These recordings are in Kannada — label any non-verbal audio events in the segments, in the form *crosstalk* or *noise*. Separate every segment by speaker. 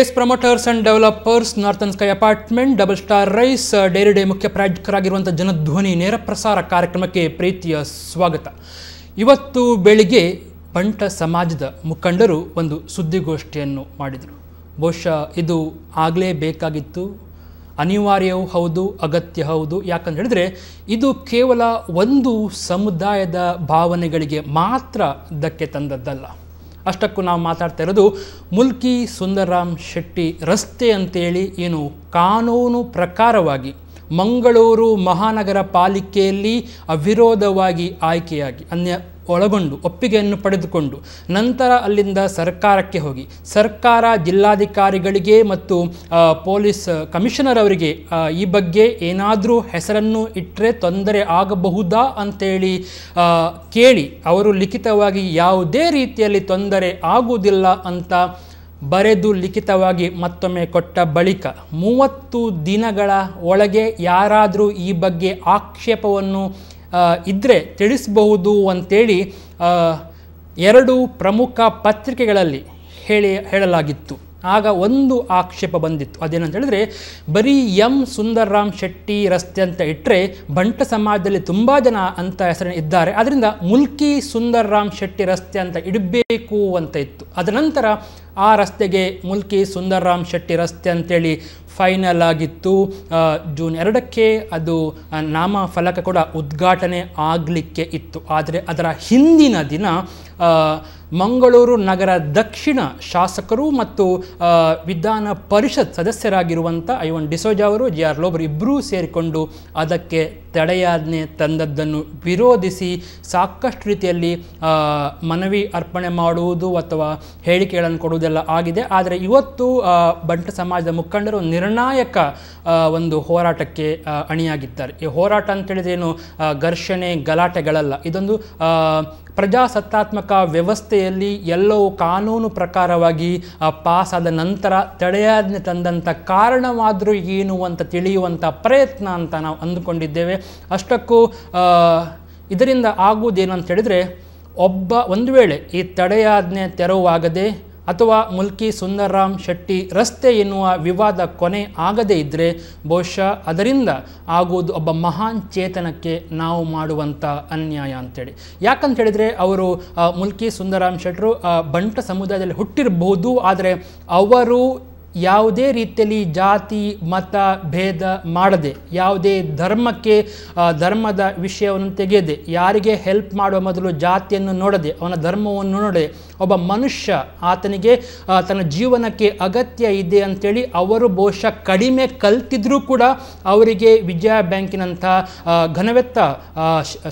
Speaker 1: S promoters and developers northern sky apartment double star rice dairy day ಮುಖ್ಯ ಪ್ರಾಯೋಜಕರಾಗಿರುವಂಥ ಜನಧ್ವನಿ ನೇರ ಪ್ರಸಾರ ಕಾರ್ಯಕ್ರಮಕ್ಕೆ ಪ್ರೀತಿಯ ಸ್ವಾಗತ ಇವತ್ತು ಬೆಳಿಗ್ಗೆ ಬಂಟ ಸಮಾಜದ ಮುಖಂಡರು ಒಂದು ಸುದ್ದಿಗೋಷ್ಠಿಯನ್ನು ಮಾಡಿದರು ಬಹುಶಃ ಇದು ಆಗಲೇ ಬೇಕಾಗಿತ್ತು ಅನಿವಾರ್ಯವೂ ಹೌದು ಅಗತ್ಯ ಹೌದು ಯಾಕಂತ ಹೇಳಿದರೆ ಇದು ಕೇವಲ ಒಂದು ಸಮುದಾಯದ ಭಾವನೆಗಳಿಗೆ ಮಾತ್ರ ಧಕ್ಕೆ ತಂದದ್ದಲ್ಲ ಅಷ್ಟಕ್ಕೂ ನಾವು ಮಾತಾಡ್ತಾ ಇರೋದು ಮುಲ್ಕಿ ಸುಂದರರಾಮ್ ಶೆಟ್ಟಿ ರಸ್ತೆ ಅಂತೇಳಿ ಏನು ಕಾನೂನು ಪ್ರಕಾರವಾಗಿ ಮಂಗಳೂರು ಮಹಾನಗರ ಪಾಲಿಕೆಯಲ್ಲಿ ಅವಿರೋಧವಾಗಿ ಆಯ್ಕೆಯಾಗಿ ಅನ್ಯ ಒಳಗೊಂಡು ಒಪ್ಪಿಗೆಯನ್ನು ಪಡೆದುಕೊಂಡು ನಂತರ ಅಲ್ಲಿಂದ ಸರ್ಕಾರಕ್ಕೆ ಹೋಗಿ ಸರ್ಕಾರ ಜಿಲ್ಲಾಧಿಕಾರಿಗಳಿಗೆ ಮತ್ತು ಪೊಲೀಸ್ ಕಮಿಷನರ್ ಅವರಿಗೆ ಈ ಬಗ್ಗೆ ಏನಾದರೂ ಹೆಸರನ್ನು ಇಟ್ಟರೆ ತೊಂದರೆ ಆಗಬಹುದಾ ಅಂತೇಳಿ ಕೇಳಿ ಅವರು ಲಿಖಿತವಾಗಿ ಯಾವುದೇ ರೀತಿಯಲ್ಲಿ ತೊಂದರೆ ಆಗುವುದಿಲ್ಲ ಅಂತ ಬರೆದು ಲಿಖಿತವಾಗಿ ಮತ್ತೊಮ್ಮೆ ಕೊಟ್ಟ ಬಳಿಕ ಮೂವತ್ತು ದಿನಗಳ ಒಳಗೆ ಯಾರಾದರೂ ಈ ಬಗ್ಗೆ ಆಕ್ಷೇಪವನ್ನು ಇದ್ದರೆ ತಿಳಿಸಬಹುದು ಅಂತೇಳಿ ಎರಡು ಪ್ರಮುಖ ಪತ್ರಿಕೆಗಳಲ್ಲಿ ಹೇಳಿ ಹೇಳಲಾಗಿತ್ತು ಆಗ ಒಂದು ಆಕ್ಷೇಪ ಬಂದಿತ್ತು ಅದೇನಂತ ಹೇಳಿದ್ರೆ ಬರೀ ಎಂ ಸುಂದರರಾಮ್ ಶೆಟ್ಟಿ ರಸ್ತೆ ಅಂತ ಇಟ್ಟರೆ ಬಂಟ ಸಮಾಜದಲ್ಲಿ ತುಂಬ ಜನ ಅಂತ ಹೆಸರಿನ ಇದ್ದಾರೆ ಅದರಿಂದ ಮುಲ್ಕಿ ಸುಂದರರಾಮ್ ಶೆಟ್ಟಿ ರಸ್ತೆ ಅಂತ ಇಡಬೇಕು ಅಂತ ಇತ್ತು ಅದ ನಂತರ ಆ ರಸ್ತೆಗೆ ಮುಲ್ಕಿ ಸುಂದರರಾಮ್ ಶೆಟ್ಟಿ ರಸ್ತೆ ಅಂತೇಳಿ ಫೈನಲ್ ಆಗಿತ್ತು ಜೂನ್ ಎರಡಕ್ಕೆ ಅದು ನಾಮ ಫಲಕ ಕೂಡ ಉದ್ಘಾಟನೆ ಆಗಲಿಕ್ಕೆ ಇತ್ತು ಆದರೆ ಅದರ ಹಿಂದಿನ ದಿನ ಮಂಗಳೂರು ನಗರ ದಕ್ಷಿಣ ಶಾಸಕರು ಮತ್ತು ವಿಧಾನ ಪರಿಷತ್ ಸದಸ್ಯರಾಗಿರುವಂಥ ಐವನ್ ಡಿಸೋಜ ಅವರು ಜಿ ಆರ್ ಲೋಬರ್ ಇಬ್ಬರೂ ಸೇರಿಕೊಂಡು ಅದಕ್ಕೆ ತಡೆಯಾಜ್ಞೆ ತಂದದ್ದನ್ನು ವಿರೋಧಿಸಿ ಸಾಕಷ್ಟು ರೀತಿಯಲ್ಲಿ ಮನವಿ ಅರ್ಪಣೆ ಮಾಡುವುದು ಅಥವಾ ಹೇಳಿಕೆಗಳನ್ನು ಕೊಡುವುದೆಲ್ಲ ಆಗಿದೆ ಆದರೆ ಇವತ್ತು ಬಂಟ ಸಮಾಜದ ಮುಖಂಡರು ನಿರ್ಣಾಯಕ ಒಂದು ಹೋರಾಟಕ್ಕೆ ಅಣಿಯಾಗಿದ್ದಾರೆ ಈ ಹೋರಾಟ ಅಂತೇಳಿದ್ರೇನು ಘರ್ಷಣೆ ಗಲಾಟೆಗಳಲ್ಲ ಇದೊಂದು ಪ್ರಜಾಸತ್ತಾತ್ಮಕ ವ್ಯವಸ್ಥೆಯಲ್ಲಿ ಎಲ್ಲವೂ ಕಾನೂನು ಪ್ರಕಾರವಾಗಿ ಪಾಸಾದ ನಂತರ ತಡೆಯಾಜ್ಞೆ ತಂದಂಥ ಕಾರಣವಾದರೂ ಏನು ಅಂತ ತಿಳಿಯುವಂಥ ಪ್ರಯತ್ನ ಅಂತ ನಾವು ಅಂದುಕೊಂಡಿದ್ದೇವೆ ಅಷ್ಟಕ್ಕೂ ಇದರಿಂದ ಆಗುವುದೇನು ಅಂತ ಹೇಳಿದರೆ ಒಬ್ಬ ಒಂದು ವೇಳೆ ಈ ತಡೆಯಾಜ್ಞೆ ತೆರವಾಗದೆ ಅಥವಾ ಮುಲ್ಕಿ ಸುಂದರರಾಮ್ ಶೆಟ್ಟಿ ರಸ್ತೆ ಎನ್ನುವ ವಿವಾದ ಕೊನೆ ಆಗದೇ ಇದ್ದರೆ ಬಹುಶಃ ಅದರಿಂದ ಆಗುವುದು ಒಬ್ಬ ಮಹಾನ್ ಚೇತನಕ್ಕೆ ನಾವು ಮಾಡುವಂಥ ಅನ್ಯಾಯ ಅಂತೇಳಿ ಯಾಕಂತ ಹೇಳಿದರೆ ಅವರು ಮುಲ್ಕಿ ಸುಂದರರಾಮ್ ಶೆಟ್ಟರು ಬಂಟ ಸಮುದಾಯದಲ್ಲಿ ಹುಟ್ಟಿರಬಹುದು ಆದರೆ ಅವರು ಯಾವುದೇ ರೀತಿಯಲ್ಲಿ ಜಾತಿ ಮತ ಭೇದ ಮಾಡದೆ ಯಾವುದೇ ಧರ್ಮಕ್ಕೆ ಧರ್ಮದ ವಿಷಯವನ್ನು ತೆಗೆಯದೆ ಯಾರಿಗೆ ಹೆಲ್ಪ್ ಮಾಡುವ ಮೊದಲು ಜಾತಿಯನ್ನು ನೋಡದೆ ಅವನ ಧರ್ಮವನ್ನು ನೋಡದೆ ಒಬ್ಬ ಮನುಷ್ಯ ಆತನಿಗೆ ತನ್ನ ಜೀವನಕ್ಕೆ ಅಗತ್ಯ ಇದೆ ಅಂಥೇಳಿ ಅವರು ಬಹುಶಃ ಕಡಿಮೆ ಕಲ್ತಿದ್ರೂ ಕೂಡ ಅವರಿಗೆ ವಿಜಯ ಬ್ಯಾಂಕಿನಂಥ ಘನವೆತ್ತ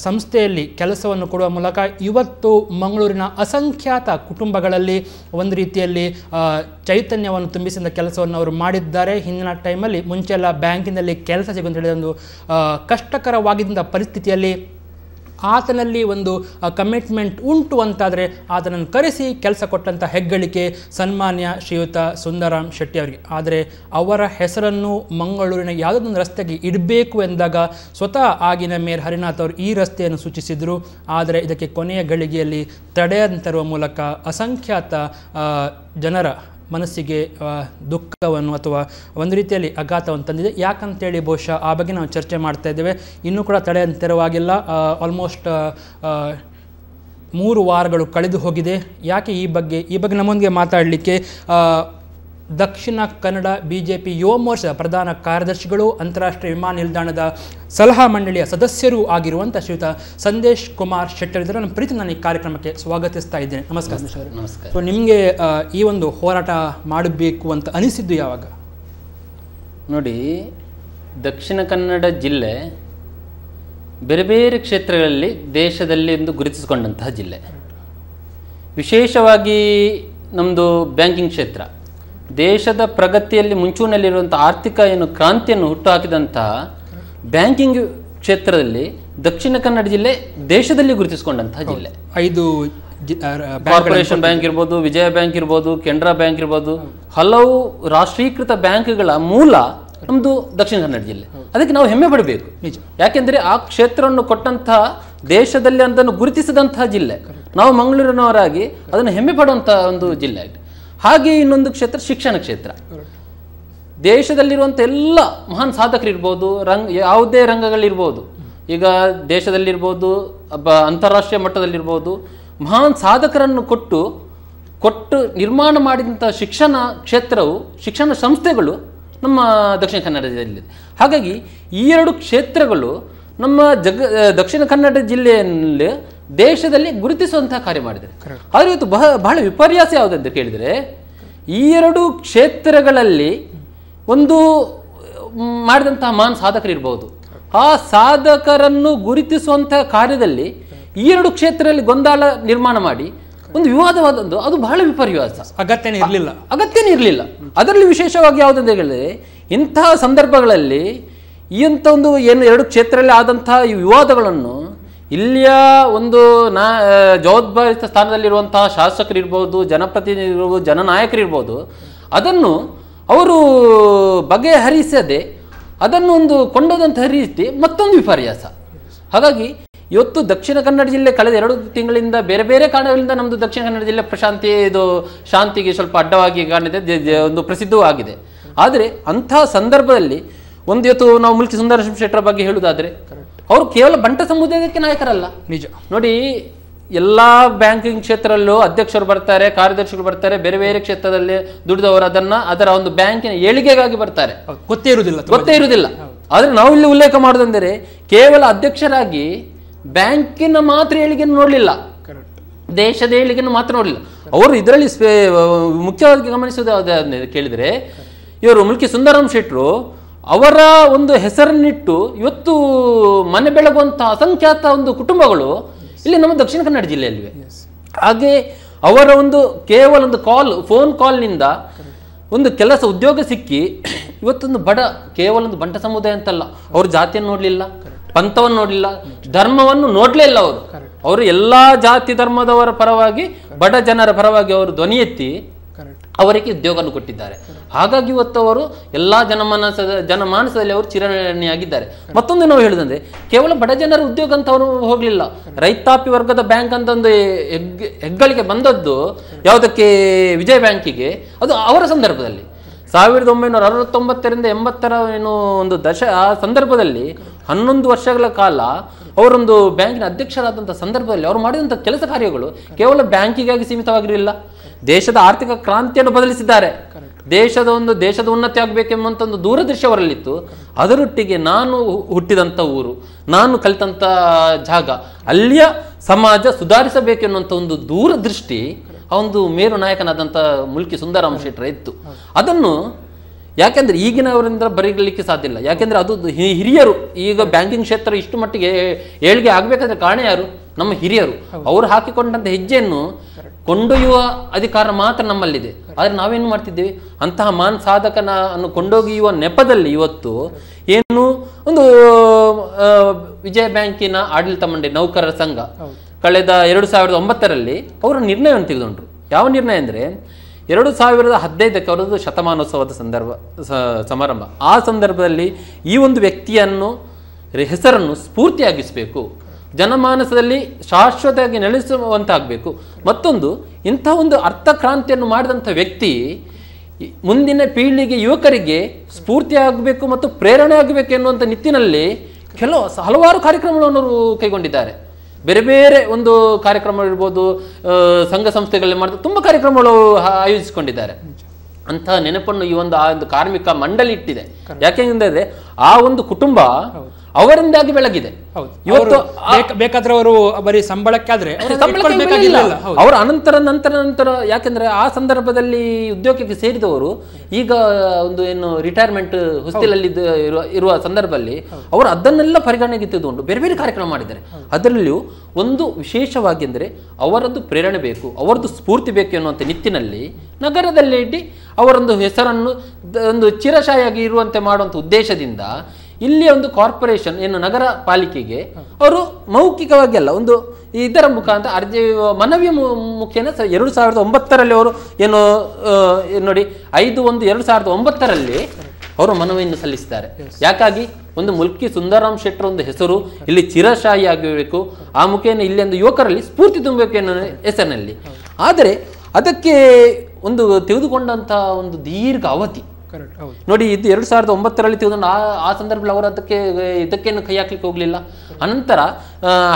Speaker 1: ಸಂಸ್ಥೆಯಲ್ಲಿ ಕೆಲಸವನ್ನು ಕೊಡುವ ಮೂಲಕ ಇವತ್ತು ಮಂಗಳೂರಿನ ಅಸಂಖ್ಯಾತ ಕುಟುಂಬಗಳಲ್ಲಿ ಒಂದು ರೀತಿಯಲ್ಲಿ ಚೈತನ್ಯವನ್ನು ತುಂಬಿಸಿದ ಕೆಲಸವನ್ನು ಅವರು ಮಾಡಿದ್ದಾರೆ ಹಿಂದಿನ ಟೈಮಲ್ಲಿ ಮುಂಚೆಲ್ಲ ಬ್ಯಾಂಕಿನಲ್ಲಿ ಕೆಲಸ ಹೇಳಿದ ಒಂದು ಕಷ್ಟಕರವಾಗಿದ್ದಂಥ ಪರಿಸ್ಥಿತಿಯಲ್ಲಿ ಆತನಲ್ಲಿ ಒಂದು ಕಮಿಟ್ಮೆಂಟ್ ಉಂಟು ಅಂತಾದರೆ ಆತನನ್ನು ಕರೆಸಿ ಕೆಲಸ ಕೊಟ್ಟಂಥ ಹೆಗ್ಗಳಿಕೆ ಸನ್ಮಾನ್ಯ ಶ್ರೀಯುತ ಸುಂದರಾಮ್ ಶೆಟ್ಟಿ ಅವರಿಗೆ ಆದರೆ ಅವರ ಹೆಸರನ್ನು ಮಂಗಳೂರಿನ ಯಾವುದೊಂದು ರಸ್ತೆಗೆ ಇಡಬೇಕು ಎಂದಾಗ ಸ್ವತಃ ಆಗಿನ ಮೇಯರ್ ಹರಿನಾಥ್ ಅವರು ಈ ರಸ್ತೆಯನ್ನು ಸೂಚಿಸಿದರು ಆದರೆ ಇದಕ್ಕೆ ಕೊನೆಯ ಗಳಿಗೆಯಲ್ಲಿ ತಡೆಯಂತರುವ ಮೂಲಕ ಅಸಂಖ್ಯಾತ ಜನರ ಮನಸ್ಸಿಗೆ ದುಃಖವನ್ನು ಅಥವಾ ಒಂದು ರೀತಿಯಲ್ಲಿ ಆಘಾತವನ್ನು ತಂದಿದೆ ಯಾಕಂತೇಳಿ ಬಹುಶಃ ಆ ಬಗ್ಗೆ ನಾವು ಚರ್ಚೆ ಮಾಡ್ತಾ ಇದ್ದೇವೆ ಇನ್ನೂ ಕೂಡ ತಡೆ ತೆರವಾಗಿಲ್ಲ ಆಲ್ಮೋಸ್ಟ್ ಮೂರು ವಾರಗಳು ಕಳೆದು ಹೋಗಿದೆ ಯಾಕೆ ಈ ಬಗ್ಗೆ ಈ ಬಗ್ಗೆ ನಮ್ಮೊಂದಿಗೆ ಮಾತಾಡಲಿಕ್ಕೆ ದಕ್ಷಿಣ ಕನ್ನಡ ಬಿ ಜೆ ಪಿ ಯುವ ಮೋರ್ಚಾ ಪ್ರಧಾನ ಕಾರ್ಯದರ್ಶಿಗಳು ಅಂತಾರಾಷ್ಟ್ರೀಯ ವಿಮಾನ ನಿಲ್ದಾಣದ ಸಲಹಾ ಮಂಡಳಿಯ ಸದಸ್ಯರೂ ಆಗಿರುವಂಥ ಶ್ರೀಯುತ ಸಂದೇಶ್ ಕುಮಾರ್ ಶೆಟ್ಟರ್ ಇದರ ನನ್ನ ಪ್ರೀತಿ ನಾನು ಈ ಕಾರ್ಯಕ್ರಮಕ್ಕೆ ಸ್ವಾಗತಿಸ್ತಾ ಇದ್ದೇನೆ ನಮಸ್ಕಾರ ನಮಸ್ಕಾರ ಸೊ ನಿಮಗೆ ಈ ಒಂದು ಹೋರಾಟ ಮಾಡಬೇಕು ಅಂತ ಅನಿಸಿದ್ದು ಯಾವಾಗ ನೋಡಿ ದಕ್ಷಿಣ ಕನ್ನಡ ಜಿಲ್ಲೆ ಬೇರೆ ಬೇರೆ ಕ್ಷೇತ್ರಗಳಲ್ಲಿ
Speaker 2: ದೇಶದಲ್ಲಿ ಎಂದು ಗುರುತಿಸಿಕೊಂಡಂತಹ ಜಿಲ್ಲೆ ವಿಶೇಷವಾಗಿ ನಮ್ಮದು ಬ್ಯಾಂಕಿಂಗ್ ಕ್ಷೇತ್ರ ದೇಶದ ಪ್ರಗತಿಯಲ್ಲಿ ಮುಂಚೂಣಿಯಲ್ಲಿರುವಂಥ ಆರ್ಥಿಕ ಏನು ಕ್ರಾಂತಿಯನ್ನು ಹುಟ್ಟುಹಾಕಿದಂತಹ ಬ್ಯಾಂಕಿಂಗ್ ಕ್ಷೇತ್ರದಲ್ಲಿ ದಕ್ಷಿಣ ಕನ್ನಡ ಜಿಲ್ಲೆ ದೇಶದಲ್ಲಿ ಗುರುತಿಸಿಕೊಂಡಂತಹ ಜಿಲ್ಲೆ ಐದು ಕಾರ್ಪೊರೇಷನ್ ಬ್ಯಾಂಕ್ ಇರ್ಬೋದು ವಿಜಯ ಬ್ಯಾಂಕ್ ಇರ್ಬೋದು ಕೆನರಾ ಬ್ಯಾಂಕ್ ಇರ್ಬೋದು ಹಲವು ರಾಷ್ಟ್ರೀಕೃತ ಬ್ಯಾಂಕ್ಗಳ ಮೂಲ ನಮ್ಮದು ದಕ್ಷಿಣ ಕನ್ನಡ ಜಿಲ್ಲೆ ಅದಕ್ಕೆ ನಾವು ಹೆಮ್ಮೆ ಪಡಬೇಕು ಯಾಕೆಂದರೆ ಆ ಕ್ಷೇತ್ರವನ್ನು ಕೊಟ್ಟಂತಹ ದೇಶದಲ್ಲಿ ಅದನ್ನು ಗುರುತಿಸಿದಂತಹ ಜಿಲ್ಲೆ ನಾವು ಮಂಗಳೂರಿನವರಾಗಿ ಅದನ್ನು ಹೆಮ್ಮೆ ಪಡುವಂತಹ ಒಂದು ಜಿಲ್ಲೆ ಆಗಿದೆ ಹಾಗೆ ಇನ್ನೊಂದು ಕ್ಷೇತ್ರ ಶಿಕ್ಷಣ ಕ್ಷೇತ್ರ ದೇಶದಲ್ಲಿರುವಂಥ ಎಲ್ಲ ಮಹಾನ್ ಸಾಧಕರಿರ್ಬೋದು ರಂಗ ಯಾವುದೇ ರಂಗಗಳಿರ್ಬೋದು ಈಗ ದೇಶದಲ್ಲಿರ್ಬೋದು ಅಂತಾರಾಷ್ಟ್ರೀಯ ಮಟ್ಟದಲ್ಲಿರ್ಬೋದು ಮಹಾನ್ ಸಾಧಕರನ್ನು ಕೊಟ್ಟು ಕೊಟ್ಟು ನಿರ್ಮಾಣ ಮಾಡಿದಂಥ ಶಿಕ್ಷಣ ಕ್ಷೇತ್ರವು ಶಿಕ್ಷಣ ಸಂಸ್ಥೆಗಳು ನಮ್ಮ ದಕ್ಷಿಣ ಕನ್ನಡ ಜಿಲ್ಲೆಯಲ್ಲಿ ಹಾಗಾಗಿ ಈ ಎರಡು ಕ್ಷೇತ್ರಗಳು ನಮ್ಮ ಜಗ ದಕ್ಷಿಣ ಕನ್ನಡ ಜಿಲ್ಲೆಯಲ್ಲಿ ದೇಶದಲ್ಲಿ ಗುರುತಿಸುವಂತಹ ಕಾರ್ಯ ಮಾಡಿದರೆ ಆದರೆ ಇವತ್ತು ಬಹ ಬಹಳ ವಿಪರ್ಯಾಸ ಯಾವುದಂತ ಕೇಳಿದರೆ ಈ ಎರಡು ಕ್ಷೇತ್ರಗಳಲ್ಲಿ ಒಂದು ಮಾಡಿದಂತಹ ಸಾಧಕರು ಇರಬಹುದು ಆ ಸಾಧಕರನ್ನು ಗುರುತಿಸುವಂತಹ ಕಾರ್ಯದಲ್ಲಿ ಈ ಎರಡು ಕ್ಷೇತ್ರದಲ್ಲಿ ಗೊಂದಲ ನಿರ್ಮಾಣ ಮಾಡಿ ಒಂದು ವಿವಾದವಾದದ್ದು ಅದು ಬಹಳ ವಿಪರ್ಯಾಸ ಅಗತ್ಯನೇ ಇರಲಿಲ್ಲ ಅಗತ್ಯನೇ ಇರಲಿಲ್ಲ ಅದರಲ್ಲಿ ವಿಶೇಷವಾಗಿ ಯಾವುದಂತ ಹೇಳಿದ್ರೆ ಇಂತಹ ಸಂದರ್ಭಗಳಲ್ಲಿ ಇಂಥ ಒಂದು ಏನು ಎರಡು ಕ್ಷೇತ್ರದಲ್ಲಿ ಆದಂತಹ ಈ ವಿವಾದಗಳನ್ನು ಇಲ್ಲಿಯ ಒಂದು ನಾ ಜವಾಬ್ದಾರಿತ ಸ್ಥಾನದಲ್ಲಿರುವಂತಹ ಶಾಸಕರಿರ್ಬೋದು ಜನಪ್ರತಿನಿಧಿ ಇರ್ಬೋದು ಜನನಾಯಕರಿರ್ಬೋದು ಅದನ್ನು ಅವರು ಬಗೆಹರಿಸದೆ ಅದನ್ನು ಒಂದು ಕೊಂಡದಂತಹ ರೀತಿ ಮತ್ತೊಂದು ವಿಪರ್ಯಾಸ ಹಾಗಾಗಿ ಇವತ್ತು ದಕ್ಷಿಣ ಕನ್ನಡ ಜಿಲ್ಲೆ ಕಳೆದ ಎರಡು ತಿಂಗಳಿಂದ ಬೇರೆ ಬೇರೆ ಕಾರಣಗಳಿಂದ ನಮ್ಮದು ದಕ್ಷಿಣ ಕನ್ನಡ ಜಿಲ್ಲೆ ಪ್ರಶಾಂತಿ ಇದು ಶಾಂತಿಗೆ ಸ್ವಲ್ಪ ಅಡ್ಡವಾಗಿ ಕಾಣಿದೆ ಒಂದು ಪ್ರಸಿದ್ಧವೂ ಆದರೆ ಅಂಥ ಸಂದರ್ಭದಲ್ಲಿ ಒಂದು ಇವತ್ತು ನಾವು ಮುಲ್ಕಿ ಸುಂದರ ಶೆಟ್ಟರ ಬಗ್ಗೆ ಹೇಳುವುದಾದರೆ ಅವರು ಕೇವಲ ಬಂಟ ಸಮುದಾಯಕ್ಕೆ ನಾಯಕರಲ್ಲ ನಿಜ ನೋಡಿ ಎಲ್ಲ ಬ್ಯಾಂಕಿಂಗ್ ಕ್ಷೇತ್ರದಲ್ಲೂ ಅಧ್ಯಕ್ಷರು ಬರ್ತಾರೆ ಕಾರ್ಯದರ್ಶಿಗಳು ಬರ್ತಾರೆ ಬೇರೆ ಬೇರೆ ಕ್ಷೇತ್ರದಲ್ಲಿ ದುಡಿದವರು ಅದನ್ನ ಅದರ ಒಂದು ಬ್ಯಾಂಕಿನ ಏಳಿಗೆಗಾಗಿ ಬರ್ತಾರೆ ಗೊತ್ತೇ ಇರುವುದಿಲ್ಲ ಗೊತ್ತೇ ಇರುವುದಿಲ್ಲ ಆದ್ರೆ ನಾವು ಇಲ್ಲಿ ಉಲ್ಲೇಖ ಮಾಡೋದಂದರೆ ಕೇವಲ ಅಧ್ಯಕ್ಷರಾಗಿ ಬ್ಯಾಂಕಿನ ಮಾತ್ರ ಏಳಿಗೆಯನ್ನು ನೋಡಲಿಲ್ಲ ದೇಶದ ಏಳಿಗೆಯನ್ನು ಮಾತ್ರ ನೋಡಲಿಲ್ಲ ಅವರು ಇದರಲ್ಲಿ ಮುಖ್ಯವಾಗಿ ಗಮನಿಸೋದು ಕೇಳಿದ್ರೆ ಇವರು ಮುಲ್ಕಿ ಸುಂದರಾಮ್ ಶೆಟ್ರು ಅವರ ಒಂದು ಹೆಸರನ್ನಿಟ್ಟು ಇವತ್ತು ಮನೆ ಬೆಳಗುವಂಥ ಅಸಂಖ್ಯಾತ ಒಂದು ಕುಟುಂಬಗಳು ಇಲ್ಲಿ ನಮ್ಮ ದಕ್ಷಿಣ ಕನ್ನಡ ಜಿಲ್ಲೆಯಲ್ಲಿವೆ ಹಾಗೆ ಅವರ ಒಂದು ಕೇವಲ ಒಂದು ಕಾಲ್ ಫೋನ್ ಕಾಲ್ನಿಂದ ಒಂದು ಕೆಲಸ ಉದ್ಯೋಗ ಸಿಕ್ಕಿ *coughs* ಇವತ್ತೊಂದು ಬಡ ಕೇವಲ ಒಂದು ಬಂಟ ಸಮುದಾಯ ಅಂತಲ್ಲ ಅವ್ರ ಜಾತಿಯನ್ನು ನೋಡಲಿಲ್ಲ ಪಂಥವನ್ನು ನೋಡಲಿಲ್ಲ ಧರ್ಮವನ್ನು ನೋಡಲೇ ಇಲ್ಲ ಅವರು ಅವರು ಎಲ್ಲ ಜಾತಿ ಧರ್ಮದವರ ಪರವಾಗಿ ಬಡ ಜನರ ಪರವಾಗಿ ಅವರು ಧ್ವನಿ ಎತ್ತಿ ಅವರಿಗೆ ಉದ್ಯೋಗವನ್ನು ಕೊಟ್ಟಿದ್ದಾರೆ ಹಾಗಾಗಿ ಇವತ್ತು ಅವರು ಎಲ್ಲ ಜನಮಾನಸದ ಜನಮಾನಸದಲ್ಲಿ ಅವರು ಚಿರಣಿಯಾಗಿದ್ದಾರೆ ಮತ್ತೊಂದು ನಾವು ಹೇಳಿದಂದ್ರೆ ಕೇವಲ ಬಡ ಜನರ ಉದ್ಯೋಗ ಅಂತ ಅವರು ಹೋಗಲಿಲ್ಲ ರೈತಾಪಿ ವರ್ಗದ ಬ್ಯಾಂಕ್ ಅಂತ ಒಂದು ಹೆಗ್ಗಳಿಕೆ ಬಂದದ್ದು ಯಾವುದಕ್ಕೆ ವಿಜಯ ಬ್ಯಾಂಕಿಗೆ ಅದು ಅವರ ಸಂದರ್ಭದಲ್ಲಿ ಸಾವಿರದ ಒಂಬೈನೂರ ಅರವತ್ತೊಂಬತ್ತರಿಂದ ಎಂಬತ್ತರ ಏನು ಒಂದು ದಶ ಆ ಸಂದರ್ಭದಲ್ಲಿ ಹನ್ನೊಂದು ವರ್ಷಗಳ ಕಾಲ ಅವರೊಂದು ಬ್ಯಾಂಕಿನ ಅಧ್ಯಕ್ಷರಾದಂಥ ಸಂದರ್ಭದಲ್ಲಿ ಅವರು ಮಾಡಿದಂಥ ಕೆಲಸ ಕಾರ್ಯಗಳು ಕೇವಲ ಬ್ಯಾಂಕಿಗಾಗಿ ಸೀಮಿತವಾಗಿರಲಿಲ್ಲ ದೇಶದ ಆರ್ಥಿಕ ಕ್ರಾಂತಿಯನ್ನು ಬದಲಿಸಿದ್ದಾರೆ ದೇಶದ ಒಂದು ದೇಶದ ಉನ್ನತಿ ಆಗಬೇಕೆಂಬಂತ ಒಂದು ದೂರದೃಶ್ಯ ಅವರಲ್ಲಿತ್ತು ಅದರೊಟ್ಟಿಗೆ ನಾನು ಹುಟ್ಟಿದಂಥ ಊರು ನಾನು ಕಲಿತಂಥ ಜಾಗ ಅಲ್ಲಿಯ ಸಮಾಜ ಸುಧಾರಿಸಬೇಕೆನ್ನುವಂಥ ಒಂದು ದೂರದೃಷ್ಟಿ ಆ ಒಂದು ಮೇರು ನಾಯಕನಾದಂಥ ಮುಲ್ಕಿ ಸುಂದರಾಮ ಶೆಟ್ಟರ ಇತ್ತು ಅದನ್ನು ಯಾಕೆಂದ್ರೆ ಈಗಿನವರಿಂದ ಬರೀಲಿಕ್ಕೆ ಸಾಧ್ಯ ಇಲ್ಲ ಯಾಕೆಂದ್ರೆ ಅದು ಹಿರಿಯರು ಈಗ ಬ್ಯಾಂಕಿಂಗ್ ಕ್ಷೇತ್ರ ಇಷ್ಟು ಮಟ್ಟಿಗೆ ಏಳಿಗೆ ಆಗಬೇಕಂದ್ರೆ ಕಾರಣ ಯಾರು ನಮ್ಮ ಹಿರಿಯರು ಅವರು ಹಾಕಿಕೊಂಡಂತ ಹೆಜ್ಜೆಯನ್ನು ಕೊಂಡೊಯ್ಯುವ ಅಧಿಕಾರ ಮಾತ್ರ ನಮ್ಮಲ್ಲಿದೆ ಆದರೆ ನಾವೇನು ಮಾಡ್ತಿದ್ದೇವೆ ಅಂತಹ ಮಾನ್ ಸಾಧಕನ ಅನ್ನು ಕೊಂಡೋಗಿಯುವ ನೆಪದಲ್ಲಿ ಇವತ್ತು ಏನು ಒಂದು ವಿಜಯ ಬ್ಯಾಂಕಿನ ಆಡಳಿತ ಮಂಡಳಿ ನೌಕರರ ಸಂಘ ಕಳೆದ ಎರಡು ಸಾವಿರದ ಒಂಬತ್ತರಲ್ಲಿ ಅವರು ನಿರ್ಣಯವನ್ನು ತೆಗೆದುಕೊಂಡ್ರು ಯಾವ ನಿರ್ಣಯ ಅಂದರೆ ಎರಡು ಸಾವಿರದ ಹದಿನೈದಕ್ಕೆ ಅವರದ್ದು ಶತಮಾನೋತ್ಸವದ ಸಂದರ್ಭ ಸಮಾರಂಭ ಆ ಸಂದರ್ಭದಲ್ಲಿ ಈ ಒಂದು ವ್ಯಕ್ತಿಯನ್ನು ಹೆಸರನ್ನು ಸ್ಫೂರ್ತಿಯಾಗಿಸಬೇಕು ಜನಮಾನಸದಲ್ಲಿ ಶಾಶ್ವತವಾಗಿ ನೆಲೆಸುವಂತಾಗಬೇಕು ಮತ್ತೊಂದು ಇಂಥ ಒಂದು ಅರ್ಥಕ್ರಾಂತಿಯನ್ನು ಮಾಡಿದಂಥ ವ್ಯಕ್ತಿ ಮುಂದಿನ ಪೀಳಿಗೆ ಯುವಕರಿಗೆ ಸ್ಫೂರ್ತಿ ಆಗಬೇಕು ಮತ್ತು ಪ್ರೇರಣೆ ಆಗಬೇಕು ಎನ್ನುವಂಥ ನಿಟ್ಟಿನಲ್ಲಿ ಕೆಲವು ಹಲವಾರು ಕಾರ್ಯಕ್ರಮಗಳನ್ನು ಅವರು ಕೈಗೊಂಡಿದ್ದಾರೆ ಬೇರೆ ಬೇರೆ ಒಂದು ಕಾರ್ಯಕ್ರಮ ಇರ್ಬೋದು ಸಂಘ ಸಂಸ್ಥೆಗಳಲ್ಲಿ ಮಾಡಿದ ತುಂಬ ಕಾರ್ಯಕ್ರಮಗಳು ಆಯೋಜಿಸಿಕೊಂಡಿದ್ದಾರೆ ಅಂತಹ ನೆನಪನ್ನು ಈ ಒಂದು ಆ ಒಂದು ಕಾರ್ಮಿಕ ಮಂಡಳಿ ಇಟ್ಟಿದೆ ಯಾಕೆಂದರೆ
Speaker 1: ಆ ಒಂದು ಕುಟುಂಬ ಅವರಿಂದಾಗಿ ಬೆಳಗಿದೆ ಇವತ್ತು ಬೇಕಾದ್ರೆ ಅವರು ಬರೀ ಸಂಬಳಕ್ಕಾದ್ರೆ ಅವರ
Speaker 2: ಅನಂತರ ನಂತರ ನಂತರ ಯಾಕೆಂದ್ರೆ ಆ ಸಂದರ್ಭದಲ್ಲಿ ಉದ್ಯೋಗಕ್ಕೆ ಸೇರಿದವರು ಈಗ ಒಂದು ಏನು ರಿಟೈರ್ಮೆಂಟ್ ಹೊಸ್ತಿಲಲ್ಲಿ ಇರುವ ಸಂದರ್ಭದಲ್ಲಿ ಅವರು ಅದನ್ನೆಲ್ಲ ಪರಿಗಣನೆಗೆ ತೆಗೆದುಕೊಂಡು ಬೇರೆ ಬೇರೆ ಕಾರ್ಯಕ್ರಮ ಮಾಡಿದ್ದಾರೆ ಅದರಲ್ಲಿಯೂ ಒಂದು ವಿಶೇಷವಾಗಿ ಅಂದರೆ ಅವರದ್ದು ಪ್ರೇರಣೆ ಬೇಕು ಅವರದ್ದು ಸ್ಫೂರ್ತಿ ಬೇಕು ಎನ್ನುವಂಥ ನಿಟ್ಟಿನಲ್ಲಿ ನಗರದಲ್ಲಿ ಅವರೊಂದು ಹೆಸರನ್ನು ಒಂದು ಚಿರಶಾಯಿಯಾಗಿ ಇರುವಂತೆ ಮಾಡುವಂಥ ಉದ್ದೇಶದಿಂದ ಇಲ್ಲಿ ಒಂದು ಕಾರ್ಪೊರೇಷನ್ ಏನು ನಗರ ಪಾಲಿಕೆಗೆ ಅವರು ಮೌಖಿಕವಾಗಿ ಅಲ್ಲ ಒಂದು ಇದರ ಮುಖಾಂತರ ಅರ್ಜಿ ಮನವಿ ಮುಖೇನ ಎರಡು ಸಾವಿರದ ಒಂಬತ್ತರಲ್ಲಿ ಅವರು ಏನು ನೋಡಿ ಐದು ಒಂದು ಎರಡು ಸಾವಿರದ ಒಂಬತ್ತರಲ್ಲಿ ಅವರು ಮನವಿಯನ್ನು ಸಲ್ಲಿಸಿದ್ದಾರೆ ಯಾಕಾಗಿ ಒಂದು ಮುಲ್ಕಿ ಸುಂದರಾಮ್ ಶೆಟ್ಟರ್ ಒಂದು ಹೆಸರು ಇಲ್ಲಿ ಚಿರಶಾಹಿ ಆಗಿರಬೇಕು ಆ ಮುಖೇನ ಇಲ್ಲಿ ಒಂದು ಯುವಕರಲ್ಲಿ ಸ್ಫೂರ್ತಿ ತುಂಬಬೇಕು ಎನ್ನೋ ಹೆಸರಿನಲ್ಲಿ ಆದರೆ ಅದಕ್ಕೆ ಒಂದು ತೆಗೆದುಕೊಂಡಂತಹ ಒಂದು ದೀರ್ಘ ಅವಧಿ ನೋಡಿ ಇದು ಎರಡು ಸಾವಿರದ ಒಂಬತ್ತರಲ್ಲಿ ತಿಳಿದ ಆ ಆ ಸಂದರ್ಭದಲ್ಲಿ ಅವರು ಅದಕ್ಕೆ ಇದಕ್ಕೇನು ಕೈ ಹಾಕ್ಲಿಕ್ಕೆ ಹೋಗಲಿಲ್ಲ ಅನಂತರ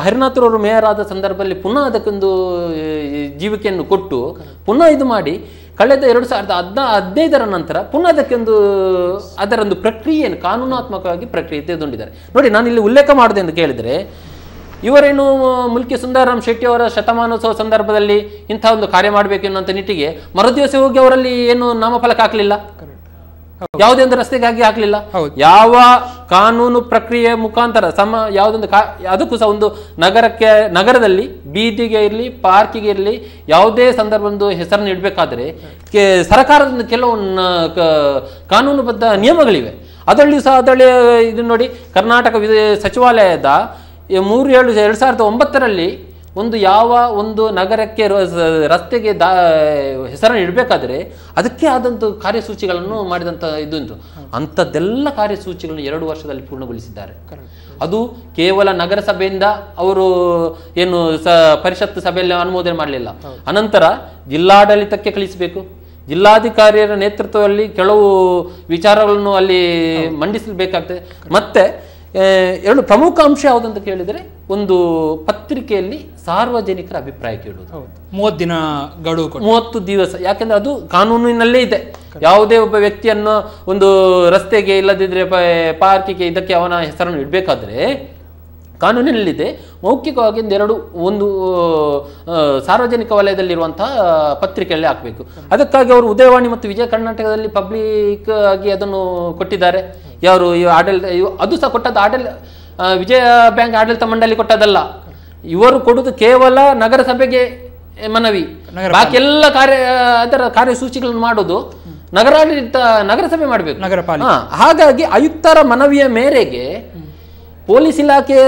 Speaker 2: ಹರಿನಾಥರವರು ಮೇಯರ್ ಆದ ಸಂದರ್ಭದಲ್ಲಿ ಪುನಃ ಅದಕ್ಕೊಂದು ಜೀವಿಕೆಯನ್ನು ಕೊಟ್ಟು ಪುನಃ ಇದು ಮಾಡಿ ಕಳೆದ ಎರಡು ಸಾವಿರದ ಹದ್ನ ಹದಿನೈದರ ನಂತರ ಪುನಃ ಅದರ ಅದರೊಂದು ಪ್ರಕ್ರಿಯೆಯನ್ನು ಕಾನೂನಾತ್ಮಕವಾಗಿ ಪ್ರಕ್ರಿಯೆ ತೆಗೆದುಕೊಂಡಿದ್ದಾರೆ ನೋಡಿ ನಾನು ಇಲ್ಲಿ ಉಲ್ಲೇಖ ಮಾಡಿದೆ ಎಂದು ಕೇಳಿದರೆ ಇವರೇನು ಮುಲ್ಕಿ ಸುಂದರರಾಮ್ ಶೆಟ್ಟಿ ಅವರ ಶತಮಾನೋತ್ಸವ ಸಂದರ್ಭದಲ್ಲಿ ಇಂಥ ಒಂದು ಕಾರ್ಯ ಮಾಡಬೇಕು ನಿಟ್ಟಿಗೆ ಮರುದಿವಸ ಹೋಗಿ ಅವರಲ್ಲಿ ಏನು ನಾಮಫಲಕ ಹಾಕಲಿಲ್ಲ ಒಂದು ರಸ್ತೆಗಾಗಿ ಆಗ್ಲಿಲ್ಲ ಯಾವ ಕಾನೂನು ಪ್ರಕ್ರಿಯೆ ಮುಖಾಂತರ ಸಮ ಯಾವುದೊಂದು ಅದಕ್ಕೂ ಸಹ ಒಂದು ನಗರಕ್ಕೆ ನಗರದಲ್ಲಿ ಬೀದಿಗೆ ಇರಲಿ ಪಾರ್ಕಿಗೆ ಇರಲಿ ಯಾವುದೇ ಸಂದರ್ಭ ಒಂದು ಹೆಸರನ್ನು ಇಡಬೇಕಾದ್ರೆ ಸರ್ಕಾರದ ಕೆಲವೊಂದು ಕಾನೂನುಬದ್ಧ ನಿಯಮಗಳಿವೆ ಅದರಲ್ಲಿ ಸಹ ಅದರಲ್ಲಿ ಇದು ನೋಡಿ ಕರ್ನಾಟಕ ಸಚಿವಾಲಯದ ಮೂರು ಏಳು ಎರಡು ಸಾವಿರದ ಒಂಬತ್ತರಲ್ಲಿ ಒಂದು ಯಾವ ಒಂದು ನಗರಕ್ಕೆ ರಸ್ತೆಗೆ ದಾ ಹೆಸರನ್ನು ಇಡಬೇಕಾದ್ರೆ ಅದಕ್ಕೆ ಆದಂಥ ಕಾರ್ಯಸೂಚಿಗಳನ್ನು ಮಾಡಿದಂಥ ಇದು ಅಂಥದ್ದೆಲ್ಲ ಕಾರ್ಯಸೂಚಿಗಳನ್ನು ಎರಡು ವರ್ಷದಲ್ಲಿ ಪೂರ್ಣಗೊಳಿಸಿದ್ದಾರೆ ಅದು ಕೇವಲ ನಗರಸಭೆಯಿಂದ ಅವರು ಏನು ಸ ಪರಿಷತ್ ಸಭೆಯಲ್ಲಿ ಅನುಮೋದನೆ ಮಾಡಲಿಲ್ಲ ಅನಂತರ ಜಿಲ್ಲಾಡಳಿತಕ್ಕೆ ಕಳಿಸಬೇಕು ಜಿಲ್ಲಾಧಿಕಾರಿಯರ ನೇತೃತ್ವದಲ್ಲಿ ಕೆಲವು ವಿಚಾರಗಳನ್ನು ಅಲ್ಲಿ ಮಂಡಿಸಬೇಕಾಗ್ತದೆ ಮತ್ತೆ ಎರಡು ಪ್ರಮುಖ ಅಂಶ ಯಾವುದಂತ ಕೇಳಿದರೆ ಒಂದು ಪತ್ರಿಕೆಯಲ್ಲಿ ಸಾರ್ವಜನಿಕರ ಅಭಿಪ್ರಾಯ ಕೇಳುವುದು ಮೂವತ್ತು ದಿನ ಗಡುವು ಮೂವತ್ತು ದಿವಸ ಯಾಕೆಂದ್ರೆ ಅದು ಕಾನೂನಿನಲ್ಲೇ ಇದೆ ಯಾವುದೇ ಒಬ್ಬ ವ್ಯಕ್ತಿಯನ್ನು ಒಂದು ರಸ್ತೆಗೆ ಇಲ್ಲದಿದ್ರೆ ಪಾರ್ಕಿಗೆ ಇದಕ್ಕೆ ಅವನ ಹೆಸರನ್ನು ಇಡಬೇಕಾದ್ರೆ ಕಾನೂನಿನಲ್ಲಿದೆ ಮೌಖಿಕವಾಗಿ ಎರಡು ಒಂದು ಸಾರ್ವಜನಿಕ ವಲಯದಲ್ಲಿರುವಂತಹ ಪತ್ರಿಕೆಯಲ್ಲಿ ಹಾಕಬೇಕು ಅದಕ್ಕಾಗಿ ಅವರು ಉದಯವಾಣಿ ಮತ್ತು ವಿಜಯ ಕರ್ನಾಟಕದಲ್ಲಿ ಪಬ್ಲಿಕ್ ಆಗಿ ಅದನ್ನು ಕೊಟ್ಟಿದ್ದಾರೆ ಯಾರು ಇವ ಆಡಳಿತ ಅದು ಸಹ ಕೊಟ್ಟದ್ದು ಆಡಳಿತ ವಿಜಯ ಬ್ಯಾಂಕ್ ಆಡಳಿತ ಮಂಡಳಿ ಕೊಟ್ಟದಲ್ಲ ಇವರು ಕೊಡುದು ಕೇವಲ ನಗರಸಭೆಗೆ ಮನವಿ ಬಾಕಿ ಎಲ್ಲ ಕಾರ್ಯ ಅದರ ಕಾರ್ಯಸೂಚಿಗಳನ್ನು ಮಾಡುದು ನಗರಾಡಳಿತ ನಗರಸಭೆ ಮಾಡಬೇಕು ನಗರ ಹಾಗಾಗಿ ಆಯುಕ್ತರ ಮನವಿಯ ಮೇರೆಗೆ ಪೊಲೀಸ್ ಇಲಾಖೆ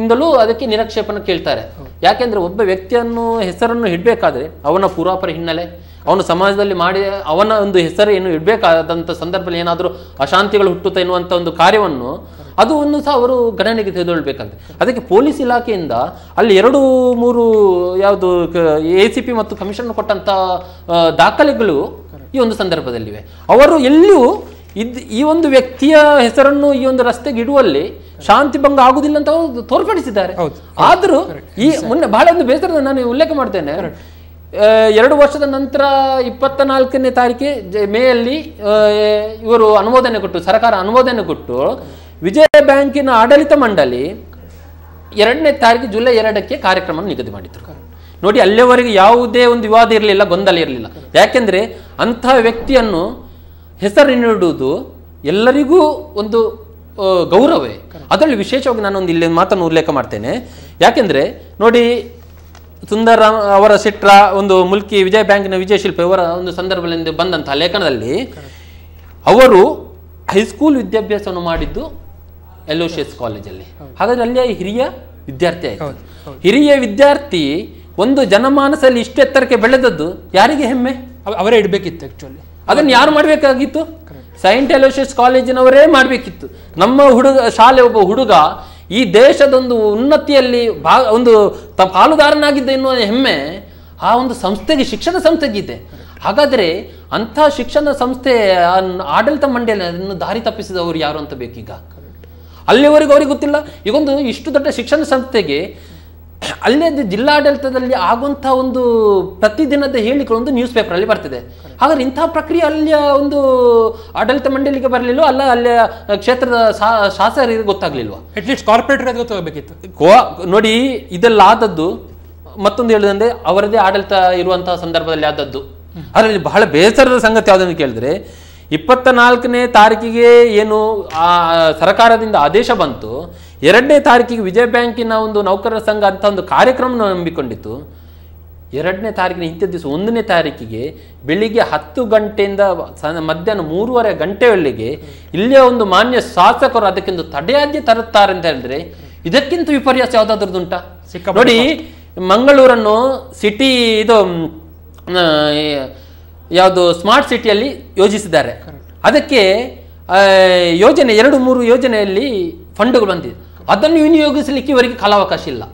Speaker 2: ಇಂದಲೂ ಅದಕ್ಕೆ ನಿರಕ್ಷೇಪನ ಕೇಳ್ತಾರೆ ಯಾಕೆಂದ್ರೆ ಒಬ್ಬ ವ್ಯಕ್ತಿಯನ್ನು ಹೆಸರನ್ನು ಇಡಬೇಕಾದ್ರೆ ಅವನ ಪೂರ್ವಾಪರ ಹಿನ್ನೆಲೆ ಅವನು ಸಮಾಜದಲ್ಲಿ ಮಾಡಿ ಅವನ ಒಂದು ಹೆಸರು ಏನು ಇಡಬೇಕಾದಂಥ ಸಂದರ್ಭದಲ್ಲಿ ಏನಾದರೂ ಅಶಾಂತಿಗಳು ಹುಟ್ಟುತ್ತೆ ಎನ್ನುವಂಥ ಒಂದು ಕಾರ್ಯವನ್ನು ಅದು ಒಂದು ಸಹ ಅವರು ಗಣನೆಗೆ ತೆಗೆದುಕೊಳ್ಬೇಕಂತೆ ಅದಕ್ಕೆ ಪೊಲೀಸ್ ಇಲಾಖೆಯಿಂದ ಅಲ್ಲಿ ಎರಡು ಮೂರು ಯಾವುದು ಎ ಸಿ ಪಿ ಮತ್ತು ಕಮಿಷನ್ ಕೊಟ್ಟಂಥ ದಾಖಲೆಗಳು ಈ ಒಂದು ಸಂದರ್ಭದಲ್ಲಿವೆ ಅವರು ಎಲ್ಲಿಯೂ ಇದ್ ಈ ಒಂದು ವ್ಯಕ್ತಿಯ ಹೆಸರನ್ನು ಈ ಒಂದು ರಸ್ತೆಗೆ ಇಡುವಲ್ಲಿ ಶಾಂತಿ ಭಂಗ ಆಗುದಿಲ್ಲ ಅಂತ ತೋರ್ಪಡಿಸಿದ್ದಾರೆ ಆದರೂ ಈ ಮೊನ್ನೆ ಬಹಳ ಒಂದು ಬೇಸರದ ನಾನು ಉಲ್ಲೇಖ ಮಾಡ್ತೇನೆ ಎರಡು ವರ್ಷದ ನಂತರ ಇಪ್ಪತ್ತ ನಾಲ್ಕನೇ ತಾರೀಕಿ ಮೇಯಲ್ಲಿ ಇವರು ಅನುಮೋದನೆ ಕೊಟ್ಟು ಸರ್ಕಾರ ಅನುಮೋದನೆ ಕೊಟ್ಟು ವಿಜಯ ಬ್ಯಾಂಕಿನ ಆಡಳಿತ ಮಂಡಳಿ ಎರಡನೇ ತಾರೀಕು ಜುಲೈ ಎರಡಕ್ಕೆ ಕಾರ್ಯಕ್ರಮ ನಿಗದಿ ಮಾಡಿದ್ರು ನೋಡಿ ಅಲ್ಲಿಯವರೆಗೆ ಯಾವುದೇ ಒಂದು ವಿವಾದ ಇರಲಿಲ್ಲ ಗೊಂದಲ ಇರಲಿಲ್ಲ ಯಾಕೆಂದರೆ ಅಂತಹ ವ್ಯಕ್ತಿಯನ್ನು ಹೆಸರು ನೀಡುವುದು ಎಲ್ಲರಿಗೂ ಒಂದು ಗೌರವೇ ಅದರಲ್ಲಿ ವಿಶೇಷವಾಗಿ ನಾನು ಒಂದು ಇಲ್ಲಿ ಮಾತನ್ನು ಉಲ್ಲೇಖ ಮಾಡ್ತೇನೆ ಯಾಕೆಂದರೆ ನೋಡಿ ಸುಂದರ ಅವರ ಸಿಟ್ರ ಒಂದು ಮುಲ್ಕಿ ವಿಜಯ ಬ್ಯಾಂಕಿನ ವಿಜಯ ಶಿಲ್ಪ ಇವರ ಒಂದು ಸಂದರ್ಭದಲ್ಲಿ ಬಂದಂತಹ ಲೇಖನದಲ್ಲಿ ಅವರು ಹೈಸ್ಕೂಲ್ ವಿದ್ಯಾಭ್ಯಾಸವನ್ನು ಮಾಡಿದ್ದು ಎಲೋಶಿಯಸ್ ಕಾಲೇಜಲ್ಲಿ ಹಾಗಾದ್ರೆ ಅಲ್ಲಿಯ ಹಿರಿಯ ವಿದ್ಯಾರ್ಥಿ ಆಯಿತು ಹಿರಿಯ ವಿದ್ಯಾರ್ಥಿ ಒಂದು ಜನಮಾನಸಲ್ಲಿ ಇಷ್ಟು ಎತ್ತರಕ್ಕೆ ಬೆಳೆದದ್ದು ಯಾರಿಗೆ ಹೆಮ್ಮೆ ಅವರೇ ಇಡಬೇಕಿತ್ತು ಆ್ಯಕ್ಚುಲಿ ಅದನ್ನು ಯಾರು ಮಾಡಬೇಕಾಗಿತ್ತು ಸೈಂಟ್ ಎಲೋಶಿಯಸ್ ಕಾಲೇಜಿನವರೇ ಮಾಡಬೇಕಿತ್ತು ನಮ್ಮ ಹುಡುಗ ಶಾಲೆ ಒಬ್ಬ ಹುಡುಗ ಈ ದೇಶದೊಂದು ಉನ್ನತಿಯಲ್ಲಿ ಭಾ ಒಂದು ತ ಪಾಲುದಾರನಾಗಿದ್ದ ಎನ್ನುವ ಹೆಮ್ಮೆ ಆ ಒಂದು ಸಂಸ್ಥೆಗೆ ಶಿಕ್ಷಣ ಸಂಸ್ಥೆಗಿದೆ ಹಾಗಾದರೆ ಅಂಥ ಶಿಕ್ಷಣ ಸಂಸ್ಥೆ ಆಡಳಿತ ಮಂಡಳಿ ಅದನ್ನು ದಾರಿ ತಪ್ಪಿಸಿದವರು ಯಾರು ಅಂತ ಬೇಕೀಗ ಅಲ್ಲಿವರೆಗೂ ಅವ್ರಿಗೆ ಗೊತ್ತಿಲ್ಲ ಈಗೊಂದು ಇಷ್ಟು ದೊಡ್ಡ ಶಿಕ್ಷಣ ಸಂಸ್ಥೆಗೆ ಜಿಲ್ಲಾ ಜಿಲ್ಲಾಡಳಿತದಲ್ಲಿ ಆಗುವಂತಹ ಒಂದು ಪ್ರತಿದಿನದ ಹೇಳಿಕೊಂದು ನ್ಯೂಸ್ ಪೇಪರ್ ಅಲ್ಲಿ ಬರ್ತಿದೆ ಹಾಗಾದ್ರೆ ಇಂತಹ ಪ್ರಕ್ರಿಯೆ ಅಲ್ಲಿಯ ಒಂದು ಆಡಳಿತ ಮಂಡಳಿಗೆ ಬರಲಿಲ್ಲ ಅಲ್ಲ ಅಲ್ಲಿಯ ಕ್ಷೇತ್ರದ ಶಾಸಕರಿಗೆ ಗೊತ್ತಾಗ್ಲಿಲ್ವಾ ಅಟ್ಲೀಸ್ಟ್ ಕಾರ್ಪೊರೇಟರ್ ಗೊತ್ತಾಗಬೇಕಿತ್ತು ನೋಡಿ ಇದೆಲ್ಲ ಆದದ್ದು ಮತ್ತೊಂದು ಹೇಳಿದಂದ್ರೆ ಅವರದೇ ಆಡಳಿತ ಇರುವಂತಹ ಸಂದರ್ಭದಲ್ಲಿ ಆದದ್ದು ಅದರಲ್ಲಿ ಬಹಳ ಬೇಸರದ ಸಂಗತಿ ಯಾವುದನ್ನು ಕೇಳಿದ್ರೆ ಇಪ್ಪತ್ತ ನಾಲ್ಕನೇ ತಾರೀಕಿಗೆ ಏನು ಸರ್ಕಾರದಿಂದ ಆದೇಶ ಬಂತು ಎರಡನೇ ತಾರೀಕಿಗೆ ವಿಜಯ ಬ್ಯಾಂಕಿನ ಒಂದು ನೌಕರರ ಸಂಘ ಅಂತ ಒಂದು ಕಾರ್ಯಕ್ರಮ ನಂಬಿಕೊಂಡಿತ್ತು ಎರಡನೇ ತಾರೀಕಿನ ಇಂಥ ದಿವಸ ಒಂದನೇ ತಾರೀಕಿಗೆ ಬೆಳಿಗ್ಗೆ ಹತ್ತು ಗಂಟೆಯಿಂದ ಮಧ್ಯಾಹ್ನ ಮೂರುವರೆ ಗಂಟೆಯೊಳಗೆ ಇಲ್ಲಿಯ ಒಂದು ಮಾನ್ಯ ಶಾಸಕರು ಅದಕ್ಕಿಂತ ತಡೆಯಾಜ್ಞೆ ತರುತ್ತಾರೆ ಅಂತ ಹೇಳಿದ್ರೆ ಇದಕ್ಕಿಂತ ವಿಪರ್ಯಾಸ ಯಾವುದಾದ್ರದ್ದುಂಟಾ ನೋಡಿ ಮಂಗಳೂರನ್ನು ಸಿಟಿ ಇದು ಯಾವುದು ಸ್ಮಾರ್ಟ್ ಸಿಟಿಯಲ್ಲಿ ಯೋಜಿಸಿದ್ದಾರೆ ಅದಕ್ಕೆ ಯೋಜನೆ ಎರಡು ಮೂರು ಯೋಜನೆಯಲ್ಲಿ ಫಂಡ್ಗಳು ಬಂದಿದೆ ಅದನ್ನು ವಿನಿಯೋಗಿಸಲಿಕ್ಕೆ ಇವರಿಗೆ ಕಾಲಾವಕಾಶ ಇಲ್ಲ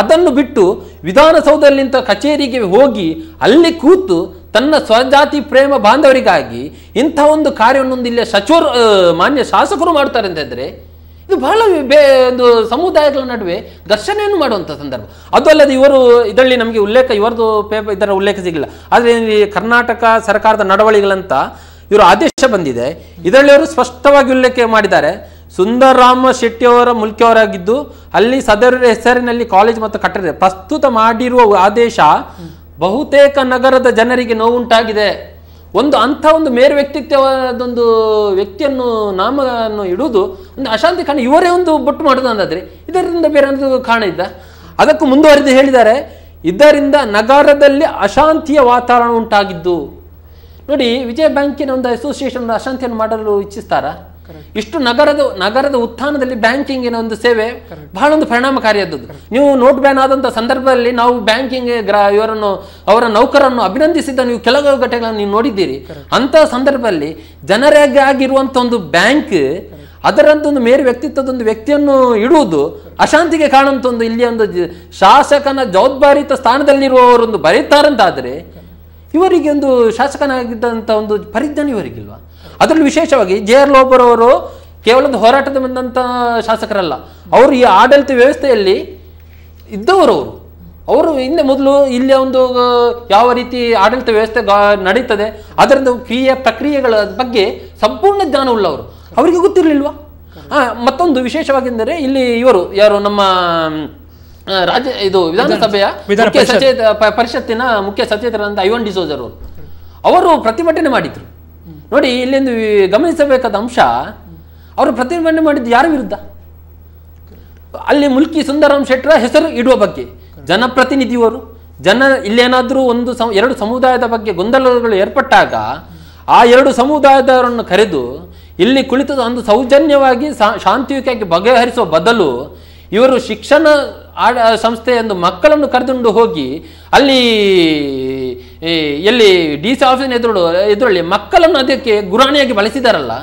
Speaker 2: ಅದನ್ನು ಬಿಟ್ಟು ವಿಧಾನಸೌಧದಲ್ಲಿಂತ ಕಚೇರಿಗೆ ಹೋಗಿ ಅಲ್ಲಿ ಕೂತು ತನ್ನ ಸ್ವಜಾತಿ ಪ್ರೇಮ ಬಾಂಧವರಿಗಾಗಿ ಇಂಥ ಒಂದು ಕಾರ್ಯವನ್ನು ಒಂದು ಇಲ್ಲಿ ಸಚಿವರು ಮಾನ್ಯ ಶಾಸಕರು ಮಾಡ್ತಾರೆ ಅಂತ ಇದು ಬಹಳ ಬೇ ಒಂದು ಸಮುದಾಯಗಳ ನಡುವೆ ಘರ್ಷಣೆಯನ್ನು ಮಾಡುವಂಥ ಸಂದರ್ಭ ಅದು ಅಲ್ಲದೆ ಇವರು ಇದರಲ್ಲಿ ನಮಗೆ ಉಲ್ಲೇಖ ಇವರದು ಪೇಪರ್ ಇದರ ಉಲ್ಲೇಖ ಸಿಗಲಿಲ್ಲ ಆದರೆ ಕರ್ನಾಟಕ ಸರ್ಕಾರದ ನಡವಳಿಗಳಂತ ಇವರು ಆದೇಶ ಬಂದಿದೆ ಇದರಲ್ಲಿ ಅವರು ಸ್ಪಷ್ಟವಾಗಿ ಉಲ್ಲೇಖ ಮಾಡಿದ್ದಾರೆ ಸುಂದರರಾಮ ಶೆಟ್ಟಿಯವರ ಮುಲ್ಕಿಯವರಾಗಿದ್ದು ಅಲ್ಲಿ ಸದರ ಹೆಸರಿನಲ್ಲಿ ಕಾಲೇಜ್ ಮತ್ತು ಕಟ್ಟಡ ಪ್ರಸ್ತುತ ಮಾಡಿರುವ ಆದೇಶ ಬಹುತೇಕ ನಗರದ ಜನರಿಗೆ ನೋವುಂಟಾಗಿದೆ ಒಂದು ಅಂಥ ಒಂದು ಮೇರು ವ್ಯಕ್ತಿತ್ವದೊಂದು ವ್ಯಕ್ತಿಯನ್ನು ನಾಮವನ್ನು ಇಡುವುದು ಒಂದು ಅಶಾಂತಿ ಕಾಣ ಇವರೇ ಒಂದು ಬೊಟ್ಟು ಮಾಡೋದು ಅಂದಾದ್ರೆ ಇದರಿಂದ ಬೇರೆ ಕಾಣ ಇದ್ದ ಅದಕ್ಕೂ ಮುಂದುವರೆದು ಹೇಳಿದ್ದಾರೆ ಇದರಿಂದ ನಗರದಲ್ಲಿ ಅಶಾಂತಿಯ ವಾತಾವರಣ ಉಂಟಾಗಿದ್ದು ನೋಡಿ ವಿಜಯ ಬ್ಯಾಂಕಿನ ಒಂದು ಅಸೋಸಿಯೇಷನ್ ಅಶಾಂತಿಯನ್ನು ಮಾಡಲು ಇಚ್ಛಿಸ್ತಾರ ಇಷ್ಟು ನಗರದ ನಗರದ ಉತ್ಥಾನದಲ್ಲಿ ಬ್ಯಾಂಕಿಂಗಿನ ಒಂದು ಸೇವೆ ಬಹಳ ಒಂದು ಪರಿಣಾಮಕಾರಿಯಾದದ್ದು ನೀವು ನೋಟ್ ಬ್ಯಾನ್ ಆದಂತಹ ಸಂದರ್ಭದಲ್ಲಿ ನಾವು ಬ್ಯಾಂಕಿಂಗ್ ಇವರನ್ನು ಅವರ ನೌಕರನ್ನು ಅಭಿನಂದಿಸಿದ ನೀವು ಕೆಲವು ಘಟನೆಗಳನ್ನು ನೀವು ನೋಡಿದ್ದೀರಿ ಅಂತ ಸಂದರ್ಭದಲ್ಲಿ ಜನರಿಗೆ ಆಗಿರುವಂತ ಒಂದು ಬ್ಯಾಂಕ್ ಅದರಂತೊಂದು ಮೇರು ವ್ಯಕ್ತಿತ್ವದ ಒಂದು ವ್ಯಕ್ತಿಯನ್ನು ಇಡುವುದು ಅಶಾಂತಿಗೆ ಕಾಣುವಂತ ಒಂದು ಇಲ್ಲಿ ಒಂದು ಶಾಸಕನ ಜವಾಬ್ದಾರಿತ ಸ್ಥಾನದಲ್ಲಿರುವವರೊಂದು ಬರೀತಾರಂತಾದ್ರೆ ಇವರಿಗೆ ಒಂದು ಶಾಸಕನಾಗಿದ್ದಂಥ ಒಂದು ಪರಿಜ್ಞಾನ ಇವರಿಗಿಲ್ವಾ ಅದರಲ್ಲಿ ವಿಶೇಷವಾಗಿ ಜೆ ಆರ್ ಅವರು ಕೇವಲ ಒಂದು ಹೋರಾಟದ ಬಂದಂಥ ಶಾಸಕರಲ್ಲ ಅವರು ಈ ಆಡಳಿತ ವ್ಯವಸ್ಥೆಯಲ್ಲಿ ಇದ್ದವರು ಅವರು ಅವರು ಹಿಂದೆ ಮೊದಲು ಇಲ್ಲಿ ಒಂದು ಯಾವ ರೀತಿ ಆಡಳಿತ ವ್ಯವಸ್ಥೆ ನಡೀತದೆ ಅದರದ್ದು ಕ್ರಿಯೆ ಪ್ರಕ್ರಿಯೆಗಳ ಬಗ್ಗೆ ಸಂಪೂರ್ಣ ಜ್ಞಾನ ಉಳ್ಳವರು ಅವರಿಗೆ ಗೊತ್ತಿರಲಿಲ್ವಾ ಮತ್ತೊಂದು ವಿಶೇಷವಾಗಿ ಎಂದರೆ ಇಲ್ಲಿ ಇವರು ಯಾರು ನಮ್ಮ ರಾಜ್ಯ ಇದು ವಿಧಾನಸಭೆಯ ಮುಖ್ಯ ಸಚೇತ ಪರಿಷತ್ತಿನ ಮುಖ್ಯ ಸಚೇತರಂತ ಐವನ್ ಡಿಸೋಜರ್ ಅವರು ಅವರು ಪ್ರತಿಭಟನೆ ಮಾಡಿದ್ರು ನೋಡಿ ಇಲ್ಲಿಂದು ಗಮನಿಸಬೇಕಾದ ಅಂಶ ಅವರು ಪ್ರತಿಭಟನೆ ಮಾಡಿದ್ದು ಯಾರ ವಿರುದ್ಧ ಅಲ್ಲಿ ಮುಲ್ಕಿ ಸುಂದರಾಮ್ ಶೆಟ್ಟರ ಹೆಸರು ಇಡುವ ಬಗ್ಗೆ ಜನಪ್ರತಿನಿಧಿಯವರು ಜನ ಇಲ್ಲೇನಾದರೂ ಒಂದು ಎರಡು ಸಮುದಾಯದ ಬಗ್ಗೆ ಗೊಂದಲಗಳು ಏರ್ಪಟ್ಟಾಗ ಆ ಎರಡು ಸಮುದಾಯದವರನ್ನು ಕರೆದು ಇಲ್ಲಿ ಕುಳಿತು ಒಂದು ಸೌಜನ್ಯವಾಗಿ ಶಾಂತಿಯುತವಾಗಿ ಬಗೆಹರಿಸುವ ಬದಲು ಇವರು ಶಿಕ್ಷಣ ಸಂಸ್ಥೆಯೊಂದು ಮಕ್ಕಳನ್ನು ಕರೆದುಕೊಂಡು ಹೋಗಿ ಅಲ್ಲಿ ಈ ಎಲ್ಲಿ ಡಿ ಸಿ ಆಫೀಸಿನ ಎದುರು ಎದುರಲ್ಲಿ ಮಕ್ಕಳನ್ನು ಅದಕ್ಕೆ ಗುರಾಣಿಯಾಗಿ ಬಳಸಿದಾರಲ್ಲ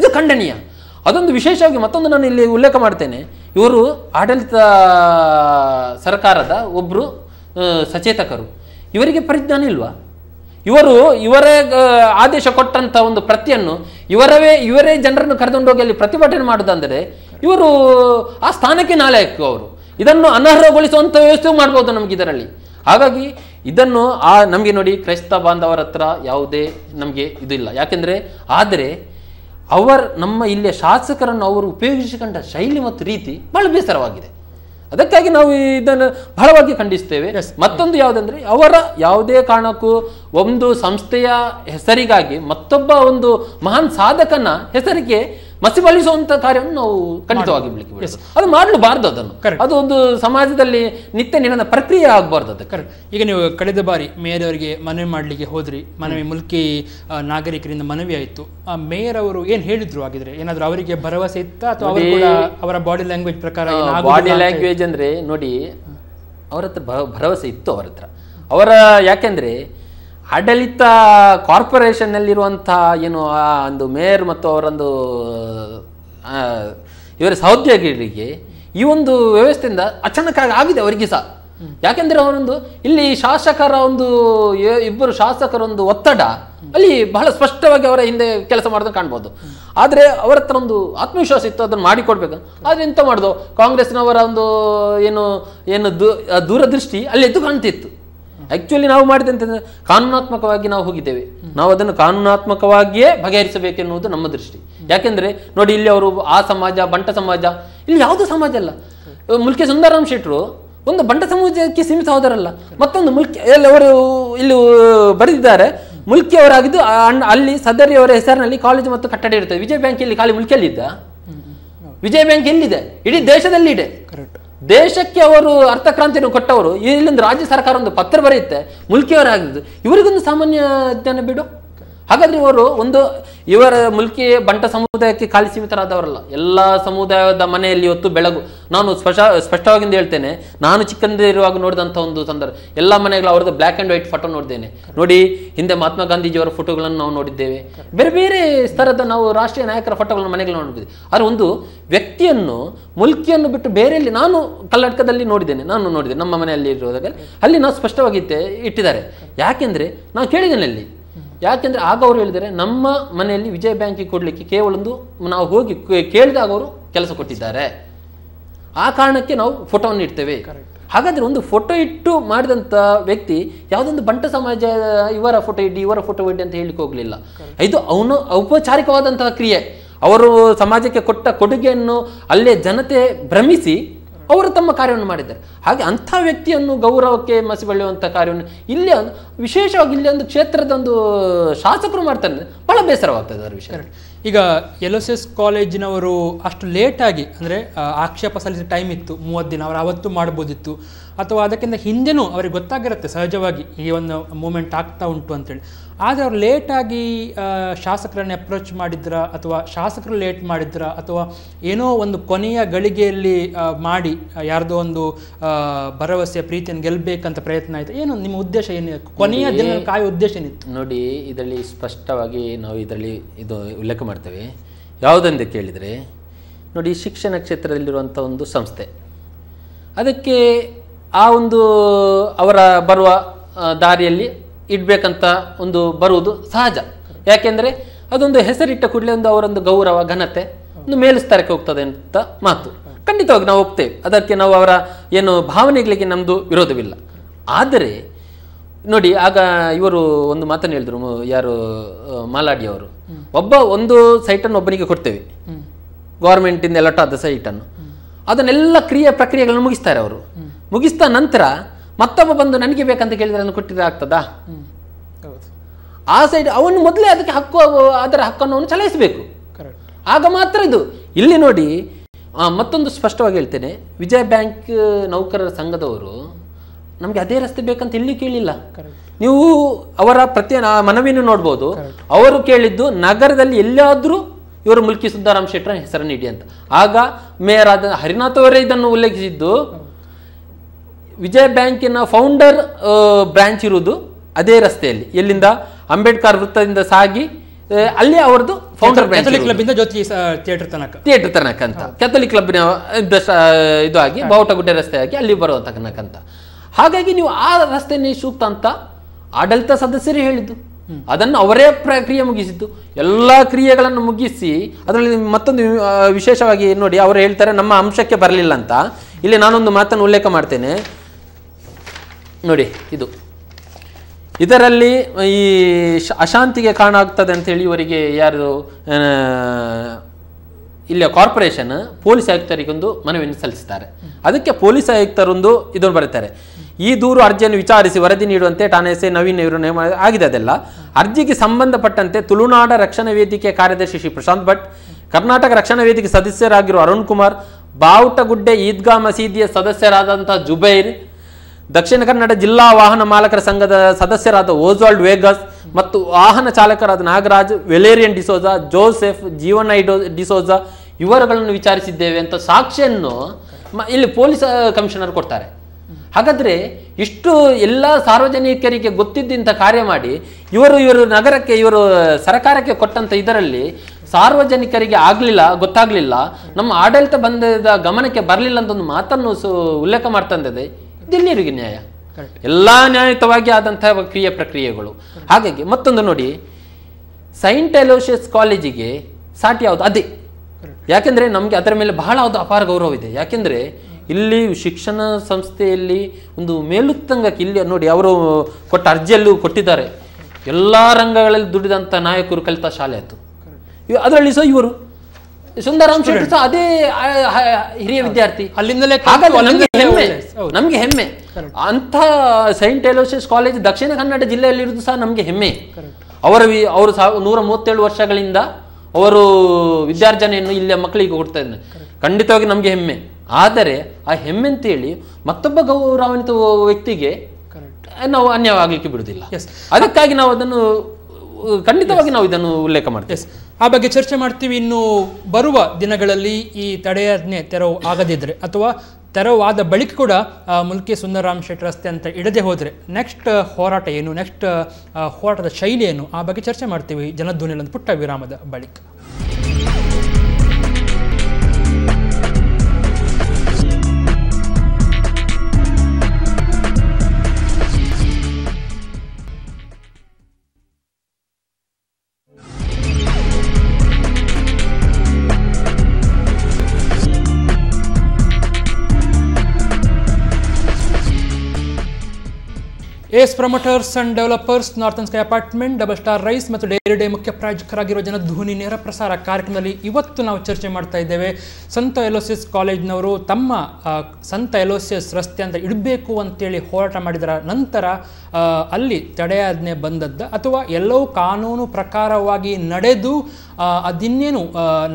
Speaker 2: ಇದು ಖಂಡನೀಯ ಅದೊಂದು ವಿಶೇಷವಾಗಿ ಮತ್ತೊಂದು ನಾನು ಇಲ್ಲಿ ಉಲ್ಲೇಖ ಮಾಡ್ತೇನೆ ಇವರು ಆಡಳಿತ ಸರ್ಕಾರದ ಒಬ್ಬರು ಸಚೇತಕರು ಇವರಿಗೆ ಪರಿಜ್ಞಾನ ಇಲ್ವಾ ಇವರು ಇವರೇ ಆದೇಶ ಕೊಟ್ಟಂಥ ಒಂದು ಪ್ರತಿಯನ್ನು ಇವರವೇ ಇವರೇ ಜನರನ್ನು ಹೋಗಿ ಅಲ್ಲಿ ಪ್ರತಿಭಟನೆ ಮಾಡೋದಂದರೆ ಇವರು ಆ ಸ್ಥಾನಕ್ಕೆ ನಾಲಾಯಕು ಅವರು ಇದನ್ನು ಅನರ್ಹಗೊಳಿಸುವಂಥ ವ್ಯವಸ್ಥೆ ಮಾಡ್ಬೋದು ನಮಗೆ ಇದರಲ್ಲಿ ಹಾಗಾಗಿ ಇದನ್ನು ಆ ನಮಗೆ ನೋಡಿ ಕ್ರೈಸ್ತ ಬಾಂಧವರ ಹತ್ರ ಯಾವುದೇ ನಮಗೆ ಇದಿಲ್ಲ ಯಾಕೆಂದರೆ ಆದರೆ ಅವರ್ ನಮ್ಮ ಇಲ್ಲಿಯ ಶಾಸಕರನ್ನು ಅವರು ಉಪಯೋಗಿಸಿಕೊಂಡ ಶೈಲಿ ಮತ್ತು ರೀತಿ ಬಹಳ ಬೇಸರವಾಗಿದೆ ಅದಕ್ಕಾಗಿ ನಾವು ಇದನ್ನು ಬಹಳವಾಗಿ ಖಂಡಿಸ್ತೇವೆ ಮತ್ತೊಂದು ಯಾವುದಂದ್ರೆ ಅವರ ಯಾವುದೇ ಕಾರಣಕ್ಕೂ ಒಂದು ಸಂಸ್ಥೆಯ ಹೆಸರಿಗಾಗಿ ಮತ್ತೊಬ್ಬ ಒಂದು ಮಹಾನ್ ಸಾಧಕನ ಹೆಸರಿಗೆ
Speaker 1: ಮಸಿಪಾಲಿಸುವಂತ
Speaker 2: ಕಾರ್ಯವನ್ನು ನಾವು ಖಂಡಿತವಾಗಿ
Speaker 1: ಅದು ಮಾಡಲೂಬಾರ್ದು ಅದನ್ನು ಅದು ಒಂದು ಸಮಾಜದಲ್ಲಿ ನಿತ್ಯ ನಿರಂತರ ಪ್ರಕ್ರಿಯೆ ಆಗಬಾರ್ದು ಅದು ಕರೆಕ್ಟ್ ಈಗ ನೀವು ಕಳೆದ ಬಾರಿ ಮೇಯರ್ ಅವರಿಗೆ ಮನವಿ ಮಾಡಲಿಕ್ಕೆ ಹೋದ್ರಿ ಮನವಿ ಮುಲ್ಕಿ ನಾಗರಿಕರಿಂದ ಮನವಿ ಆಯಿತು ಆ ಮೇಯರ್ ಅವರು ಏನ್ ಹೇಳಿದ್ರು ಆಗಿದ್ರೆ ಏನಾದರೂ ಅವರಿಗೆ ಭರವಸೆ ಇತ್ತ ಅಥವಾ ಅವರ ಬಾಡಿ ಲ್ಯಾಂಗ್ವೇಜ್ ಪ್ರಕಾರ ಬಾಡಿ ಲ್ಯಾಂಗ್ವೇಜ್ ಅಂದ್ರೆ ನೋಡಿ
Speaker 2: ಅವರ ಹತ್ರ ಭರವಸೆ ಇತ್ತು ಅವರ ಹತ್ರ ಅವರ ಯಾಕೆಂದ್ರೆ ಆಡಳಿತ ಕಾರ್ಪೊರೇಷನ್ನಲ್ಲಿರುವಂಥ ಏನು ಆ ಒಂದು ಮೇಯರ್ ಮತ್ತು ಅವರೊಂದು ಇವರ ಸಹೋದ್ಯೋಗಿಗಳಿಗೆ ಈ ಒಂದು ವ್ಯವಸ್ಥೆಯಿಂದ ಅಚಾನಕ್ಕಾಗಿ ಆಗಿದೆ ಅವರಿಗೆ ಸಹ ಯಾಕೆಂದರೆ ಅವರೊಂದು ಇಲ್ಲಿ ಶಾಸಕರ ಒಂದು ಇಬ್ಬರು ಶಾಸಕರ ಒಂದು ಒತ್ತಡ ಅಲ್ಲಿ ಬಹಳ ಸ್ಪಷ್ಟವಾಗಿ ಅವರ ಹಿಂದೆ ಕೆಲಸ ಮಾಡೋದು ಕಾಣ್ಬೋದು ಆದರೆ ಅವರ ಹತ್ರ ಒಂದು ಆತ್ಮವಿಶ್ವಾಸ ಇತ್ತು ಅದನ್ನು ಮಾಡಿಕೊಡ್ಬೇಕು ಆದರೆ ಎಂತ ಮಾಡೋದು ಕಾಂಗ್ರೆಸ್ನವರ ಒಂದು ಏನು ಏನು ದೂರದೃಷ್ಟಿ ಅಲ್ಲಿ ಎದ್ದು ಕಾಣ್ತಿತ್ತು ಆ್ಯಕ್ಚುಲಿ ನಾವು ಮಾಡಿದಂತೆ ಕಾನೂನಾತ್ಮಕವಾಗಿ ನಾವು ಹೋಗಿದ್ದೇವೆ ನಾವು ಅದನ್ನು ಕಾನೂನಾತ್ಮಕವಾಗಿಯೇ ಬಗೆಹರಿಸಬೇಕೆನ್ನುವುದು ನಮ್ಮ ದೃಷ್ಟಿ ಯಾಕೆಂದರೆ ನೋಡಿ ಇಲ್ಲಿ ಅವರು ಆ ಸಮಾಜ ಬಂಟ ಸಮಾಜ ಇಲ್ಲಿ ಯಾವುದೂ ಸಮಾಜ ಅಲ್ಲ ಮುಲ್ಕೆ ಸುಂದರರಾಮ್ ಶೆಟ್ಟರು ಒಂದು ಬಂಟ ಸಮಾಜಕ್ಕೆ ಸೀಮಿತ ಹೋದರಲ್ಲ ಮತ್ತೊಂದು ಮುಲ್ಕಿ ಎಲ್ಲಿ ಅವರು ಇಲ್ಲಿ ಬರೆದಿದ್ದಾರೆ ಮುಲ್ಕಿಯವರಾಗಿದ್ದು ಅಲ್ಲಿ ಸದರಿಯವರ ಹೆಸರಿನಲ್ಲಿ ಕಾಲೇಜು ಮತ್ತು ಕಟ್ಟಡ ಇರ್ತದೆ ವಿಜಯ ಬ್ಯಾಂಕ್ ಇಲ್ಲಿ ಖಾಲಿ ಮುಲ್ಕಿಯಲ್ಲಿ ಇದ್ದ ವಿಜಯ ಬ್ಯಾಂಕ್ ಎಲ್ಲಿದೆ ಇಡೀ ದೇಶದಲ್ಲಿ ಇದೆ ಕರೆಕ್ಟ್ ದೇಶಕ್ಕೆ ಅವರು ಅರ್ಥಕ್ರಾಂತಿಯನ್ನು ಕೊಟ್ಟವರು ಇಲ್ಲಿಂದ ರಾಜ್ಯ ಸರ್ಕಾರ ಒಂದು ಪತ್ರ ಬರೆಯುತ್ತೆ ಮುಲ್ಕಿಯವರಾಗಿದ್ದು ಇವರಿಗೊಂದು ಸಾಮಾನ್ಯ ಜ್ಞಾನ ಬಿಡು ಹಾಗಾದ್ರೆ ಇವರು ಒಂದು ಇವರ ಮುಲ್ಕಿ ಬಂಟ ಸಮುದಾಯಕ್ಕೆ ಖಾಲಿ ಸೀಮಿತರಾದವರಲ್ಲ ಎಲ್ಲ ಸಮುದಾಯದ ಮನೆಯಲ್ಲಿ ಇವತ್ತು ಬೆಳಗು ನಾನು ಸ್ಪಷ್ಟ ಸ್ಪಷ್ಟವಾಗಿಂದ ಹೇಳ್ತೇನೆ ನಾನು ಚಿಕ್ಕಂದಿರುವಾಗ ನೋಡಿದಂಥ ಒಂದು ಸಂದರ್ಭ ಎಲ್ಲ ಮನೆಗಳು ಅವ್ರದ್ದು ಬ್ಲ್ಯಾಕ್ ಆ್ಯಂಡ್ ವೈಟ್ ಫೋಟೋ ನೋಡಿದ್ದೇನೆ ನೋಡಿ ಹಿಂದೆ ಮಹಾತ್ಮ ಗಾಂಧೀಜಿಯವರ ಫೋಟೋಗಳನ್ನು ನಾವು ನೋಡಿದ್ದೇವೆ ಬೇರೆ ಬೇರೆ ಸ್ತರದ ನಾವು ರಾಷ್ಟ್ರೀಯ ನಾಯಕರ ಫೋಟೋಗಳನ್ನು ಮನೆಗಳು ನೋಡಿದ್ವಿ ಆದರೆ ಒಂದು ವ್ಯಕ್ತಿಯನ್ನು ಮುಲ್ಕಿಯನ್ನು ಬಿಟ್ಟು ಬೇರೆಯಲ್ಲಿ ನಾನು ಕರ್ನಾಟಕದಲ್ಲಿ ನೋಡಿದ್ದೇನೆ ನಾನು ನೋಡಿದ್ದೇನೆ ನಮ್ಮ ಮನೆಯಲ್ಲಿ ಇರುವುದಾಗ ಅಲ್ಲಿ ನಾವು ಸ್ಪಷ್ಟವಾಗಿ ಇಟ್ಟಿದ್ದಾರೆ ಯಾಕೆಂದರೆ ನಾವು ಕೇಳಿದ್ದೇನೆ ಅಲ್ಲಿ ಯಾಕೆಂದರೆ ಆಗ ಅವರು ಹೇಳಿದರೆ ನಮ್ಮ ಮನೆಯಲ್ಲಿ ವಿಜಯ ಬ್ಯಾಂಕಿಗೆ ಕೊಡಲಿಕ್ಕೆ ಕೇವಲ ಒಂದು ನಾವು ಹೋಗಿ ಕೇಳಿದಾಗ ಅವರು ಕೆಲಸ ಕೊಟ್ಟಿದ್ದಾರೆ ಆ ಕಾರಣಕ್ಕೆ ನಾವು ಫೋಟೋವನ್ನು ಇಡ್ತೇವೆ ಹಾಗಾದರೆ ಒಂದು ಫೋಟೋ ಇಟ್ಟು ಮಾಡಿದಂಥ ವ್ಯಕ್ತಿ ಯಾವುದೊಂದು ಬಂಟ ಸಮಾಜ ಇವರ ಫೋಟೋ ಇಡಿ ಇವರ ಫೋಟೋ ಇಡಿ ಅಂತ ಹೇಳಿಕ್ಕೆ ಹೋಗಲಿಲ್ಲ ಇದು ಅವನು ಔಪಚಾರಿಕವಾದಂತಹ ಕ್ರಿಯೆ ಅವರು ಸಮಾಜಕ್ಕೆ ಕೊಟ್ಟ ಕೊಡುಗೆಯನ್ನು ಅಲ್ಲೇ ಜನತೆ ಭ್ರಮಿಸಿ ಅವರು ತಮ್ಮ ಕಾರ್ಯವನ್ನು ಮಾಡಿದ್ದಾರೆ ಹಾಗೆ ಅಂಥ ವ್ಯಕ್ತಿಯನ್ನು ಗೌರವಕ್ಕೆ ಬೆಳೆಯುವಂಥ ಕಾರ್ಯವನ್ನು ಇಲ್ಲಿ ಒಂದು ವಿಶೇಷವಾಗಿ ಇಲ್ಲಿ ಒಂದು ಕ್ಷೇತ್ರದ ಒಂದು
Speaker 1: ಶಾಸಕರು ಮಾಡ್ತಾರೆ ಬಹಳ ಬೇಸರವಾಗ್ತದೆ ಅದರ ವಿಷಯ ಈಗ ಎಲ್ ಎಸ್ ಎಸ್ ಕಾಲೇಜಿನವರು ಅಷ್ಟು ಲೇಟಾಗಿ ಅಂದರೆ ಆಕ್ಷೇಪ ಸಲ್ಲಿಸಿದ ಟೈಮ್ ಇತ್ತು ಮೂವತ್ತು ದಿನ ಅವರು ಅವತ್ತು ಮಾಡ್ಬೋದಿತ್ತು ಅಥವಾ ಅದಕ್ಕಿಂತ ಹಿಂದೆನೂ ಅವ್ರಿಗೆ ಗೊತ್ತಾಗಿರುತ್ತೆ ಸಹಜವಾಗಿ ಈ ಒಂದು ಮೂಮೆಂಟ್ ಆಗ್ತಾ ಉಂಟು ಅಂತೇಳಿ ಆದರೆ ಅವ್ರು ಲೇಟಾಗಿ ಶಾಸಕರನ್ನು ಅಪ್ರೋಚ್ ಮಾಡಿದ್ರ ಅಥವಾ ಶಾಸಕರು ಲೇಟ್ ಮಾಡಿದ್ರ ಅಥವಾ ಏನೋ ಒಂದು ಕೊನೆಯ ಗಳಿಗೆಯಲ್ಲಿ ಮಾಡಿ ಯಾರ್ದೋ ಒಂದು ಭರವಸೆ ಪ್ರೀತಿಯನ್ನು ಗೆಲ್ಲಬೇಕಂತ ಪ್ರಯತ್ನ ಆಯಿತು ಏನು ನಿಮ್ಮ ಉದ್ದೇಶ ಏನು ಕೊನೆಯ ದಿನ ಕಾಯ ಉದ್ದೇಶ ಏನಿತ್ತು
Speaker 2: ನೋಡಿ ಇದರಲ್ಲಿ ಸ್ಪಷ್ಟವಾಗಿ ನಾವು ಇದರಲ್ಲಿ ಇದು ಉಲ್ಲೇಖ ಮಾಡ್ತೇವೆ ಯಾವುದೆಂದು ಕೇಳಿದರೆ ನೋಡಿ ಶಿಕ್ಷಣ ಕ್ಷೇತ್ರದಲ್ಲಿರುವಂಥ ಒಂದು ಸಂಸ್ಥೆ ಅದಕ್ಕೆ ಆ ಒಂದು ಅವರ ಬರುವ ದಾರಿಯಲ್ಲಿ ಇಡಬೇಕಂತ ಒಂದು ಬರುವುದು ಸಹಜ ಯಾಕೆಂದರೆ ಅದೊಂದು ಹೆಸರಿಟ್ಟ ಕೂಡಲೇ ಒಂದು ಅವರೊಂದು ಗೌರವ ಘನತೆ ಒಂದು ಮೇಲುಸ್ತರಕ್ಕೆ ಹೋಗ್ತದೆ ಅಂತ ಮಾತು ಖಂಡಿತವಾಗಿ ನಾವು ಹೋಗ್ತೇವೆ ಅದಕ್ಕೆ ನಾವು ಅವರ ಏನು ಭಾವನೆಗಳಿಗೆ ನಮ್ಮದು ವಿರೋಧವಿಲ್ಲ ಆದರೆ ನೋಡಿ ಆಗ ಇವರು ಒಂದು ಮಾತನ್ನು ಹೇಳಿದ್ರು ಯಾರು ಮಾಲಾಡಿಯವರು ಒಬ್ಬ ಒಂದು ಸೈಟನ್ನು ಒಬ್ಬನಿಗೆ ಕೊಡ್ತೇವೆ ಗೌರ್ಮೆಂಟಿಂದ ಎಲ್ಲಟಾದ ಆದ ಸೈಟನ್ನು ಅದನ್ನೆಲ್ಲ ಕ್ರಿಯೆ ಪ್ರಕ್ರಿಯೆಗಳನ್ನು ಮುಗಿಸ್ತಾರೆ ಅವರು ಮುಗಿಸಿದ ನಂತರ ಮತ್ತೊಬ್ಬ ಬಂದು ನನಗೆ ಬೇಕಂತ ಕೇಳಿದ್ರೆ ಅದನ್ನು ಕೊಟ್ಟಿದ್ರೆ ಆಗ್ತದಾ ಆ ಸೈಡ್ ಅವನು ಮೊದಲೇ ಅದಕ್ಕೆ ಹಕ್ಕು ಅದರ ಹಕ್ಕನ್ನು ಅವನು ಚಲಾಯಿಸಬೇಕು ಆಗ ಮಾತ್ರ ಇದು ಇಲ್ಲಿ ನೋಡಿ ಮತ್ತೊಂದು ಸ್ಪಷ್ಟವಾಗಿ ಹೇಳ್ತೇನೆ ವಿಜಯ ಬ್ಯಾಂಕ್ ನೌಕರರ ಸಂಘದವರು ನಮಗೆ ಅದೇ ರಸ್ತೆ ಬೇಕಂತ ಇಲ್ಲಿ ಕೇಳಿಲ್ಲ ನೀವು ಅವರ ಪ್ರತಿ ಮನವಿಯನ್ನು ನೋಡ್ಬೋದು ಅವರು ಕೇಳಿದ್ದು ನಗರದಲ್ಲಿ ಎಲ್ಲಾದರೂ ಇವರು ಮುಲ್ಕಿ ಸುದ್ದಾರಾಮ್ ಶೆಟ್ಟರ ಹೆಸರನ್ನು ಇಡಿ ಅಂತ ಆಗ ಮೇಯರ್ ಆದ ಹರಿನಾಥ್ ಅವರೇ ಇದನ್ನು ಉಲ್ಲೇಖಿಸಿದ್ದು ವಿಜಯ ಬ್ಯಾಂಕಿನ ಫೌಂಡರ್ ಬ್ರಾಂಚ್ ಇರುವುದು ಅದೇ ರಸ್ತೆಯಲ್ಲಿ ಎಲ್ಲಿಂದ ಅಂಬೇಡ್ಕರ್ ವೃತ್ತದಿಂದ ಸಾಗಿ ಅಲ್ಲಿ ಅವರದು founder branch club
Speaker 1: Jyothi theatre ತನಕ
Speaker 2: ಥಿಯೇಟರ್ ತನಕ ಅಂತ ಕ್ಯಾಥೋಲಿಕ್ ಕ್ಲಬ್ನ ಇದು ಆಗಿ ಬಾವುಟಗುಡ್ಡೆ ರಸ್ತೆ ಆಗಿ ಅಲ್ಲಿ ಬರುವ ತನಕ ಅಂತ ಹಾಗಾಗಿ ನೀವು ಆ ರಸ್ತೆನೇ ಸೂಕ್ತ ಅಂತ ಆಡಳಿತ ಸದಸ್ಯರೇ ಹೇಳಿದ್ದು ಅದನ್ನು ಅವರೇ ಪ್ರಕ್ರಿಯೆ ಮುಗಿಸಿದ್ದು ಎಲ್ಲ ಕ್ರಿಯೆಗಳನ್ನು ಮುಗಿಸಿ ಅದರಲ್ಲಿ ಮತ್ತೊಂದು ವಿಶೇಷವಾಗಿ ನೋಡಿ ಅವರು ಹೇಳ್ತಾರೆ ನಮ್ಮ ಅಂಶಕ್ಕೆ ಬರಲಿಲ್ಲ ಅಂತ ಇಲ್ಲಿ ನಾನೊಂದು ಮಾತನ್ನು ಉಲ್ಲೇಖ ಮಾಡ್ತೇನೆ ನೋಡಿ ಇದು ಇದರಲ್ಲಿ ಈ ಅಶಾಂತಿಗೆ ಕಾರಣ ಆಗ್ತದೆ ಹೇಳಿ ಇವರಿಗೆ ಯಾರು ಇಲ್ಲಿಯ ಕಾರ್ಪೊರೇಷನ್ ಪೊಲೀಸ್ ಆಯುಕ್ತರಿಗೊಂದು ಮನವಿಯನ್ನು ಸಲ್ಲಿಸುತ್ತಾರೆ ಅದಕ್ಕೆ ಪೊಲೀಸ್ ಆಯುಕ್ತರೊಂದು ಇದನ್ನು ಬರೀತಾರೆ ಈ ದೂರು ಅರ್ಜಿಯನ್ನು ವಿಚಾರಿಸಿ ವರದಿ ನೀಡುವಂತೆ ಠಾಣೆ ಎಸ್ಐ ನವೀನ್ ಇವರು ನೇಮ ಆಗಿದೆ ಅದೆಲ್ಲ ಅರ್ಜಿಗೆ ಸಂಬಂಧಪಟ್ಟಂತೆ ತುಳುನಾಡ ರಕ್ಷಣಾ ವೇದಿಕೆ ಕಾರ್ಯದರ್ಶಿ ಶ್ರೀ ಪ್ರಶಾಂತ್ ಭಟ್ ಕರ್ನಾಟಕ ರಕ್ಷಣಾ ವೇದಿಕೆ ಸದಸ್ಯರಾಗಿರುವ ಅರುಣ್ ಕುಮಾರ್ ಬಾವುಟಗುಡ್ಡೆ ಈದ್ಗಾ ಮಸೀದಿಯ ಸದಸ್ಯರಾದಂತಹ ಜುಬೈರ್ ದಕ್ಷಿಣ ಕನ್ನಡ ಜಿಲ್ಲಾ ವಾಹನ ಮಾಲಕರ ಸಂಘದ ಸದಸ್ಯರಾದ ಓಜ್ವಾಲ್ಡ್ ವೇಗಸ್ ಮತ್ತು ವಾಹನ ಚಾಲಕರಾದ Nagaraj Valerian D'Souza Joseph Jeevan ಐಡೋ ಡಿಸೋಜಾ ಇವರುಗಳನ್ನು ವಿಚಾರಿಸಿದ್ದೇವೆ ಅಂತ ಸಾಕ್ಷಿಯನ್ನು ಇಲ್ಲಿ ಪೊಲೀಸ್ ಕಮಿಷನರ್ ಕೊಡ್ತಾರೆ ಹಾಗಾದರೆ ಇಷ್ಟು ಎಲ್ಲ ಸಾರ್ವಜನಿಕರಿಗೆ ಗೊತ್ತಿದ್ದಂಥ ಕಾರ್ಯ ಮಾಡಿ ಇವರು ಇವರು ನಗರಕ್ಕೆ ಇವರು ಸರ್ಕಾರಕ್ಕೆ ಕೊಟ್ಟಂಥ ಇದರಲ್ಲಿ ಸಾರ್ವಜನಿಕರಿಗೆ ಆಗಲಿಲ್ಲ ಗೊತ್ತಾಗಲಿಲ್ಲ ನಮ್ಮ ಆಡಳಿತ ಬಂದದ ಗಮನಕ್ಕೆ ಬರಲಿಲ್ಲ ಅಂತ ಒಂದು ಮಾತನ್ನು ಸು ಉಲ್ಲೇಖ ಮಾಡ್ತಂದಿದೆ ದಿಲ್ಲಿಯರಿಗೆ ನ್ಯಾಯ ಎಲ್ಲ ನ್ಯಾಯಯುತವಾಗಿ ಆದಂತಹ ಕ್ರಿಯೆ ಪ್ರಕ್ರಿಯೆಗಳು ಹಾಗಾಗಿ ಮತ್ತೊಂದು ನೋಡಿ ಸೈಂಟ್ ಎಲೋಷಿಯಸ್ ಕಾಲೇಜಿಗೆ ಸಾಟಿ ಯಾವುದು ಅದೇ ಯಾಕೆಂದರೆ ನಮಗೆ ಅದರ ಮೇಲೆ ಬಹಳ ಒಂದು ಅಪಾರ ಗೌರವ ಇದೆ ಯಾಕೆಂದರೆ ಇಲ್ಲಿ ಶಿಕ್ಷಣ ಸಂಸ್ಥೆಯಲ್ಲಿ ಒಂದು ಮೇಲುತ್ತಂಗಕ್ಕೆ ಇಲ್ಲಿ ನೋಡಿ ಅವರು ಕೊಟ್ಟ ಅರ್ಜಿಯಲ್ಲೂ ಕೊಟ್ಟಿದ್ದಾರೆ ಎಲ್ಲ ರಂಗಗಳಲ್ಲಿ ದುಡಿದಂಥ ನಾಯಕರು ಕಲಿತ ಶಾಲೆ ಆಯಿತು ಅದರಲ್ಲಿ ಸಹ ಇವರು ಸುಂದರಾಮ್ ಶೆಟ್ಟಿ ಸಹ ಅದೇ ಹಿರಿಯ ವಿದ್ಯಾರ್ಥಿ ಅಲ್ಲಿಂದಲೇ ಹೆಮ್ಮೆ ನಮ್ಗೆ ಹೆಮ್ಮೆ ಅಂತ ಸೈಂಟ್ ಕಾಲೇಜ್ ದಕ್ಷಿಣ ಕನ್ನಡ ಜಿಲ್ಲೆಯಲ್ಲಿರುವುದು ಸಹ ನಮ್ಗೆ ಹೆಮ್ಮೆ ಅವರ ಅವರು ನೂರ ಮೂವತ್ತೇಳು ವರ್ಷಗಳಿಂದ ಅವರು ವಿದ್ಯಾರ್ಜನೆಯನ್ನು ಇಲ್ಲಿಯ ಮಕ್ಕಳಿಗೆ ಕೊಡ್ತಾ ಇದ್ದಾರೆ ಖಂಡಿತವಾಗಿ ನಮಗೆ ಹೆಮ್ಮೆ ಆದರೆ ಆ ಹೆಮ್ಮೆ ಅಂತೇಳಿ ಮತ್ತೊಬ್ಬ ಗೌರವಾನ್ವಿತ ವ್ಯಕ್ತಿಗೆ ನಾವು ಅನ್ಯವಾಗಲಿಕ್ಕೆ ಬಿಡುದಿಲ್ಲ ಅದಕ್ಕಾಗಿ ನಾವು ಅದನ್ನು
Speaker 1: ಖಂಡಿತವಾಗಿ ನಾವು ಇದನ್ನು ಉಲ್ಲೇಖ ಮಾಡ್ತೇವೆ ಆ ಬಗ್ಗೆ ಚರ್ಚೆ ಮಾಡ್ತೀವಿ ಇನ್ನು ಬರುವ ದಿನಗಳಲ್ಲಿ ಈ ತಡೆಯಾಜ್ಞೆ ತೆರವು ಆಗದಿದ್ದರೆ ಅಥವಾ ತೆರವಾದ ಬಳಿಕ ಕೂಡ ಮುಲ್ಕಿ ಸುಂದರರಾಮ್ ಶೆಟ್ ರಸ್ತೆ ಅಂತ ಇಡದೆ ಹೋದರೆ ನೆಕ್ಸ್ಟ್ ಹೋರಾಟ ಏನು ನೆಕ್ಸ್ಟ್ ಹೋರಾಟದ ಶೈಲಿ ಏನು ಆ ಬಗ್ಗೆ ಚರ್ಚೆ ಮಾಡ್ತೀವಿ ಜನಧ್ವನಿಯಲ್ಲಿ ಪುಟ್ಟ ವಿರಾಮದ ಬಳಿಕ ace promoters and developers northern sky apartment double star rice ಮತ್ತು ಡೈರಿ ಡೇ ಮುಖ್ಯ ಪ್ರಾಯೋಜಕರಾಗಿರುವ ಜನ ಧ್ವನಿ ನೇರ ಪ್ರಸಾರ ಕಾರ್ಯಕ್ರಮದಲ್ಲಿ ಇವತ್ತು ನಾವು ಚರ್ಚೆ ಮಾಡ್ತಾ ಇದ್ದೇವೆ ಸಂತ ಎಲೋಸಿಯಸ್ ಕಾಲೇಜ್ನವರು ತಮ್ಮ ಸಂತ ಎಲೋಸಿಯಸ್ ರಸ್ತೆ ಅಂತ ಇಡಬೇಕು ಅಂತೇಳಿ ಹೋರಾಟ ಮಾಡಿದರ ನಂತರ ಅಲ್ಲಿ ತಡೆಯಾಜ್ಞೆ ಬಂದದ್ದು ಅಥವಾ ಎಲ್ಲವೂ ಕಾನೂನು ಪ್ರಕಾರವಾಗಿ ನಡೆದು ಅದಿನ್ನೇನು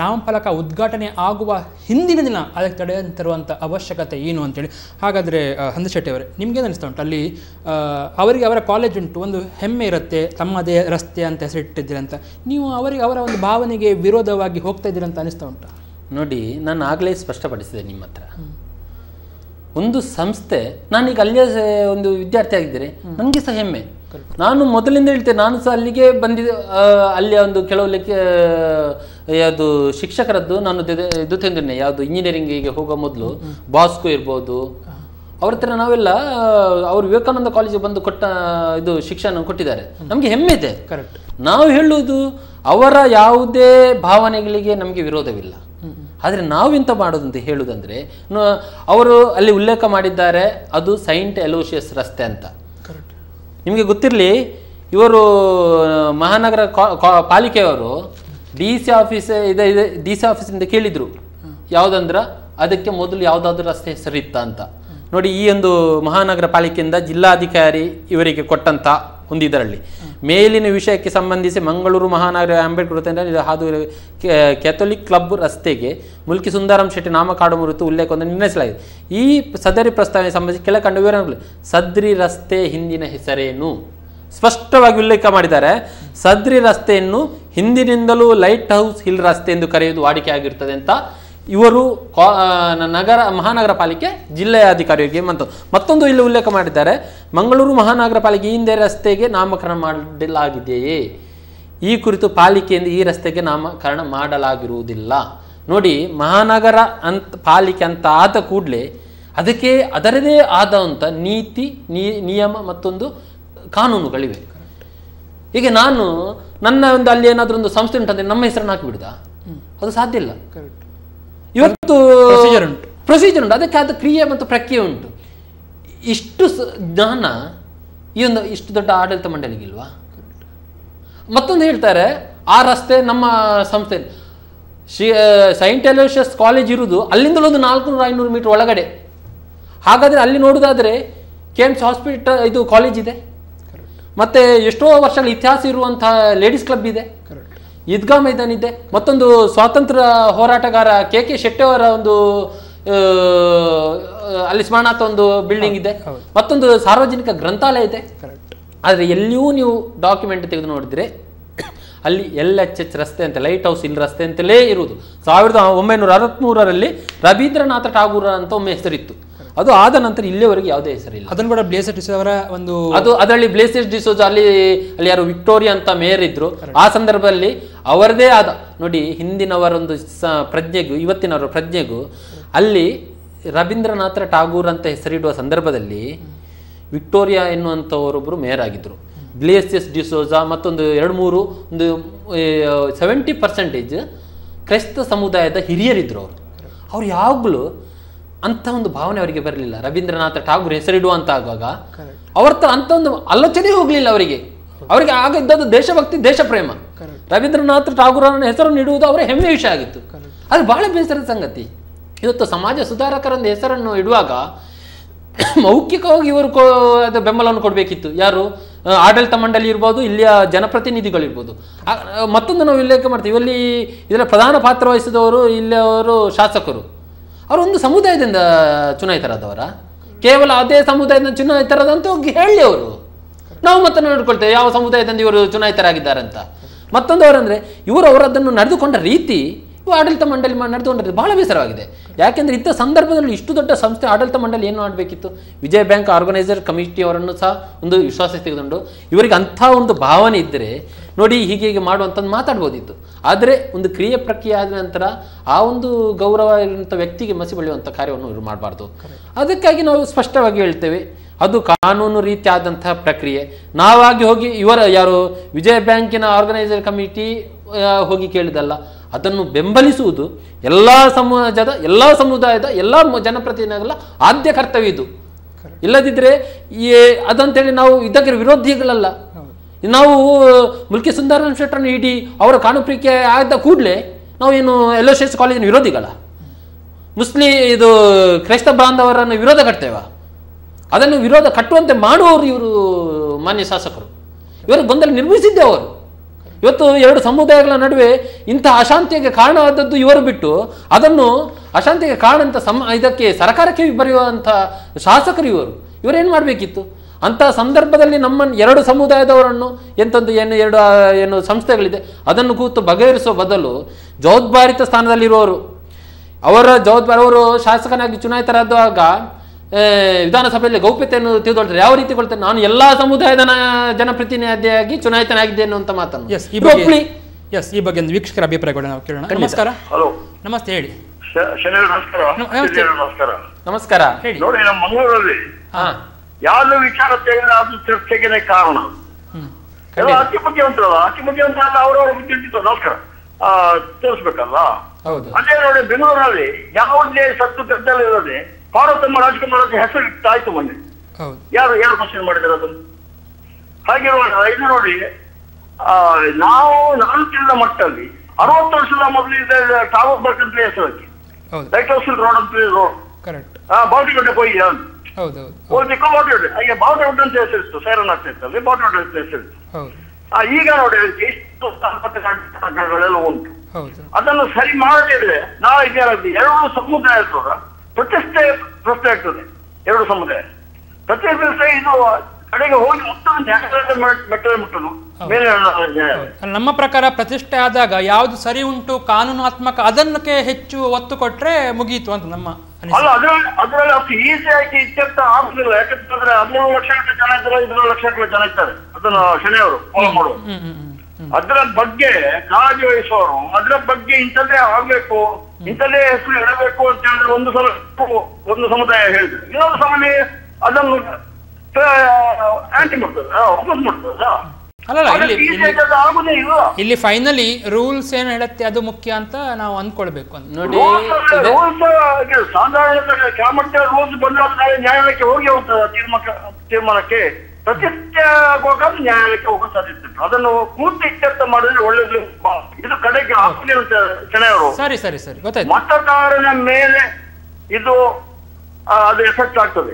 Speaker 1: ನಾಮಫಲಕ ಉದ್ಘಾಟನೆ ಆಗುವ ಹಿಂದಿನ ದಿನ ಅದಕ್ಕೆ ತಡೆ ತರುವಂಥ ಅವಶ್ಯಕತೆ ಏನು ಅಂತೇಳಿ ಹಾಗಾದರೆ ಹಂದಶೆಟ್ಟಿ ಅವರೇ ನಿಮಗೇನು ಅನಿಸ್ತಾ ಉಂಟು ಅಲ್ಲಿ ಅವರಿಗೆ ಅವರ ಕಾಲೇಜ್ ಉಂಟು ಒಂದು ಹೆಮ್ಮೆ ಇರುತ್ತೆ ತಮ್ಮದೇ ರಸ್ತೆ ಅಂತ ಹೆಸರಿಟ್ಟಿದ್ದೀರಂತ ನೀವು ಅವರಿಗೆ ಅವರ ಒಂದು ಭಾವನೆಗೆ ವಿರೋಧವಾಗಿ ಹೋಗ್ತಾ ಇದ್ದೀರಂತ ಅನಿಸ್ತಾ ಉಂಟು ನೋಡಿ ನಾನು ಆಗಲೇ ಸ್ಪಷ್ಟಪಡಿಸಿದೆ ನಿಮ್ಮ ಹತ್ರ ಒಂದು ಸಂಸ್ಥೆ
Speaker 2: ನಾನೀಗ ಅಲ್ಲೇ ಒಂದು ವಿದ್ಯಾರ್ಥಿ ಆಗಿದ್ದೀರಿ ನನಗೆ ಸಹ ಹೆಮ್ಮೆ ನಾನು ಮೊದಲಿಂದ ಹೇಳ್ತೇನೆ ನಾನು ಸಹ ಅಲ್ಲಿಗೆ ಬಂದಿದ್ದೆ ಅಲ್ಲಿ ಒಂದು ಕೆಲವು ಲೆಕ್ಕ ಯಾವುದು ಶಿಕ್ಷಕರದ್ದು ನಾನು ಇದು ತಂದಿದ್ದೇನೆ ಯಾವುದು ಇಂಜಿನಿಯರಿಂಗಿಗೆ ಹೋಗೋ ಮೊದಲು ಬಾಸ್ಕು ಇರ್ಬೋದು ಅವ್ರ ಹತ್ರ ನಾವೆಲ್ಲ ಅವರು ವಿವೇಕಾನಂದ ಕಾಲೇಜಿಗೆ ಬಂದು ಕೊಟ್ಟ ಇದು ಶಿಕ್ಷಣ ಕೊಟ್ಟಿದ್ದಾರೆ ನಮಗೆ ಹೆಮ್ಮೆ ಇದೆ ಕರೆಕ್ಟ್ ನಾವು ಹೇಳುವುದು ಅವರ ಯಾವುದೇ ಭಾವನೆಗಳಿಗೆ ನಮಗೆ ವಿರೋಧವಿಲ್ಲ ಆದರೆ ನಾವು ಮಾಡೋದು ಅಂತ ಹೇಳುವುದಂದರೆ ಅವರು ಅಲ್ಲಿ ಉಲ್ಲೇಖ ಮಾಡಿದ್ದಾರೆ ಅದು ಸೈಂಟ್ ಎಲೋಷಿಯಸ್ ರಸ್ತೆ ಅಂತ ನಿಮಗೆ ಗೊತ್ತಿರಲಿ ಇವರು ಮಹಾನಗರ ಪಾಲಿಕೆಯವರು ಡಿ ಸಿ ಆಫೀಸ್ ಇದೆ ಇದೆ ಡಿ ಸಿ ಆಫೀಸಿಂದ ಕೇಳಿದರು ಯಾವುದಂದ್ರೆ ಅದಕ್ಕೆ ಮೊದಲು ಯಾವುದಾದ್ರೂ ರಸ್ತೆ ಹೆಸರಿತ್ತ ಅಂತ ನೋಡಿ ಈ ಒಂದು ಮಹಾನಗರ ಪಾಲಿಕೆಯಿಂದ ಜಿಲ್ಲಾಧಿಕಾರಿ ಇವರಿಗೆ ಕೊಟ್ಟಂಥ ಹೊಂದಿದ್ದರಲ್ಲಿ ಮೇಲಿನ ವಿಷಯಕ್ಕೆ ಸಂಬಂಧಿಸಿ ಮಂಗಳೂರು ಮಹಾನಗರ ಅಂಬೇಡ್ಕರ್ ವೃತ್ತ ಹಾದು ಕ್ಯಾಥೋಲಿಕ್ ಕ್ಲಬ್ ರಸ್ತೆಗೆ ಮುಲ್ಕಿ ಸುಂದರಂ ಶೆಟ್ಟಿ ನಾಮಕಾಡು ಮುರಿತು ಉಲ್ಲೇಖವನ್ನು ನಿರ್ಣಯಿಸಲಾಗಿದೆ ಈ ಸದರಿ ಪ್ರಸ್ತಾವನೆ ಸಂಬಂಧಿಸಿ ಕೆಳಕಂಡ ವಿವರಗಳು ಸದ್ರಿ ರಸ್ತೆ ಹಿಂದಿನ ಹೆಸರೇನು ಸ್ಪಷ್ಟವಾಗಿ ಉಲ್ಲೇಖ ಮಾಡಿದ್ದಾರೆ ಸದ್ರಿ ರಸ್ತೆಯನ್ನು ಹಿಂದಿನಿಂದಲೂ ಲೈಟ್ ಹೌಸ್ ಹಿಲ್ ರಸ್ತೆ ಎಂದು ಕರೆಯುವುದು ವಾಡಿಕೆ ಆಗಿರ್ತದೆ ಅಂತ ಇವರು ನಗರ ಮಹಾನಗರ ಪಾಲಿಕೆ ಜಿಲ್ಲೆಯ ಅಧಿಕಾರಿಯವರಿಗೆ ಮತ್ತು ಮತ್ತೊಂದು ಇಲ್ಲಿ ಉಲ್ಲೇಖ ಮಾಡಿದ್ದಾರೆ ಮಂಗಳೂರು ಮಹಾನಗರ ಪಾಲಿಕೆ ಹಿಂದೆ ರಸ್ತೆಗೆ ನಾಮಕರಣ ಮಾಡಲಾಗಿದೆಯೇ ಈ ಕುರಿತು ಪಾಲಿಕೆಯಿಂದ ಈ ರಸ್ತೆಗೆ ನಾಮಕರಣ ಮಾಡಲಾಗಿರುವುದಿಲ್ಲ ನೋಡಿ ಮಹಾನಗರ ಅಂತ ಪಾಲಿಕೆ ಅಂತ ಆದ ಕೂಡಲೇ ಅದಕ್ಕೆ ಅದರದೇ ಆದಂಥ ನೀತಿ ನಿಯಮ ಮತ್ತೊಂದು ಕಾನೂನುಗಳಿವೆ ಈಗ ನಾನು ನನ್ನ ಒಂದು ಅಲ್ಲಿ ಏನಾದರೂ ಒಂದು ಸಂಸ್ಥೆ ಉಂಟಂದರೆ ನಮ್ಮ ಹೆಸರನ್ನು ಹಾಕಿಬಿಡ್ದ ಅದು ಸಾಧ್ಯ ಇಲ್ಲ ಇವತ್ತು ಪ್ರೊಸೀಜರ್ ಉಂಟು ಅದಕ್ಕೆ ಅದು ಕ್ರಿಯೆ ಮತ್ತು ಪ್ರಕ್ರಿಯೆ ಉಂಟು ಇಷ್ಟು ಜ್ಞಾನ ಈ ಒಂದು ಇಷ್ಟು ದೊಡ್ಡ ಆಡಳಿತ ಮಂಡಳಿಗಿಲ್ವಾ ಮತ್ತೊಂದು ಹೇಳ್ತಾರೆ ಆ ರಸ್ತೆ ನಮ್ಮ ಸಂಸ್ಥೆ ಶ್ರೀ ಸೈಂಟ್ ಅಲೋಷಿಯಸ್ ಕಾಲೇಜ್ ಇರುವುದು ಅಲ್ಲಿಂದಲೂ ಒಂದು ನಾಲ್ಕುನೂರು ಐನೂರು ಮೀಟರ್ ಒಳಗಡೆ ಹಾಗಾದರೆ ಅಲ್ಲಿ ನೋಡೋದಾದರೆ ಕೆ ಎಮ್ಸ್ ಹಾಸ್ಪಿಟಲ್ ಇದು ಕಾಲೇಜ್ ಇದೆ ಮತ್ತೆ ಎಷ್ಟೋ ವರ್ಷಗಳ ಇತಿಹಾಸ ಇರುವಂತಹ ಲೇಡೀಸ್ ಕ್ಲಬ್ ಇದೆ ಈದ್ಗಾ ಇದೆ ಮತ್ತೊಂದು ಸ್ವಾತಂತ್ರ್ಯ ಹೋರಾಟಗಾರ ಕೆ ಕೆ ಶೆಟ್ಟೆ ಅವರ ಒಂದು ಅಲ್ಲಿ ಸ್ಮರಣಾರ್ಥ ಒಂದು ಬಿಲ್ಡಿಂಗ್ ಇದೆ ಮತ್ತೊಂದು ಸಾರ್ವಜನಿಕ ಗ್ರಂಥಾಲಯ ಇದೆ ಆದರೆ ಎಲ್ಲಿಯೂ ನೀವು ಡಾಕ್ಯುಮೆಂಟ್ ತೆಗೆದು ನೋಡಿದ್ರೆ ಅಲ್ಲಿ ಎಲ್ ಎಚ್ ಎಚ್ ರಸ್ತೆ ಅಂತ ಲೈಟ್ ಹೌಸ್ ಇಲ್ಲಿ ರಸ್ತೆ ಅಂತಲೇ ಇರುವುದು ಸಾವಿರದ ಒಂಬೈನೂರ ಅರವತ್ತ್ಮೂರರಲ್ಲಿ ರವೀಂದ್ರನಾಥ ಠಾಗೂರ ಅಂತ ಒಮ್ಮೆ ಹೆಸರಿತ್ತು ಅದು ಆದ ನಂತರ ಇಲ್ಲಿಯವರೆಗೆ ಯಾವುದೇ
Speaker 1: ಹೆಸರಿಲ್ಲ ಅದನ್ನು ಕೂಡ ಬ್ಲೇಸರ್ ಡಿಸೋಜ್ ಅವರ ಒಂದು ಅದು
Speaker 2: ಅದರಲ್ಲಿ ಬ್ಲೇಸರ್ ಡಿಸೋಜ್ ಅಲ್ಲಿ ಅಲ್ಲಿ ಯಾರು ವಿಕ್ಟೋರಿಯಾ ಅಂತ ಮೇಯರ್ ಇದ್ರು ಆ ಸಂದರ್ಭದಲ್ಲಿ ಅವರದೇ ಆದ ನೋಡಿ ಹಿಂದಿನವರೊಂದು ಪ್ರಜ್ಞೆಗೂ ಇವತ್ತಿನವರ ಪ್ರಜ್ಞೆಗೂ ಅಲ್ಲಿ ರವೀಂದ್ರನಾಥ ಟಾಗೂರ್ ಅಂತ ಹೆಸರಿಡುವ ಸಂದರ್ಭದಲ್ಲಿ ವಿಕ್ಟೋರಿಯಾ ಎನ್ನುವಂಥವರೊಬ್ಬರು ಮೇಯರ್ ಆಗಿದ್ದರು ಬ್ಲೇಸಿಯಸ್ ಡಿಸೋಜ ಮತ್ತೊಂದು ಎರಡು ಮೂರು ಒಂದು ಸೆವೆಂಟಿ ಪರ್ಸೆಂಟೇಜ್ ಕ್ರೈಸ್ತ ಸಮುದಾಯದ ಹಿರಿಯರಿದ್ದರು ಅವರು ಅವರು ಯಾವಾಗಲೂ ಅಂತ ಒಂದು ಭಾವನೆ ಅವರಿಗೆ ಬರಲಿಲ್ಲ ರವೀಂದ್ರನಾಥ ಠಾಗೂರ್ ಹೆಸರಿಡುವ ಅಂತ ಆಗುವಾಗ ಅವ್ರ ಅಂತ ಒಂದು ಆಲೋಚನೆ ಹೋಗ್ಲಿಲ್ಲ ಅವರಿಗೆ ಅವರಿಗೆ ಆಗ ಇದ್ದದ್ದು ದೇಶಭಕ್ತಿ ದೇಶ ಪ್ರೇಮ ರವೀಂದ್ರನಾಥ್ ಹೆಸರನ್ನು ಇಡುವುದು ಅವರ ಹೆಮ್ಮೆಯ ವಿಷಯ ಆಗಿತ್ತು ಅದು ಬಹಳ ಬೇಸರದ ಸಂಗತಿ ಇವತ್ತು ಸಮಾಜ ಸುಧಾರಕರಂದು ಹೆಸರನ್ನು ಇಡುವಾಗ *coughs* ಮೌಖಿಕವಾಗಿ ಇವರು ಅದು ಬೆಂಬಲವನ್ನು ಕೊಡಬೇಕಿತ್ತು ಯಾರು ಆಡಳಿತ ಮಂಡಳಿ ಇರ್ಬೋದು ಇಲ್ಲಿಯ ಜನಪ್ರತಿನಿಧಿಗಳಿರ್ಬೋದು ಮತ್ತೊಂದು ನಾವು ಉಲ್ಲೇಖ ಮಾಡ್ತೀವಿ ಇಲ್ಲಿ ಇದರ ಪ್ರಧಾನ ಪಾತ್ರ ವಹಿಸಿದವರು ಇಲ್ಲಿಯವರು ಶಾಸಕರು ಅವರು ಒಂದು ಸಮುದಾಯದಿಂದ ಚುನಾಯಿತರಾದವರ ಕೇವಲ ಅದೇ ಸಮುದಾಯದಿಂದ ಚುನಾಯಿತರಾದಂತ ಹೇಳಿ ಅವರು ನಾವು ಮತ್ತೆ ನೋಡ್ಕೊಳ್ತೇವೆ ಯಾವ ಸಮುದಾಯದಿಂದ ಇವರು ಚುನಾಯಿತರಾಗಿದ್ದಾರೆ ಅಂತ ಮತ್ತೊಂದು ಅವರಂದ್ರೆ ಇವರು ಅವರದನ್ನು ನಡೆದುಕೊಂಡ ರೀತಿ ಆಡಳಿತ ಮಂಡಳಿ ನಡೆದುಕೊಂಡ್ರೆ ಬಹಳ ಬೇಸರವಾಗಿದೆ ಯಾಕೆಂದ್ರೆ ಇಂಥ ಸಂದರ್ಭದಲ್ಲಿ ಇಷ್ಟು ದೊಡ್ಡ ಸಂಸ್ಥೆ ಆಡಳಿತ ಮಂಡಳಿ ಏನು ಮಾಡಬೇಕಿತ್ತು ವಿಜಯ ಬ್ಯಾಂಕ್ ಆರ್ಗನೈಸರ್ ಕಮಿಟಿ ಅವರನ್ನು ಸಹ ಒಂದು ವಿಶ್ವಾಸ ತೆಗೆದುಕೊಂಡು ಇವರಿಗೆ ಅಂಥ ಒಂದು ಭಾವನೆ ಇದ್ದರೆ ನೋಡಿ ಹೀಗೆ ಹೀಗೆ ಮಾಡುವಂಥದ್ದು ಮಾತಾಡ್ಬೋದಿತ್ತು ಆದರೆ ಒಂದು ಕ್ರಿಯೆ ಪ್ರಕ್ರಿಯೆ ಆದ ನಂತರ ಆ ಒಂದು ಗೌರವ ಇರುವಂಥ ವ್ಯಕ್ತಿಗೆ ಮಸಿ ಬೆಳೆಯುವಂಥ ಕಾರ್ಯವನ್ನು ಇವರು ಮಾಡಬಾರ್ದು ಅದಕ್ಕಾಗಿ ನಾವು ಸ್ಪಷ್ಟವಾಗಿ ಹೇಳ್ತೇವೆ ಅದು ಕಾನೂನು ರೀತಿಯಾದಂತಹ ಪ್ರಕ್ರಿಯೆ ನಾವಾಗಿ ಹೋಗಿ ಇವರ ಯಾರು ವಿಜಯ ಬ್ಯಾಂಕಿನ ಆರ್ಗನೈಸರ್ ಕಮಿಟಿ ಹೋಗಿ ಕೇಳಿದಲ್ಲ ಅದನ್ನು ಬೆಂಬಲಿಸುವುದು ಎಲ್ಲ ಸಮಾಜದ ಎಲ್ಲ ಸಮುದಾಯದ ಎಲ್ಲ ಜನಪ್ರತಿನಿಧಿಗಳ ಆದ್ಯ ಕರ್ತವ್ಯ ಇದು ಇಲ್ಲದಿದ್ದರೆ ಈ ಅದಂತೇಳಿ ನಾವು ಇದಕ್ಕೆ ವಿರೋಧಿಗಳಲ್ಲ ನಾವು ಮುಲ್ಕಿ ಸುಂದರನ್ ಶೆಟ್ಟರನ್ನು ಇಡಿ ಅವರ ಕಾನೂಪ್ರಿಕೆ ಆದ ಕೂಡಲೇ ನಾವೇನು ಎಲ್ಲೋ ಶ್ರೇಷ್ಠ ಕಾಲೇಜಿನ ವಿರೋಧಿಗಳ ಮುಸ್ಲಿ ಇದು ಕ್ರೈಸ್ತ ಬಾಂಧವರನ್ನು ವಿರೋಧ ಕಟ್ತೇವ ಅದನ್ನು ವಿರೋಧ ಕಟ್ಟುವಂತೆ ಮಾಡುವವರು ಇವರು ಮಾನ್ಯ ಶಾಸಕರು ಇವರು ಗೊಂದಲ ನಿರ್ಮಿಸಿದ್ದೆ ಅವರು ಇವತ್ತು ಎರಡು ಸಮುದಾಯಗಳ ನಡುವೆ ಇಂಥ ಅಶಾಂತಿಗೆ ಕಾರಣವಾದದ್ದು ಇವರು ಬಿಟ್ಟು ಅದನ್ನು ಅಶಾಂತಿಗೆ ಕಾರಣ ಅಂತ ಸಮ ಇದಕ್ಕೆ ಸರ್ಕಾರಕ್ಕೆ ಬರೆಯುವಂಥ ಶಾಸಕರು ಇವರು ಇವರೇನು ಮಾಡಬೇಕಿತ್ತು ಅಂತಹ ಸಂದರ್ಭದಲ್ಲಿ ನಮ್ಮ ಎರಡು ಸಮುದಾಯದವರನ್ನು ಎಂತಂದು ಏನು ಎರಡು ಏನು ಸಂಸ್ಥೆಗಳಿದೆ ಅದನ್ನು ಕೂತು ಬಗೆಹರಿಸುವ ಬದಲು ಜವಾಬ್ದಾರಿತ ಸ್ಥಾನದಲ್ಲಿರುವವರು ಅವರ ಜವಾಬ್ದಾರಿ ಅವರು ಶಾಸಕನಾಗಿ ಚುನಾಯಿತರಾದಾಗ ವಿಧಾನಸಭೆಯಲ್ಲಿ ಗೌಪ್ಯತೆಯನ್ನು ತಿಳಿದೊಳ್ತಾರೆ ಯಾವ ರೀತಿ ಕೊಡ್ತಾರೆ ನಾನು ಎಲ್ಲ ಸಮುದಾಯದ ಜನಪ್ರತಿನಿಧಿಯಾಗಿ ಚುನಾಯಿತನಾಗಿದ್ದೇನೆ ಅಂತ
Speaker 1: ಮಾತನ್ನು ಎಸ್ ಈ ಬಗ್ಗೆ ವೀಕ್ಷಕರ ಅಭಿಪ್ರಾಯಗಳನ್ನ ಕೇಳೋಣ ನಮಸ್ಕಾರ ಹಲೋ ನಮಸ್ತೆ ಹೇಳಿ
Speaker 3: ನಮಸ್ಕಾರ ನಮಸ್ಕಾರ ಹೇಳಿ ನೋಡಿ ನಮ್ಮ ಮಂಗಳೂರಲ್ಲಿ ಯಾವುದೇ ವಿಚಾರ ತೆಗೆದ್ರೆ ಅದು ಚರ್ಚೆಗೆ ಕಾರಣ ಎಲ್ಲ ಅತಿ ಮುಖ್ಯವಂತರಲ್ಲ ಅತಿ ಮುಖ್ಯಮಂತ್ರಿ ಅಂತ ಅವ್ರವ್ರ ಬುದ್ಧಿ ಇಟ್ಟಿತ್ತು ನೌಕರ ತೋರಿಸ್ಬೇಕಲ್ಲ ಅದೇ ನೋಡಿ ಬೆಂಗಳೂರಲ್ಲಿ ಯಾವುದೇ ಸತ್ತು ಗದ್ದಲ ಇಲ್ಲದೆ ಪಾರ್ವತಮ್ಮ ರಾಜಕುಮಾರ್ ಹೆಸರು ಇಟ್ಟಾಯ್ತು ಮೊನ್ನೆ ಯಾರು ಯಾರು ಕ್ವಶನ್ ಮಾಡಿದಾರೆ ಅದನ್ನು ಹಾಗಿರುವಾಗ ಇದು ನೋಡಿ ಆ ನಾವು ನಾನು ತಿಳಿದ ಮಟ್ಟದಲ್ಲಿ ಅರವತ್ತು ವರ್ಷದ ಮೊದಲಿಂದ ಟಾವರ್ ಬರ್ಕ್ ಅಂತ ಹೆಸರು ಲೈಟ್ ಹೌಸ್ ರೋಡ್ ಅಂತ ರೋಡ್ ಹಾ ಬಾವುಟಿಗಡ್ಡೆ ಹೋಗಿ ಅಂತ ಹೌದು ಅಂತ ಹೆಸರಿತ್ತು ಸೈರನ್ ಈಗ ನೋಡಿ ಎಷ್ಟು ಉಂಟು ಅದನ್ನು ಸರಿ ಮಾಡದಿದ್ರೆ ನಾವು ಎರಡು ಸಮುದಾಯ ಪ್ರತಿಷ್ಠೆ ಪ್ರಶ್ನೆ ಆಗ್ತದೆ ಎರಡು ಸಮುದಾಯ ಪ್ರತಿ ಇದು ಕಡೆಗೆ ಹೋಗಿ ಮುಟ್ಟನು
Speaker 1: ನಮ್ಮ ಪ್ರಕಾರ ಪ್ರತಿಷ್ಠೆ ಆದಾಗ ಯಾವ್ದು ಸರಿ ಉಂಟು ಕಾನೂನಾತ್ಮಕ ಅದನ್ನಕ್ಕೆ ಹೆಚ್ಚು
Speaker 3: ಒತ್ತು ಕೊಟ್ರೆ ಮುಗಿಯಿತು ಅಂತ ನಮ್ಮ ಅಲ್ಲ ಅದರಲ್ಲಿ ಅದ್ರಲ್ಲಿ ಅಷ್ಟು ಈಸಿ ಆಗಿ ಇತ್ಯರ್ಥ ಆಗುದಿಲ್ಲ ಯಾಕಂತಂದ್ರೆ ಹದಿನೇಳು ಲಕ್ಷ ಜನ ಇದ್ದಾರೆ ಇನ್ನೂರು ಲಕ್ಷ ಜನ ಇದ್ದಾರೆ ಅದನ್ನ ಶನಿಯವರು ಫಾಲೋ ಮಾಡುವ ಅದರ ಬಗ್ಗೆ ಕಾಳಜಿ ವಹಿಸೋರು ಅದರ ಬಗ್ಗೆ ಇಂಥದ್ದೇ ಆಗ್ಬೇಕು ಇಂಥದ್ದೇ ಹೆಸರು ಇಡಬೇಕು ಅಂತ ಹೇಳಿದ್ರೆ ಒಂದು ಸಲ ಒಂದು ಸಮುದಾಯ ಹೇಳಿದ್ರು ಇನ್ನೊಂದು ಸಮಯ ಅದನ್ನು ಇಲ್ಲಿ
Speaker 1: ಫೈನಲಿ ರೂಲ್ಸ್ ಏನ್ ಹೇಳುತ್ತೆ ಅದು ಮುಖ್ಯ ಅಂತ ನಾವು ಅಂದ್ಕೊಳ್ಬೇಕು ನೋಡಿ
Speaker 3: ನ್ಯಾಯಾಲಯಕ್ಕೆ ಹೋಗಿ ತೀರ್ಮಾನಕ್ಕೆ ನ್ಯಾಯಾಲಯಕ್ಕೆ ಹೋಗೋ ಅದನ್ನು ಪೂರ್ತಿ ಇತ್ಯರ್ಥ ಮಾಡಿದ್ರೆ ಒಳ್ಳೇದು ಇದು ಕಡೆಗೆ ಸರಿ ಸರಿ ಸರಿ ಗೊತ್ತಾಯ್ತು ಮತದಾರನ ಮೇಲೆ ಇದು ಅದು ಎಫೆಕ್ಟ್ ಆಗ್ತದೆ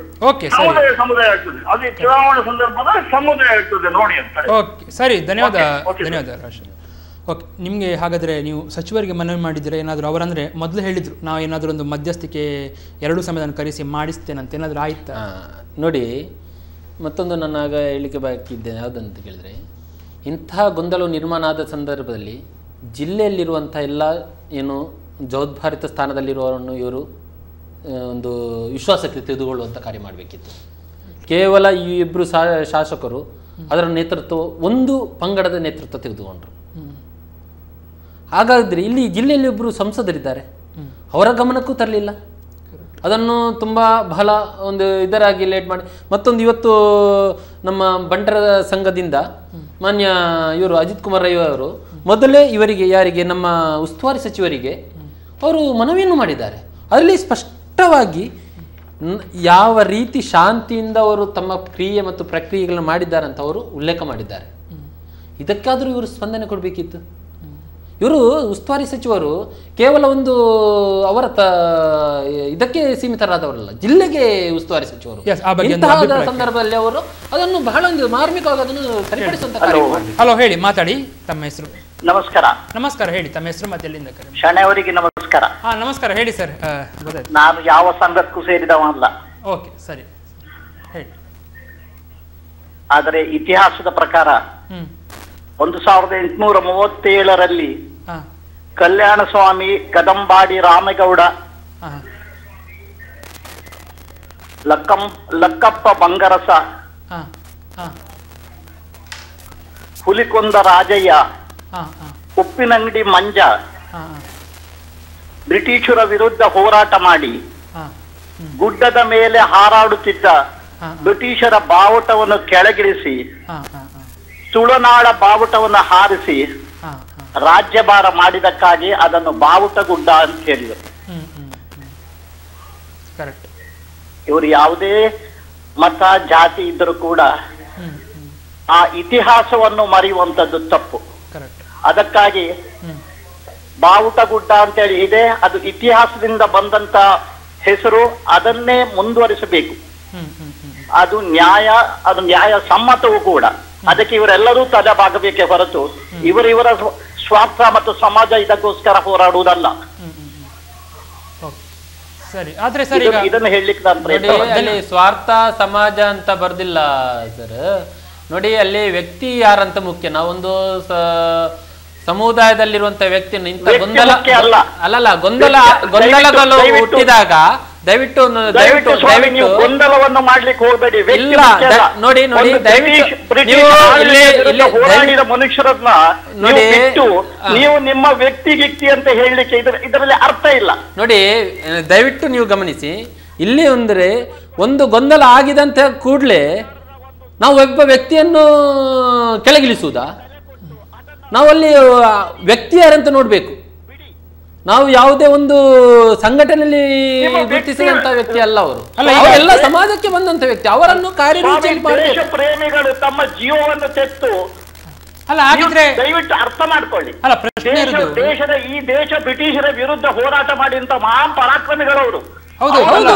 Speaker 3: ಸಮುದಾಯ ಸಮುದಾಯ ಆಗ್ತದೆ ಅದು ಚುನಾವಣಾ ಸಂದರ್ಭದ ಸಮುದಾಯ ಆಗ್ತದೆ ನೋಡಿ ಅಂತ
Speaker 1: ಓಕೆ ಸರಿ ಧನ್ಯವಾದ ಧನ್ಯವಾದ ರಾಷ್ಟ್ರ ಓಕೆ ನಿಮಗೆ ಹಾಗಾದರೆ ನೀವು ಸಚಿವರಿಗೆ ಮನವಿ ಮಾಡಿದರೆ ಏನಾದರೂ ಅವರಂದರೆ ಮೊದಲು ಹೇಳಿದರು ನಾವು ಏನಾದರೂ ಒಂದು ಮಧ್ಯಸ್ಥಿಕೆ ಎರಡು ಸಮಯದ ಕರೆಸಿ ಮಾಡಿಸ್ತೇನಂತ ಏನಾದರೂ ಆಯ್ತಾ ನೋಡಿ ಮತ್ತೊಂದು ನಾನು ಆಗ ಹೇಳಲಿಕ್ಕೆ ಬಾಕಿದ್ದೇನೆ ಯಾವುದಂತ ಕೇಳಿದ್ರೆ ಇಂತಹ
Speaker 2: ಗೊಂದಲವು ನಿರ್ಮಾಣ ಆದ ಸಂದರ್ಭದಲ್ಲಿ ಜಿಲ್ಲೆಯಲ್ಲಿರುವಂಥ ಎಲ್ಲ ಏನು ಜವಾಬ್ದಾರಿತ ಸ್ಥಾನದಲ್ಲಿರುವವರನ್ನು ಇವರು ಒಂದು ವಿಶ್ವಾಸಕ್ಕೆ ತೆಗೆದುಕೊಳ್ಳುವಂಥ ಕಾರ್ಯ ಮಾಡಬೇಕಿತ್ತು ಕೇವಲ ಈ ಇಬ್ಬರು ಶಾಸಕರು ಅದರ ನೇತೃತ್ವ ಒಂದು ಪಂಗಡದ ನೇತೃತ್ವ ತೆಗೆದುಕೊಂಡರು ಹಾಗಾದರೆ ಇಲ್ಲಿ ಜಿಲ್ಲೆಯಲ್ಲಿ ಒಬ್ಬರು ಸಂಸದರಿದ್ದಾರೆ ಅವರ ಗಮನಕ್ಕೂ ತರಲಿಲ್ಲ ಅದನ್ನು ತುಂಬ ಬಹಳ ಒಂದು ಇದರಾಗಿ ಲೇಟ್ ಮಾಡಿ ಮತ್ತೊಂದು ಇವತ್ತು ನಮ್ಮ ಬಂಟರ ಸಂಘದಿಂದ ಮಾನ್ಯ ಇವರು ಅಜಿತ್ ಕುಮಾರ್ ರೈ ಅವರು ಮೊದಲೇ ಇವರಿಗೆ ಯಾರಿಗೆ ನಮ್ಮ ಉಸ್ತುವಾರಿ ಸಚಿವರಿಗೆ ಅವರು ಮನವಿಯನ್ನು ಮಾಡಿದ್ದಾರೆ ಅಲ್ಲಿ ಸ್ಪಷ್ಟ ಸ್ಪಷ್ಟವಾಗಿ ಯಾವ ರೀತಿ ಶಾಂತಿಯಿಂದ ಅವರು ತಮ್ಮ ಕ್ರಿಯೆ ಮತ್ತು ಪ್ರಕ್ರಿಯೆಗಳನ್ನು ಮಾಡಿದ್ದಾರೆ ಅಂತ ಅವರು ಉಲ್ಲೇಖ ಮಾಡಿದ್ದಾರೆ ಇದಕ್ಕಾದರೂ ಇವರು ಸ್ಪಂದನೆ ಕೊಡಬೇಕಿತ್ತು ಇವರು ಉಸ್ತುವಾರಿ ಸಚಿವರು ಕೇವಲ ಒಂದು ಅವರ ತ ಇದಕ್ಕೆ ಸೀಮಿತರಾದವರಲ್ಲ ಜಿಲ್ಲೆಗೆ ಉಸ್ತುವಾರಿ ಸಚಿವರು ಸಂದರ್ಭದಲ್ಲಿ ಅವರು ಅದನ್ನು ಬಹಳ ಒಂದು ಮಾರ್ಮಿಕವಾಗಿ ಅದನ್ನು ಸರಿಪಡಿಸುವಂತ
Speaker 1: ಹಲೋ ಹೇಳಿ ಮಾತಾಡಿ ತಮ್ಮ ಹೆಸರು ನಮಸ್ಕಾರ ನಮಸ್ಕಾರ ಹೇಳಿ ತಮ್ಮ ಹೆಸರು ಮತ್ತೆ ಎಲ್ಲಿಂದ ಕರೆ ಶಣೆ ಅವರಿಗೆ ನಮಸ್ಕಾರ ಹಾ ನಮಸ್ಕಾರ ಹೇಳಿ ಸರ್
Speaker 4: ನಾನು ಯಾವ ಸಂಘಕ್ಕೂ ಸೇರಿದವ
Speaker 1: ಅಲ್ಲ ಓಕೆ ಸರಿ ಹೇಳಿ
Speaker 4: ಆದರೆ ಇತಿಹಾಸದ ಪ್ರಕಾರ ಒಂದು ಸಾವಿರದ ಎಂಟುನೂರ ಮೂವತ್ತೇಳರಲ್ಲಿ ಕಲ್ಯಾಣ ಸ್ವಾಮಿ ಕದಂಬಾಡಿ ರಾಮೇಗೌಡ ಲಕ್ಕಂ ಲಕ್ಕಪ್ಪ ಬಂಗರಸ ಹುಲಿಕೊಂದ ರಾಜಯ್ಯ ಉಪ್ಪಿನಂಗಡಿ ಮಂಜ ಬ್ರಿಟಿಷರ ವಿರುದ್ಧ ಹೋರಾಟ ಮಾಡಿ ಗುಡ್ಡದ ಮೇಲೆ ಹಾರಾಡುತ್ತಿದ್ದ ಬ್ರಿಟಿಷರ ಬಾವುಟವನ್ನು ಕೆಳಗಿಳಿಸಿ ತುಳುನಾಡ ಬಾವುಟವನ್ನು ಹಾರಿಸಿ ರಾಜ್ಯಭಾರ ಮಾಡಿದಕ್ಕಾಗಿ ಅದನ್ನು ಬಾವುಟ ಗುಡ್ಡ ಅಂತ ಹೇಳಿದರು ಇವರು ಯಾವುದೇ ಮತ ಜಾತಿ ಇದ್ದರೂ ಕೂಡ ಆ ಇತಿಹಾಸವನ್ನು ಮರೆಯುವಂಥದ್ದು ತಪ್ಪು ಅದಕ್ಕಾಗಿ ಬಾವುಟ ಅಂತ ಹೇಳಿ ಇದೆ ಅದು ಇತಿಹಾಸದಿಂದ ಬಂದಂತ ಹೆಸರು ಅದನ್ನೇ ಮುಂದುವರಿಸಬೇಕು ಅದು ನ್ಯಾಯ ಅದು ನ್ಯಾಯ ಸಮ್ಮತವೂ ಕೂಡ ಅದಕ್ಕೆ ಇವರೆಲ್ಲರೂ ತಲೆಬಾಗಬೇಕೇ ಹೊರತು ಇವರಿವರ ಸ್ವಾರ್ಥ ಮತ್ತು ಸಮಾಜ ಇದಕ್ಕೋಸ್ಕರ ಹೋರಾಡುವುದಲ್ಲ ಸರಿ ಆದ್ರೆ ಸರಿ ಇದನ್ನ ಹೇಳಲಿಕ್ಕೆ
Speaker 2: ಸ್ವಾರ್ಥ ಸಮಾಜ ಅಂತ ಬರ್ದಿಲ್ಲ ಸರ್ ನೋಡಿ ಅಲ್ಲಿ ವ್ಯಕ್ತಿ ಯಾರಂತ ಮುಖ್ಯ ನಾವೊಂದು ಸಮುದಾಯದಲ್ಲಿರುವಂತ ವ್ಯಕ್ತಿ ಇಂಥ ಗೊಂದಲ ಅಲ್ಲಲ್ಲ ಗೊಂದಲ ಗೊಂದಲಗಳು ಹುಟ್ಟಿದಾಗ
Speaker 4: ದಯವಿಟ್ಟು ದಯವಿಟ್ಟು ದಯವಿಟ್ಟು ಗೊಂದಲವನ್ನು ಮಾಡ್ಲಿಕ್ಕೆ ಹೋಗಬೇಡಿ ಇಲ್ಲ ನೋಡಿ ನೋಡಿ ದಯವಿಟ್ಟು ಇಲ್ಲಿ ಇಲ್ಲಿ ಹೋರಾಡಿದ ಮನುಷ್ಯರನ್ನ ನೋಡಿ ನೀವು ನಿಮ್ಮ ವ್ಯಕ್ತಿ ವ್ಯಕ್ತಿ ಅಂತ ಹೇಳಲಿಕ್ಕೆ ಇದರಲ್ಲಿ ಅರ್ಥ ಇಲ್ಲ
Speaker 2: ನೋಡಿ ದಯವಿಟ್ಟು ನೀವು ಗಮನಿಸಿ ಇಲ್ಲಿ ಅಂದ್ರೆ ಒಂದು ಗೊಂದಲ ಆಗಿದೆ ಅಂತ ಕೂಡಲೇ ನಾವು ಒಬ್ಬ ವ್ಯಕ್ತಿಯನ್ನು ಕೆಳಗಿಳಿಸುವುದಾ ನಾವಲ್ಲಿ ವ್ಯಕ್ತಿ ಯಾರಂತ ನೋಡಬೇಕು ನಾವು ಯಾವುದೇ ಒಂದು ಸಂಘಟನೆಯಲ್ಲಿ ಗುರುತಿಸಿದಂತ ವ್ಯಕ್ತಿ ಅಲ್ಲ ಅವರು ಎಲ್ಲ
Speaker 4: ಸಮಾಜಕ್ಕೆ ಬಂದಂತ ವ್ಯಕ್ತಿ ಅವರನ್ನು ಕಾರ್ಯರೂಪಿ ಪ್ರೇಮಿಗಳು ತಮ್ಮ ಜೀವವನ್ನು ತೆತ್ತು ಅಲ್ಲ ಹಾಗಿದ್ರೆ ದಯವಿಟ್ಟು ಅರ್ಥ ಮಾಡ್ಕೊಳ್ಳಿ ಅಲ್ಲ ಪ್ರಶ್ನೆ ದೇಶದ ಈ ದೇಶ ಬ್ರಿಟಿಷರ ವಿರುದ್ಧ ಹೋರಾಟ ಮಾಡಿದಂತ ಮಹಾನ್ ಪರಾಕ್ರಮಿಗಳವರು ಹೌದು ಹೌದು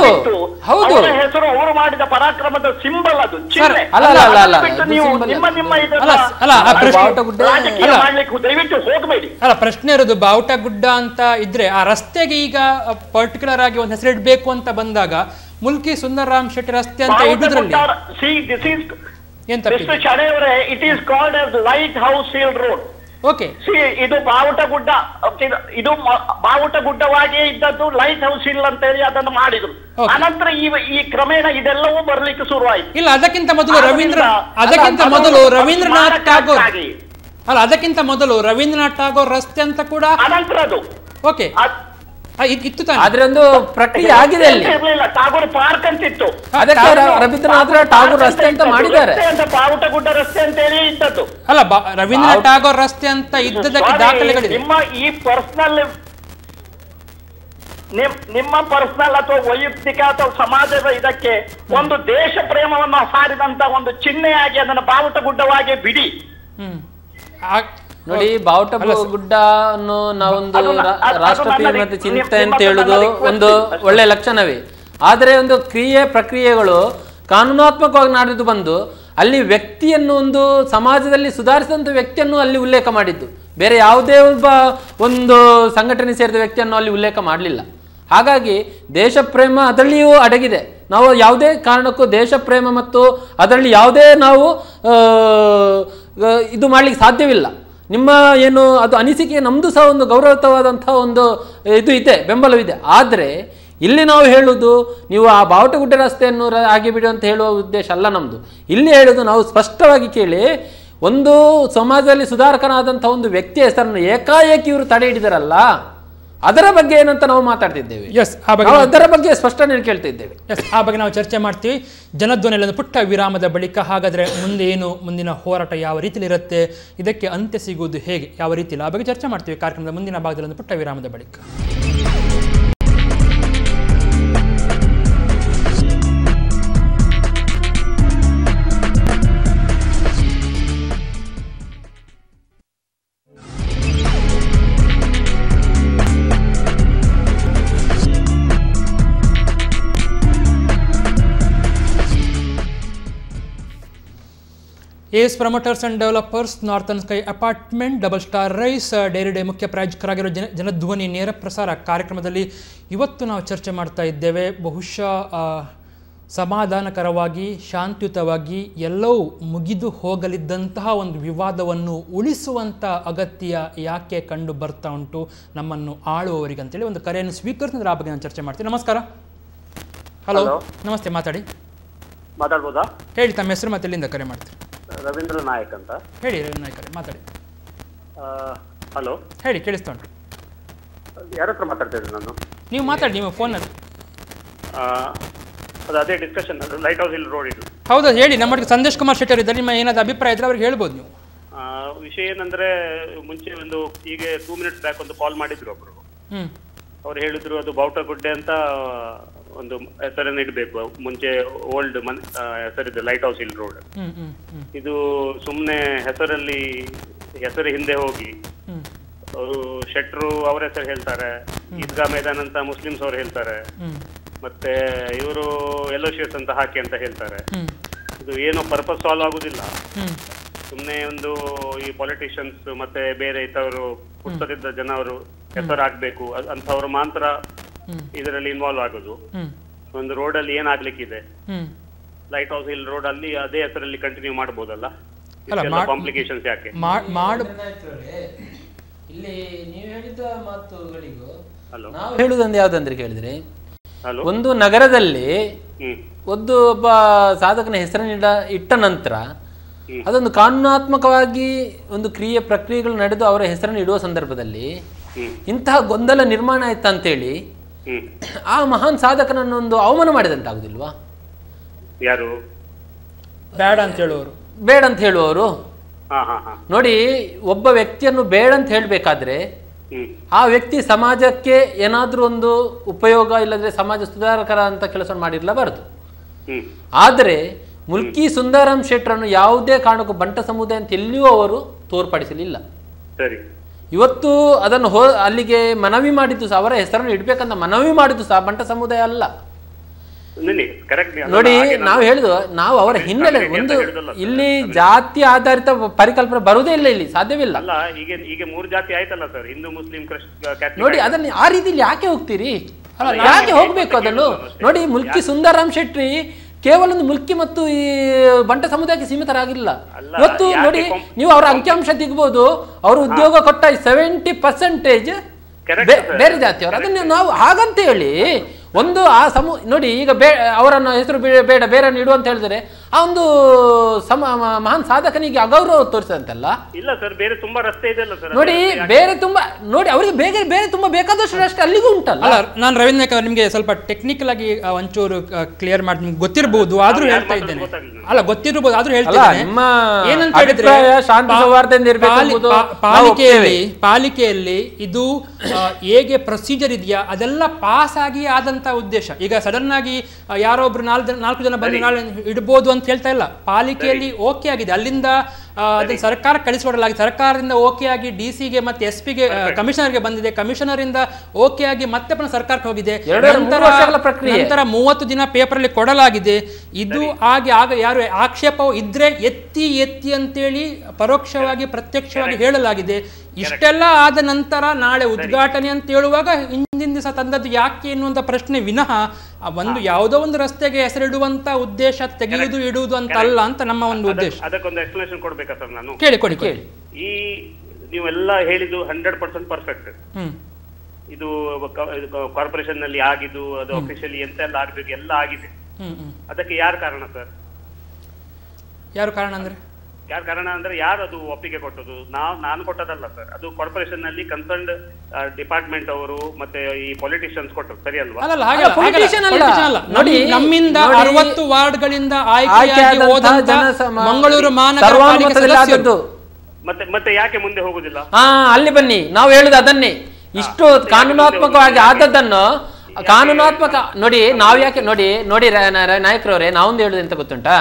Speaker 4: ಹೌದು ಹೆಸರು ಅವರು ಮಾಡಿದ ಪರಾಕ್ರಮದ
Speaker 1: ಸಿಂಬಲ್
Speaker 3: ಅದು ಚಿಹ್ನೆ ಅಲ್ಲ
Speaker 4: ಅಲ್ಲ ಅಲ್ಲ ನೀವು ನಿಮ್ಮ ನಿಮ್ಮ ಇದನ್ನ ಅಲ್ಲ ಆ ಪ್ರಶ್ನೆ ಗುಡ್ಡ
Speaker 1: ಮಾಡ್ಲಿಕ್ಕೆ ದಯವಿಟ್ಟು ಹೋಗಬೇಡಿ ಅಲ್ಲ ಪ್ರಶ್ನೆ ಇರೋದು ಬಾವುಟ ಗುಡ್ಡ ಅಂತ ಇದ್ರೆ ಆ ರಸ್ತೆಗೆ ಈಗ ಪರ್ಟಿಕ್ಯುಲರ್ ಆಗಿ ಒಂದು ಹೆಸರು ಇಡಬೇಕು ಅಂತ ಬಂದಾಗ ಮುಲ್ಕಿ ಸುಂದರರಾಮ್ ಶೆಟ್ಟಿ ರಸ್ತೆ ಅಂತ ಇಡುದ್ರಲ್ಲಿ ಸಿ ದಿಸ್ ಇಸ್ ಎಂತ ಕೃಷ್ಣ ಶಾಲೆಯವರೇ it is called light house hill road
Speaker 4: okay ಇದು ಬಾವುಟ ಗುಡ್ಡ ಇದು ಬಾವುಟ ಗುಡ್ಡವಾಗಿ ಇದ್ದದ್ದು ಲೈಟ್ ಹೌಸ್ ಇಲ್ಲ ಅಂತ ಹೇಳಿ ಅದನ್ನು ಮಾಡಿದ್ರು ಅನಂತರ ಈ ಈ ಕ್ರಮೇಣ ಇದೆಲ್ಲವೂ ಬರ್ಲಿಕ್ಕೆ ಶುರುವಾಯಿತು
Speaker 1: ಇಲ್ಲ ಅದಕ್ಕಿಂತ ಮೊದಲು ರವೀಂದ್ರ ಅದಕ್ಕಿಂತ ಮೊದಲು ರವೀಂದ್ರನಾಥ್ ಠಾಗೋರ್ ಅಲ್ಲ ಅದಕ್ಕಿಂತ ಮೊದಲು ರವೀಂದ್ರನಾಥ್ ಠಾಗೋರ್ ರಸ್ತೆ ಅಂತ ಕೂಡ ಅನಂತರ ಅದು ಓಕೆ ಇತ್ತು ಅದರೊಂದು ಪ್ರಕ್ರಿಯೆ ಆಗಿದೆ ಅಲ್ಲಿ
Speaker 4: ಟಾಗೂರ್ ಪಾರ್ಕ್ ಅಂತ ಇತ್ತು ಅದಕ್ಕೆ ರವೀಂದ್ರನಾಥ್ ಟಾಗೂರ್ ರಸ್ತೆ ಅಂತ ಮಾಡಿದ್ದಾರೆ ಗುಡ್ಡ ರಸ್ತೆ ಅಂತ ಹೇಳಿ ಇದ್ದದ್ದು
Speaker 1: ಅಲ್ಲ ರವೀಂದ್ರನಾಥ್ ಟಾಗೋರ್ ರಸ್ತೆ ಅಂತ ಇದ್ದದಕ್ಕೆ ದಾಖಲೆಗಳಿವೆ ನಿಮ್ಮ
Speaker 4: ಈ ಪರ್ಸನಲ್ ನಿಮ್ ನಿಮ್ಮ ಪರ್ಸನಲ್ ಅಥವಾ ವೈಯಕ್ತಿಕ ಅಥವಾ ಸಮಾಜದ ಇದಕ್ಕೆ ಒಂದು ದೇಶ ಪ್ರೇಮವನ್ನು ಸಾರಿದಂತ ಒಂದು ಚಿಹ್ನೆಯಾಗಿ ಅದನ್ನು ಬಾವುಟ ಗುಡ್ಡವಾಗಿ ಬಿಡಿ
Speaker 2: ನೋಡಿ ಬಾವುಟ ಗುಡ್ಡ ಅನ್ನು ನಾವೊಂದು ರಾಷ್ಟ್ರಪತಿ ಮತ್ತೆ ಚಿಂತೆ ಅಂತ ಹೇಳುದು ಒಂದು ಒಳ್ಳೆ ಲಕ್ಷಣವೇ ಆದರೆ ಒಂದು ಕ್ರಿಯೆ ಪ್ರಕ್ರಿಯೆಗಳು ಕಾನೂನಾತ್ಮಕವಾಗಿ ನಡೆದು ಬಂದು ಅಲ್ಲಿ ವ್ಯಕ್ತಿಯನ್ನು ಒಂದು ಸಮಾಜದಲ್ಲಿ ಸುಧಾರಿಸಿದಂಥ ವ್ಯಕ್ತಿಯನ್ನು ಅಲ್ಲಿ ಉಲ್ಲೇಖ ಮಾಡಿದ್ದು ಬೇರೆ ಯಾವುದೇ ಒಬ್ಬ ಒಂದು ಸಂಘಟನೆ ಸೇರಿದ ವ್ಯಕ್ತಿಯನ್ನು ಅಲ್ಲಿ ಉಲ್ಲೇಖ ಮಾಡಲಿಲ್ಲ ಹಾಗಾಗಿ ದೇಶ ಪ್ರೇಮ ಅದರಲ್ಲಿಯೂ ಅಡಗಿದೆ ನಾವು ಯಾವುದೇ ಕಾರಣಕ್ಕೂ ದೇಶ ಪ್ರೇಮ ಮತ್ತು ಅದರಲ್ಲಿ ಯಾವುದೇ ನಾವು ಇದು ಮಾಡಲಿಕ್ಕೆ ಸಾಧ್ಯವಿಲ್ಲ ನಿಮ್ಮ ಏನು ಅದು ಅನಿಸಿಕೆ ನಮ್ಮದು ಸಹ ಒಂದು ಗೌರವಯುತವಾದಂಥ ಒಂದು ಇದು ಇದೆ ಬೆಂಬಲವಿದೆ ಆದರೆ ಇಲ್ಲಿ ನಾವು ಹೇಳುವುದು ನೀವು ಆ ಗುಡ್ಡ ರಸ್ತೆಯನ್ನು ಆಗಿಬಿಡು ಅಂತ ಹೇಳುವ ಉದ್ದೇಶ ಅಲ್ಲ ನಮ್ಮದು ಇಲ್ಲಿ ಹೇಳೋದು ನಾವು ಸ್ಪಷ್ಟವಾಗಿ ಕೇಳಿ ಒಂದು ಸಮಾಜದಲ್ಲಿ ಸುಧಾರಕನಾದಂಥ ಒಂದು ವ್ಯಕ್ತಿಯ ಹೆಸರನ್ನು ಏಕಾಏಕಿ ಇವರು ತಡೆ ಹಿಡಿದಾರಲ್ಲ ಅದರ ಬಗ್ಗೆ ಏನಂತ ನಾವು ಮಾತಾಡ್ತಿದ್ದೇವೆ
Speaker 1: ಎಸ್ ಆ ಬಗ್ಗೆ ಅದರ ಬಗ್ಗೆ ಸ್ಪಷ್ಟನೆ ಕೇಳ್ತಿದ್ದೇವೆ ಎಸ್ ಆ ಬಗ್ಗೆ ನಾವು ಚರ್ಚೆ ಮಾಡ್ತೀವಿ ಜನಧ್ವನಿಯಲ್ಲಿ ಪುಟ್ಟ ವಿರಾಮದ ಬಳಿಕ ಹಾಗಾದರೆ ಮುಂದೆ ಏನು ಮುಂದಿನ ಹೋರಾಟ ಯಾವ ರೀತಿಯಲ್ಲಿ ಇರುತ್ತೆ ಇದಕ್ಕೆ ಅಂತ್ಯ ಸಿಗುವುದು ಹೇಗೆ ಯಾವ ರೀತಿಯಲ್ಲಿ ಆ ಬಗ್ಗೆ ಚರ್ಚೆ ಮಾಡ್ತೀವಿ ಕಾರ್ಯಕ್ರಮದ ಮುಂದಿನ ಭಾಗದಲ್ಲಿ ಒಂದು ಪುಟ್ಟ ವಿರಾಮದ ಬಳಿಕ ace promoters and developers northern sky apartment double star rice dairy day ಮುಖ್ಯ ಪ್ರಾಯೋಜಕರಾಗಿರುವ ಜನ ಜನಧ್ವನಿ ನೇರ ಪ್ರಸಾರ ಕಾರ್ಯಕ್ರಮದಲ್ಲಿ ಇವತ್ತು ನಾವು ಚರ್ಚೆ ಮಾಡ್ತಾ ಇದ್ದೇವೆ ಬಹುಶಃ ಸಮಾಧಾನಕರವಾಗಿ ಶಾಂತಿಯುತವಾಗಿ ಎಲ್ಲವೂ ಮುಗಿದು ಹೋಗಲಿದ್ದಂತಹ ಒಂದು ವಿವಾದವನ್ನು ಉಳಿಸುವಂಥ ಅಗತ್ಯ ಯಾಕೆ ಕಂಡು ಬರ್ತಾ ಉಂಟು ನಮ್ಮನ್ನು ಆಳುವವರಿಗೆ ಅಂತೇಳಿ ಒಂದು ಕರೆಯನ್ನು ಸ್ವೀಕರಿಸಿದ್ರೆ ಆ ಬಗ್ಗೆ ನಾನು ಚರ್ಚೆ ಮಾಡ್ತೀನಿ ನಮಸ್ಕಾರ ಹಲೋ ನಮಸ್ತೆ ಮಾತಾಡಿ ಮಾತಾಡ್ಬೋದಾ ಹೇಳಿ ತಮ್ಮ ಹೆಸರು ಮತ್ತೆ ಇಲ್ಲಿಂದ ಕರೆ ಮಾಡ್ತೀನಿ
Speaker 5: ರವೀಂದ್ರ ನಾಯಕ್ ಅಂತ ಹೇಳಿ ರವೀಂದ್ರ ನಾಯಕ್ ಮಾತಾಡಿ ಹಲೋ
Speaker 1: ಹೇಳಿ ಕೇಳಿಸ್ತಾ ಉಂಟು
Speaker 5: ಯಾರ ಹತ್ರ ಮಾತಾಡ್ತಾ ಇದ್ದೀನಿ ನಾನು
Speaker 1: ನೀವು ಮಾತಾಡಿ ನಿಮ್ಮ ಫೋನ್ ಅದು
Speaker 5: ಅದೇ ಡಿಸ್ಕಷನ್ ಅದು ಲೈಟ್ ಹೌಸ್ ಇಲ್ಲಿ ರೋಡ್ ಇದು
Speaker 1: ಹೌದಾ ಹೇಳಿ ನಮ್ಮ ಸಂದೇಶ್ ಕುಮಾರ್ ಶೆಟ್ಟರ್ ಇದ್ದಾರೆ ನಿಮ್ಮ ಏನಾದ್ರು ಅಭಿಪ್ರಾಯ ಇದ್ರೆ ಅವ್ರಿಗೆ ಹೇಳ್ಬೋದು ನೀವು
Speaker 5: ವಿಷಯ ಏನಂದ್ರೆ ಮುಂಚೆ ಒಂದು ಈಗ ಟೂ ಮಿನಿಟ್ಸ್ ಬ್ಯಾಕ್ ಒಂದು ಕಾಲ್ ಮಾಡಿದ್ರು ಒಬ್ರು ಅವ್ರು ಹೇಳಿದ್ರು ಅದು ಗುಡ್ಡೆ ಅಂತ ಒಂದು ಹೆಸರನ್ನು ಇಡಬೇಕು ಮುಂಚೆ ಓಲ್ಡ್ ಮನ್ ಹೆಸರಿದೆ ಲೈಟ್ ಹೌಸ್ ಇಲ್ ರೋಡ್ ಇದು ಸುಮ್ಮನೆ ಹೆಸರಲ್ಲಿ ಹೆಸರು ಹಿಂದೆ ಹೋಗಿ ಅವರು ಶೆಟ್ರು ಅವರ ಹೆಸರು ಹೇಳ್ತಾರೆ ಈದ್ಗಾ ಮೈದಾನ್ ಅಂತ ಮುಸ್ಲಿಮ್ಸ್ ಅವ್ರು ಹೇಳ್ತಾರೆ ಮತ್ತೆ ಇವರು ಎಲೋಶಿಯಸ್ ಅಂತ ಹಾಕಿ ಅಂತ ಹೇಳ್ತಾರೆ ಇದು ಏನೋ ಪರ್ಪಸ್ ಸಾಲ್ವ್ ಆಗುದಿಲ್ಲ ಸುಮ್ಮನೆ ಒಂದು ಈ ಪಾಲಿಟಿಷಿಯನ್ಸ್ ಮತ್ತೆ ಬೇರೆ ಇತರ ಪುಸ್ತಕದ ಜನ ಅವರು ಹೆಸರು ಹಾಕ್ಬೇಕು ಅಂತವ್ರು ಮಾತ್ರ ಇದರಲ್ಲಿ ಇನ್ವಾಲ್ವ್ ಆಗೋದು ಒಂದು ರೋಡ್ ಅಲ್ಲಿ ಏನಾಗ್ಲಿಕ್ಕಿದೆ ಲೈಟ್ ಹೌಸ್ ಇಲ್ಲಿ ರೋಡ್ ಅಲ್ಲಿ ಅದೇ ಹೆಸರಲ್ಲಿ ಕಂಟಿನ್ಯೂ ಮಾಡಬಹುದಲ್ಲ ಕಾಂಪ್ಲಿಕೇಶನ್ಸ್ ಯಾಕೆ
Speaker 1: ಇಲ್ಲಿ ನೀವು ಹೇಳಿದ ಮಾತುಗಳಿಗೂ ನಾವು
Speaker 2: ಯಾವ್ದಂದ್ರೆ ಕೇಳಿದ್ರೆ ಒಂದು ನಗರದಲ್ಲಿ ಒಂದು ಒಬ್ಬ ಸಾಧಕನ ಹೆಸರನ್ನ ಇಟ್ಟ ನಂತರ ಅದೊಂದು ಕಾನೂನಾತ್ಮಕವಾಗಿ ಒಂದು ಕ್ರಿಯೆ ಪ್ರಕ್ರಿಯೆಗಳು ನಡೆದು ಅವರ ಹೆಸರನ್ನು ಇಡುವ ಸಂದರ್ಭದಲ್ಲಿ ಇಂತಹ ಗೊಂದಲ ನಿರ್ಮಾಣ ಆಯ್ತಂತೇಳಿ ಹೇಳಿ ಆ ಮಹಾನ್ ಒಂದು ಅವಮಾನ ಮಾಡಿದಂತಾಗುದಿಲ್ವಾ ಯಾರು ಬೇಡ ಅಂತ ಹೇಳುವರು ಬೇಡ ಅಂತ ಹೇಳುವವರು ನೋಡಿ ಒಬ್ಬ ವ್ಯಕ್ತಿಯನ್ನು ಬೇಡ ಅಂತ ಹೇಳಬೇಕಾದ್ರೆ ಆ ವ್ಯಕ್ತಿ ಸಮಾಜಕ್ಕೆ ಏನಾದರೂ ಒಂದು ಉಪಯೋಗ ಇಲ್ಲದ್ರೆ ಸಮಾಜ ಸುಧಾರಕರ ಅಂತ ಕೆಲಸ ಮಾಡಿರ್ಲಬಾರದು ಆದರೆ ಮುಲ್ಕಿ ಸುಂದರಾಮ್ ಶೆಟ್ರನ್ನು ಯಾವುದೇ ಕಾರಣಕ್ಕೂ ಬಂಟ ಸಮುದಾಯ ಅಂತ ಎಲ್ಲಿಯೂ ಅವರು ತೋರ್ಪಡಿಸಲಿಲ್ಲ ಸರಿ ಇವತ್ತು ಅದನ್ನು ಹೋ ಅಲ್ಲಿಗೆ ಮನವಿ ಮಾಡಿದ್ದು ಸಹ ಅವರ ಹೆಸರನ್ನು ಇಡಬೇಕಂತ ಮನವಿ ಮಾಡಿದ್ದು ಸಹ ಬಂಟ ಸಮುದಾಯ ಅಲ್ಲ
Speaker 5: ನೋಡಿ ನಾವು ಹೇಳುದು ನಾವು ಅವರ
Speaker 2: ಹಿನ್ನೆಲೆ ಒಂದು ಇಲ್ಲಿ ಜಾತಿ ಆಧಾರಿತ ಪರಿಕಲ್ಪನೆ ಬರುವುದೇ ಇಲ್ಲ ಇಲ್ಲಿ ಸಾಧ್ಯವಿಲ್ಲ
Speaker 5: ನೋಡಿ ಅದನ್ನ ಆ ರೀತಿಯಲ್ಲಿ
Speaker 2: ಯಾಕೆ ಹೋಗ್ತೀರಿ
Speaker 5: ಯಾಕೆ ಹೋಗ್ಬೇಕು ಅದನ್ನು ನೋಡಿ ಮುಲ್ಕಿ
Speaker 2: ರಾಮ್ ಶೆಟ್ಟಿ ಕೇವಲ ಒಂದು ಮುಲ್ಕಿ ಮತ್ತು ಈ ಬಂಟ ಸಮುದಾಯಕ್ಕೆ ಸೀಮಿತರಾಗಿಲ್ಲ ಇವತ್ತು ನೋಡಿ ನೀವು ಅವರ ಅಂಕಿಅಂಶ ತಿಗ್ಬೋದು ಅವರು ಉದ್ಯೋಗ ಕೊಟ್ಟ ಸೆವೆಂಟಿ ಪರ್ಸೆಂಟೇಜ್ ಬೇರೆ ಜಾತಿಯವರು ಅದನ್ನು ನಾವು ಹಾಗಂತ ಹೇಳಿ ಒಂದು ಆ ಸಮೂ ನೋಡಿ ಈಗ ಬೇ ಅವರನ್ನು ಹೆಸರು ಬೇಡ ಬೇರೆಯನ್ನು ಇಡು ಅಂತ ಹೇಳಿದ್ರೆ ಆ ಒಂದು ಸಮ ಮಹಾನ್ ಸಾಧಕನಿಗೆ ಅಗೌರವ ತೋರಿಸಂತಲ್ಲ
Speaker 5: ಇಲ್ಲ ಸರ್ ಬೇರೆ ತುಂಬಾ ರಸ್ತೆ ಇದೆ ನೋಡಿ ಬೇರೆ
Speaker 2: ತುಂಬಾ ನೋಡಿ ಅವರಿಗೆ ಬೇರೆ ಬೇರೆ ತುಂಬಾ ಬೇಕಾದಷ್ಟು ರಸ್ತೆ ಅಲ್ಲಿಗೂ ಉಂಟಲ್ಲ ಅಲ್ಲ
Speaker 1: ನಾನು ರವೀಂದ್ರ ನಿಮಗೆ ಸ್ವಲ್ಪ ಟೆಕ್ನಿಕಲ್ ಆಗಿ ಒಂಚೂರು ಕ್ಲಿಯರ್ ಮಾಡಿ ನಿಮ್ಗೆ ಗೊತ್ತಿರಬಹುದು ಆದ್ರೂ ಹೇಳ್ತಾ ಇದ್ದೇನೆ ಅಲ್ಲ ಗೊತ್ತಿರಬಹುದು ಆದ್ರೂ ಹೇಳ್ತಾ ನಿಮ್ಮ ಏನಂತ ಹೇಳಿದ್ರೆ ಪಾಲಿಕೆಯಲ್ಲಿ ಪಾಲಿಕೆಯಲ್ಲಿ ಇದು ಹೇಗೆ ಪ್ರೊಸೀಜರ್ ಇದೆಯಾ ಅದೆಲ್ಲ ಪಾಸ್ ಆಗಿ ಆದಂತ ಅಂತ ಉದ್ದೇಶ ಈಗ ಸಡನ್ ಆಗಿ ಯಾರೊಬ್ರು ನಾಲ್ಕು ನಾಲ್ಕು ಜನ ಬಂದು ನಾಳೆ ಇಡ್ಬೋದು ಅಂತ ಹೇಳ್ತಾ ಇಲ್ಲ ಪಾಲಿಕೆಯಲ್ಲಿ ಓಕೆ ಆಗಿದೆ ಅಲ್ಲಿಂದ ಸರ್ಕಾರ ಕಳಿಸಿಕೊಡಲಾಗಿದೆ ಸರ್ಕಾರದಿಂದ ಓಕೆ ಆಗಿ ಡಿ ಸಿಗೆ ಮತ್ತೆ ಎಸ್ ಪಿಗೆ ಗೆ ಬಂದಿದೆ ಕಮಿಷನರ್ ಇಂದ ಓಕೆ ಆಗಿ ಮತ್ತೆ ಪುನಃ ಸರ್ಕಾರಕ್ಕೆ ಹೋಗಿದೆ ನಂತರ ಮೂವತ್ತು ದಿನ ಪೇಪರ್ ಅಲ್ಲಿ ಕೊಡಲಾಗಿದೆ ಇದು ಆಗಿ ಆಗ ಯಾರು ಆಕ್ಷೇಪವು ಇದ್ರೆ ಎತ್ತಿ ಎತ್ತಿ ಅಂತೇಳಿ ಪರೋಕ್ಷವಾಗಿ ಪ್ರತ್ಯಕ್ಷವಾಗಿ ಹೇಳಲಾಗಿದೆ ಇಷ್ಟೆಲ್ಲ ಆದ ನಂತರ ನಾಳೆ ಉದ್ಘಾಟನೆ ಅಂತ ಹೇಳುವಾಗ ಹಿಂದಿನ ದಿವಸ ತಂದದ್ದು ಯಾಕೆ ಎನ್ನುವಂತ ಪ್ರಶ್ನೆ ವಿನಃ ಒಂದು ಯಾವುದೋ ಒಂದು ರಸ್ತೆಗೆ ಹೆಸರಿಡುವಂತ ಉದ್ದೇಶ ತೆಗೆಯುವುದು ಇಡುವುದು ಅಂತ ಅಲ್ಲ ಅಂತ ನಮ್ಮ ಒಂದು ಉದ್ದೇಶ
Speaker 5: ಅದಕ್ಕೊಂದು ಎಕ್ಸ್ಪ್ಲನೇಷನ್ ಕೊಡ್ಬೇಕಾ ಸರ್ ನಾನು ಕೇಳಿ ಕೊಡಿ ಕೇಳಿ ಈ ನೀವೆಲ್ಲ ಹೇಳಿದ್ದು ಹಂಡ್ರೆಡ್ ಪರ್ಸೆಂಟ್ ಪರ್ಫೆಕ್ಟ್ ಇದು ಕಾರ್ಪೊರೇಷನ್ ನಲ್ಲಿ ಆಗಿದ್ದು ಅದು ಅಫಿಷಿಯಲಿ ಎಂತೆಲ್ಲ ಆಗ್ಬೇಕು ಎಲ್ಲ ಆಗಿದೆ ಅದಕ್ಕೆ ಯಾರು ಕಾರಣ ಸರ್ ಯಾರು ಕಾರಣ ಅಂದ್ರೆ ಯಾರ ಕಾರಣ ಅಂದ್ರೆ ಯಾರು ಅದು ಒಪ್ಪಿಗೆ ಕೊಟ್ಟದು ನಾವು ನಾನು ಕೊಟ್ಟದಲ್ಲ ಸರ್ ಅದು ಕಾರ್ಪೊರೇಷನ್ ನಲ್ಲಿ ಕನ್ಸರ್ನ್ಡ್ ಡಿಪಾರ್ಟ್ಮೆಂಟ್ ಅವರು ಮತ್ತೆ ಈ ಪೊಲಿಟಿಷಿಯನ್ಸ್ ಕೊಟ್ಟರು ಸರಿ ಅಲ್ವಾ ನೋಡಿ ನಮ್ಮಿಂದ ಅರವತ್ತು
Speaker 1: ವಾರ್ಡ್ಗಳಿಂದ ಮಂಗಳೂರು ಮಹಾನಗರ
Speaker 5: ಮತ್ತೆ ಮತ್ತೆ ಯಾಕೆ ಮುಂದೆ ಹೋಗುದಿಲ್ಲ ಹಾ
Speaker 2: ಅಲ್ಲಿ ಬನ್ನಿ ನಾವು ಹೇಳುದು ಅದನ್ನೇ ಇಷ್ಟು ಕಾನೂನಾತ್ಮಕವಾಗಿ ಆದದ್ದನ್ನು ಕಾನೂನಾತ್ಮಕ ನೋಡಿ ನಾವ್ ಯಾಕೆ ನೋಡಿ ನೋಡಿ ನಾಯಕರವ್ರೆ ನಾವೊಂದು ಹೇಳುದು ಅಂತ ಗೊತ್ತುಂಟಾ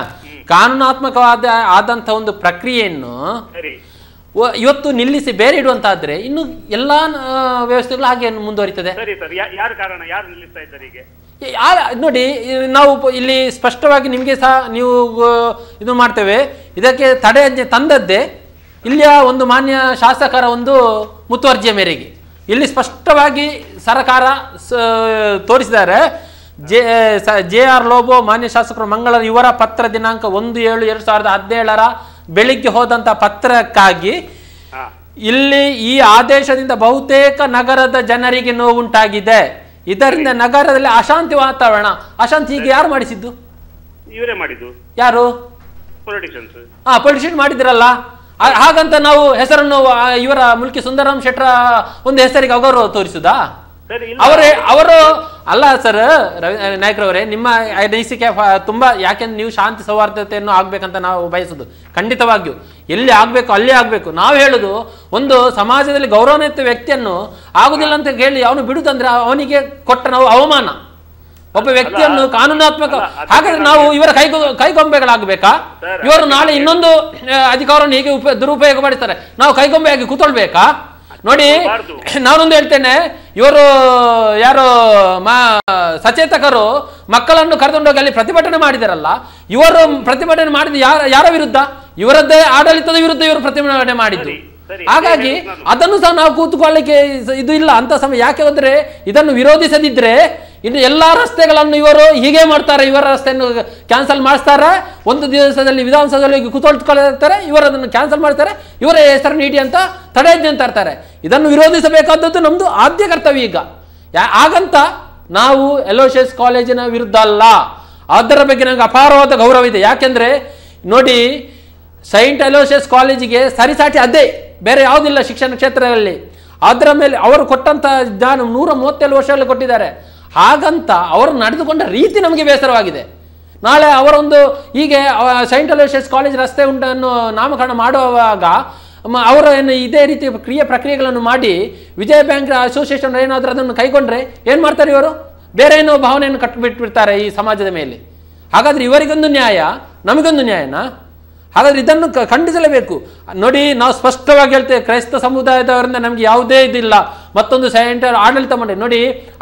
Speaker 2: ಕಾನೂನಾತ್ಮಕವಾದ ಆದಂತಹ ಒಂದು ಪ್ರಕ್ರಿಯೆಯನ್ನು ಇವತ್ತು ನಿಲ್ಲಿಸಿ ಬೇರೆ ಇಡುವಂತಾದ್ರೆ ಇನ್ನು ಎಲ್ಲಾ ವ್ಯವಸ್ಥೆಗಳು ಹಾಗೆ ಮುಂದುವರಿತದೆ ನೋಡಿ ನಾವು ಇಲ್ಲಿ ಸ್ಪಷ್ಟವಾಗಿ ನಿಮಗೆ ಸಹ ನೀವು ಇದು ಮಾಡ್ತೇವೆ ಇದಕ್ಕೆ ತಡೆ ತಂದದ್ದೇ ಇಲ್ಲಿಯ ಒಂದು ಮಾನ್ಯ ಶಾಸಕರ ಒಂದು ಮುತುವರ್ಜಿಯ ಮೇರೆಗೆ ಇಲ್ಲಿ ಸ್ಪಷ್ಟವಾಗಿ ಸರಕಾರ ತೋರಿಸಿದ್ದಾರೆ ಜೆ ಜೆ ಆರ್ ಲೋಬೋ ಮಾನ್ಯ ಶಾಸಕರು ಮಂಗಳ ಇವರ ಪತ್ರ ದಿನಾಂಕ ಒಂದು ಏಳು ಎರಡು ಸಾವಿರದ ಹದಿನೇಳರ ಬೆಳಿಗ್ಗೆ ಹೋದಂತ ಪತ್ರಕ್ಕಾಗಿ ಇಲ್ಲಿ ಈ ಆದೇಶದಿಂದ ಬಹುತೇಕ ನಗರದ ಜನರಿಗೆ ನೋವುಂಟಾಗಿದೆ ಇದರಿಂದ ನಗರದಲ್ಲಿ ಅಶಾಂತಿ ವಾತಾವರಣ ಅಶಾಂತಿ ಈಗ ಯಾರು ಮಾಡಿಸಿದ್ದು ಇವರೇ ಮಾಡಿದ್ದು ಯಾರು ಹಾ ಪೊಲಿಟಿಷಿಯನ್ ಮಾಡಿದ್ರಲ್ಲ ಹಾಗಂತ ನಾವು ಹೆಸರನ್ನು ಇವರ ಮುಲ್ಕಿ ಸುಂದರಾಮ್ ಶೆಟ್ಟರ ಒಂದು ಹೆಸರಿಗೆ ಅಗೌರವ ತೋರಿಸುದಾ
Speaker 5: ಅವರೇ ಅವರು
Speaker 2: ಅಲ್ಲ ಸರ್ ರವಿ ನಾಯಕರವರೇ ನಿಮ್ಮ ನೈಸಿಕೆ ತುಂಬಾ ಯಾಕೆಂದ್ರೆ ನೀವು ಶಾಂತಿ ಸೌಹಾರ್ದತೆಯನ್ನು ಆಗ್ಬೇಕಂತ ನಾವು ಬಯಸುದು ಖಂಡಿತವಾಗಿಯೂ ಎಲ್ಲಿ ಆಗ್ಬೇಕು ಅಲ್ಲೇ ಆಗ್ಬೇಕು ನಾವು ಹೇಳುದು ಒಂದು ಸಮಾಜದಲ್ಲಿ ಗೌರವಾನ್ವಿತ ವ್ಯಕ್ತಿಯನ್ನು ಆಗುದಿಲ್ಲ ಅಂತ ಹೇಳಿ ಅವನು ಬಿಡುದಂದ್ರೆ ಅವನಿಗೆ ಕೊಟ್ಟ ನಾವು ಅವಮಾನ ಒಬ್ಬ ವ್ಯಕ್ತಿಯನ್ನು ಕಾನೂನಾತ್ಮಕ ಹಾಗಾದ್ರೆ ನಾವು ಇವರ ಕೈ ಕೈಗೊಂಬೆಗಳಾಗಬೇಕಾ ಇವರು ನಾಳೆ ಇನ್ನೊಂದು ಅಧಿಕಾರವನ್ನು ಹೀಗೆ ಉಪ ದುರುಪಯೋಗ ಮಾಡಿಸ್ತಾರೆ ನಾವು ಕೈಗೊಂಬೆಯಾಗಿ ಕೂತ್ಕೊಳ್ಬೇಕಾ ನೋಡಿ ನಾನೊಂದು ಹೇಳ್ತೇನೆ ಇವರು ಯಾರು ಮಾ ಸಚೇತಕರು ಮಕ್ಕಳನ್ನು ಕರೆದುಕೊಂಡೋಗಿ ಅಲ್ಲಿ ಪ್ರತಿಭಟನೆ ಮಾಡಿದಾರಲ್ಲ ಇವರು ಪ್ರತಿಭಟನೆ ಮಾಡಿದ ಯಾರ ಯಾರ ವಿರುದ್ಧ ಇವರದ್ದೇ ಆಡಳಿತದ ವಿರುದ್ಧ ಇವರು ಪ್ರತಿಭಟನೆ ಮಾಡಿದ್ದು ಹಾಗಾಗಿ ಅದನ್ನು ಸಹ ನಾವು ಕೂತ್ಕೊಳ್ಳಿಕ್ಕೆ ಇದು ಇಲ್ಲ ಅಂತ ಸಮಯ ಯಾಕೆ ಹೋದ್ರೆ ಇದನ್ನು ವಿರೋಧಿಸದಿದ್ರೆ ಇನ್ನು ಎಲ್ಲ ರಸ್ತೆಗಳನ್ನು ಇವರು ಹೀಗೆ ಮಾಡ್ತಾರೆ ಇವರ ರಸ್ತೆಯನ್ನು ಕ್ಯಾನ್ಸಲ್ ಮಾಡಿಸ್ತಾರೆ ಒಂದು ದಿವಸದಲ್ಲಿ ವಿಧಾನಸೌಧದಲ್ಲಿ ಕುತೋಳ್ಕೊಳ್ತಾರೆ ಇವರು ಅದನ್ನು ಕ್ಯಾನ್ಸಲ್ ಮಾಡ್ತಾರೆ ಇವರ ಹೆಸರನ್ನು ನೀಡಿ ಅಂತ ತಡೆಯಜ್ಞೆ ಅಂತ ಇರ್ತಾರೆ ಇದನ್ನು ವಿರೋಧಿಸಬೇಕಾದದ್ದು ನಮ್ಮದು ಆದ್ಯ ಕರ್ತವ್ಯ ಈಗ ಹಾಗಂತ ನಾವು ಎಲೋಶಿಯಸ್ ಕಾಲೇಜಿನ ವಿರುದ್ಧ ಅಲ್ಲ ಅದರ ಬಗ್ಗೆ ನನಗೆ ಅಪಾರವಾದ ಗೌರವ ಇದೆ ಯಾಕೆಂದರೆ ನೋಡಿ ಸೈಂಟ್ ಎಲೋಶಿಯಸ್ ಕಾಲೇಜಿಗೆ ಸರಿಸಾಟಿ ಅದೇ ಬೇರೆ ಯಾವುದಿಲ್ಲ ಶಿಕ್ಷಣ ಕ್ಷೇತ್ರದಲ್ಲಿ ಅದರ ಮೇಲೆ ಅವರು ಕೊಟ್ಟಂಥ ಜ್ಞಾನ ನೂರ ಮೂವತ್ತೇಳು ವರ್ಷಗಳಲ್ಲಿ ಕೊಟ್ಟಿದ್ದಾರೆ ಹಾಗಂತ ಅವರು ನಡೆದುಕೊಂಡ ರೀತಿ ನಮಗೆ ಬೇಸರವಾಗಿದೆ ನಾಳೆ ಅವರೊಂದು ಹೀಗೆ ಸೈಂಟ್ ಅಲೋಷಿಯಸ್ ಕಾಲೇಜ್ ರಸ್ತೆ ಉಂಟನ್ನು ನಾಮಕರಣ ಮಾಡುವಾಗ ಅವರ ಏನು ಇದೇ ರೀತಿ ಕ್ರಿಯೆ ಪ್ರಕ್ರಿಯೆಗಳನ್ನು ಮಾಡಿ ವಿಜಯ ಬ್ಯಾಂಕ್ ಅಸೋಸಿಯೇಷನ್ ಏನಾದರೂ ಅದನ್ನು ಕೈಗೊಂಡ್ರೆ ಏನು ಮಾಡ್ತಾರೆ ಇವರು ಬೇರೆ ಏನೋ ಭಾವನೆಯನ್ನು ಕಟ್ಟಿಬಿಟ್ಬಿಡ್ತಾರೆ ಈ ಸಮಾಜದ ಮೇಲೆ ಹಾಗಾದರೆ ಇವರಿಗೊಂದು ನ್ಯಾಯ ನಮಗೊಂದು ನ್ಯಾಯನಾ ಹಾಗಾದರೆ ಇದನ್ನು ಖಂಡಿಸಲೇಬೇಕು ನೋಡಿ ನಾವು ಸ್ಪಷ್ಟವಾಗಿ ಹೇಳ್ತೇವೆ ಕ್ರೈಸ್ತ ಸಮುದಾಯದವರಿಂದ ನಮಗೆ ಯಾವುದೇ ಇದಿಲ್ಲ ಮತ್ತೊಂದು ಸೆಂಟರ್ ಆಡಳಿತ ಮಂಡಳಿ ನೋಡಿ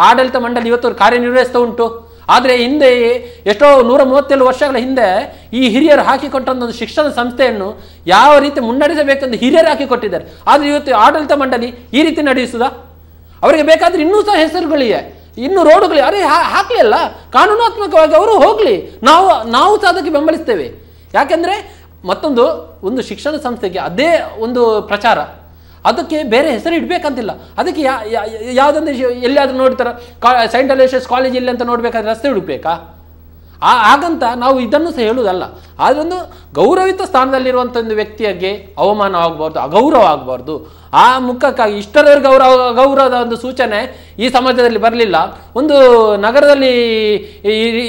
Speaker 2: ಆಡಳಿತ ಮಂಡಳಿ ಇವತ್ತು ಕಾರ್ಯನಿರ್ವಹಿಸ್ತಾ ಉಂಟು ಆದರೆ ಹಿಂದೆ ಎಷ್ಟೋ ನೂರ ಮೂವತ್ತೇಳು ವರ್ಷಗಳ ಹಿಂದೆ ಈ ಹಿರಿಯರು ಹಾಕಿಕೊಟ್ಟಂಥ ಒಂದು ಶಿಕ್ಷಣ ಸಂಸ್ಥೆಯನ್ನು ಯಾವ ರೀತಿ ಮುನ್ನಡೆಸಬೇಕೆಂದು ಹಿರಿಯರು ಹಾಕಿಕೊಟ್ಟಿದ್ದಾರೆ ಆದರೆ ಇವತ್ತು ಆಡಳಿತ ಮಂಡಳಿ ಈ ರೀತಿ ನಡೆಯಿಸುವುದಾ ಅವರಿಗೆ ಬೇಕಾದರೆ ಇನ್ನೂ ಸಹ ಹೆಸರುಗಳಿವೆ ಇನ್ನು ರೋಡುಗಳು ಹಾಕಲಿ ಅಲ್ಲ ಕಾನೂನಾತ್ಮಕವಾಗಿ ಅವರು ಹೋಗಲಿ ನಾವು ನಾವು ಸಹ ಅದಕ್ಕೆ ಬೆಂಬಲಿಸ್ತೇವೆ ಯಾಕೆಂದರೆ ಮತ್ತೊಂದು ಒಂದು ಶಿಕ್ಷಣ ಸಂಸ್ಥೆಗೆ ಅದೇ ಒಂದು ಪ್ರಚಾರ ಅದಕ್ಕೆ ಬೇರೆ ಹೆಸರು ಇಡಬೇಕಂತಿಲ್ಲ ಅದಕ್ಕೆ ಯಾ ಯಾವುದಂದ್ರೆ ಎಲ್ಲಿಯಾದರೂ ನೋಡ್ತಾರ ಕಾ ಸೈಂಟ್ ಅಲೋಷಿಯಸ್ ಕಾಲೇಜ್ ಇಲ್ಲಿ ಅಂತ ನೋಡ್ಬೇಕಾದ್ರೆ ರಸ್ತೆ ಹುಡುಕ್ಬೇಕಾ ಆ ಹಾಗಂತ ನಾವು ಇದನ್ನು ಸಹ ಹೇಳುವುದಲ್ಲ ಆದೊಂದು ಗೌರವಿತ ಸ್ಥಾನದಲ್ಲಿರುವಂಥ ಒಂದು ವ್ಯಕ್ತಿಯಾಗೆ ಅವಮಾನ ಆಗಬಾರ್ದು ಅಗೌರವ ಆಗಬಾರ್ದು ಆ ಮುಖಕ್ಕಾಗಿ ಇಷ್ಟರ ಗೌರವ ಗೌರವದ ಒಂದು ಸೂಚನೆ ಈ ಸಮಾಜದಲ್ಲಿ ಬರಲಿಲ್ಲ ಒಂದು ನಗರದಲ್ಲಿ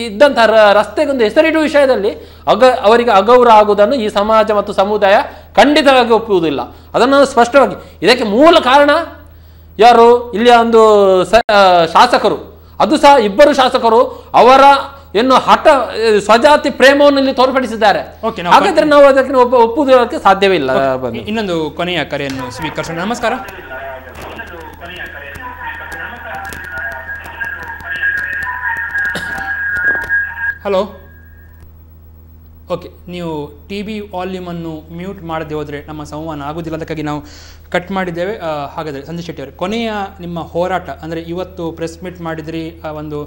Speaker 2: ಇದ್ದಂಥ ರಸ್ತೆಗೊಂದು ಹೆಸರಿಡುವ ವಿಷಯದಲ್ಲಿ ಅಗ ಅವರಿಗೆ ಅಗೌರವ ಆಗುವುದನ್ನು ಈ ಸಮಾಜ ಮತ್ತು ಸಮುದಾಯ ಖಂಡಿತವಾಗಿ ಒಪ್ಪುವುದಿಲ್ಲ ಅದನ್ನು ಸ್ಪಷ್ಟವಾಗಿ ಇದಕ್ಕೆ ಮೂಲ ಕಾರಣ ಯಾರು ಇಲ್ಲಿಯ ಒಂದು ಶಾಸಕರು ಅದು ಸಹ ಇಬ್ಬರು ಶಾಸಕರು ಅವರ ಎನ್ನು ಹಠ ಸ್ವಜಾತಿ ಪ್ರೇಮವನ್ನು ತೋರ್ಪಡಿಸಿದ್ದಾರೆ
Speaker 1: ಹಾಗಾದ್ರೆ ನಾವು ಅದಕ್ಕೆ ಒಬ್ಬ ಒಪ್ಪುವುದಕ್ಕೆ ಸಾಧ್ಯವೇ ಇಲ್ಲ ಇನ್ನೊಂದು ಕೊನೆಯ ಕರೆಯನ್ನು ಸ್ವೀಕರಿಸೋಣ ನಮಸ್ಕಾರ ಹಲೋ ಓಕೆ ನೀವು ಟಿ ವಿ ವಾಲ್ಯೂಮನ್ನು ಮ್ಯೂಟ್ ಮಾಡದೆ ಹೋದರೆ ನಮ್ಮ ಸಂವಹನ ಆಗುವುದಿಲ್ಲ ಅದಕ್ಕಾಗಿ ನಾವು ಕಟ್ ಮಾಡಿದ್ದೇವೆ ಹಾಗಾದರೆ ಸಂಜಯ್ ಶೆಟ್ಟಿ ಅವರು ಕೊನೆಯ ನಿಮ್ಮ ಹೋರಾಟ ಅಂದರೆ ಇವತ್ತು ಪ್ರೆಸ್ ಮೀಟ್ ಮಾಡಿದ್ರಿ ಒಂದು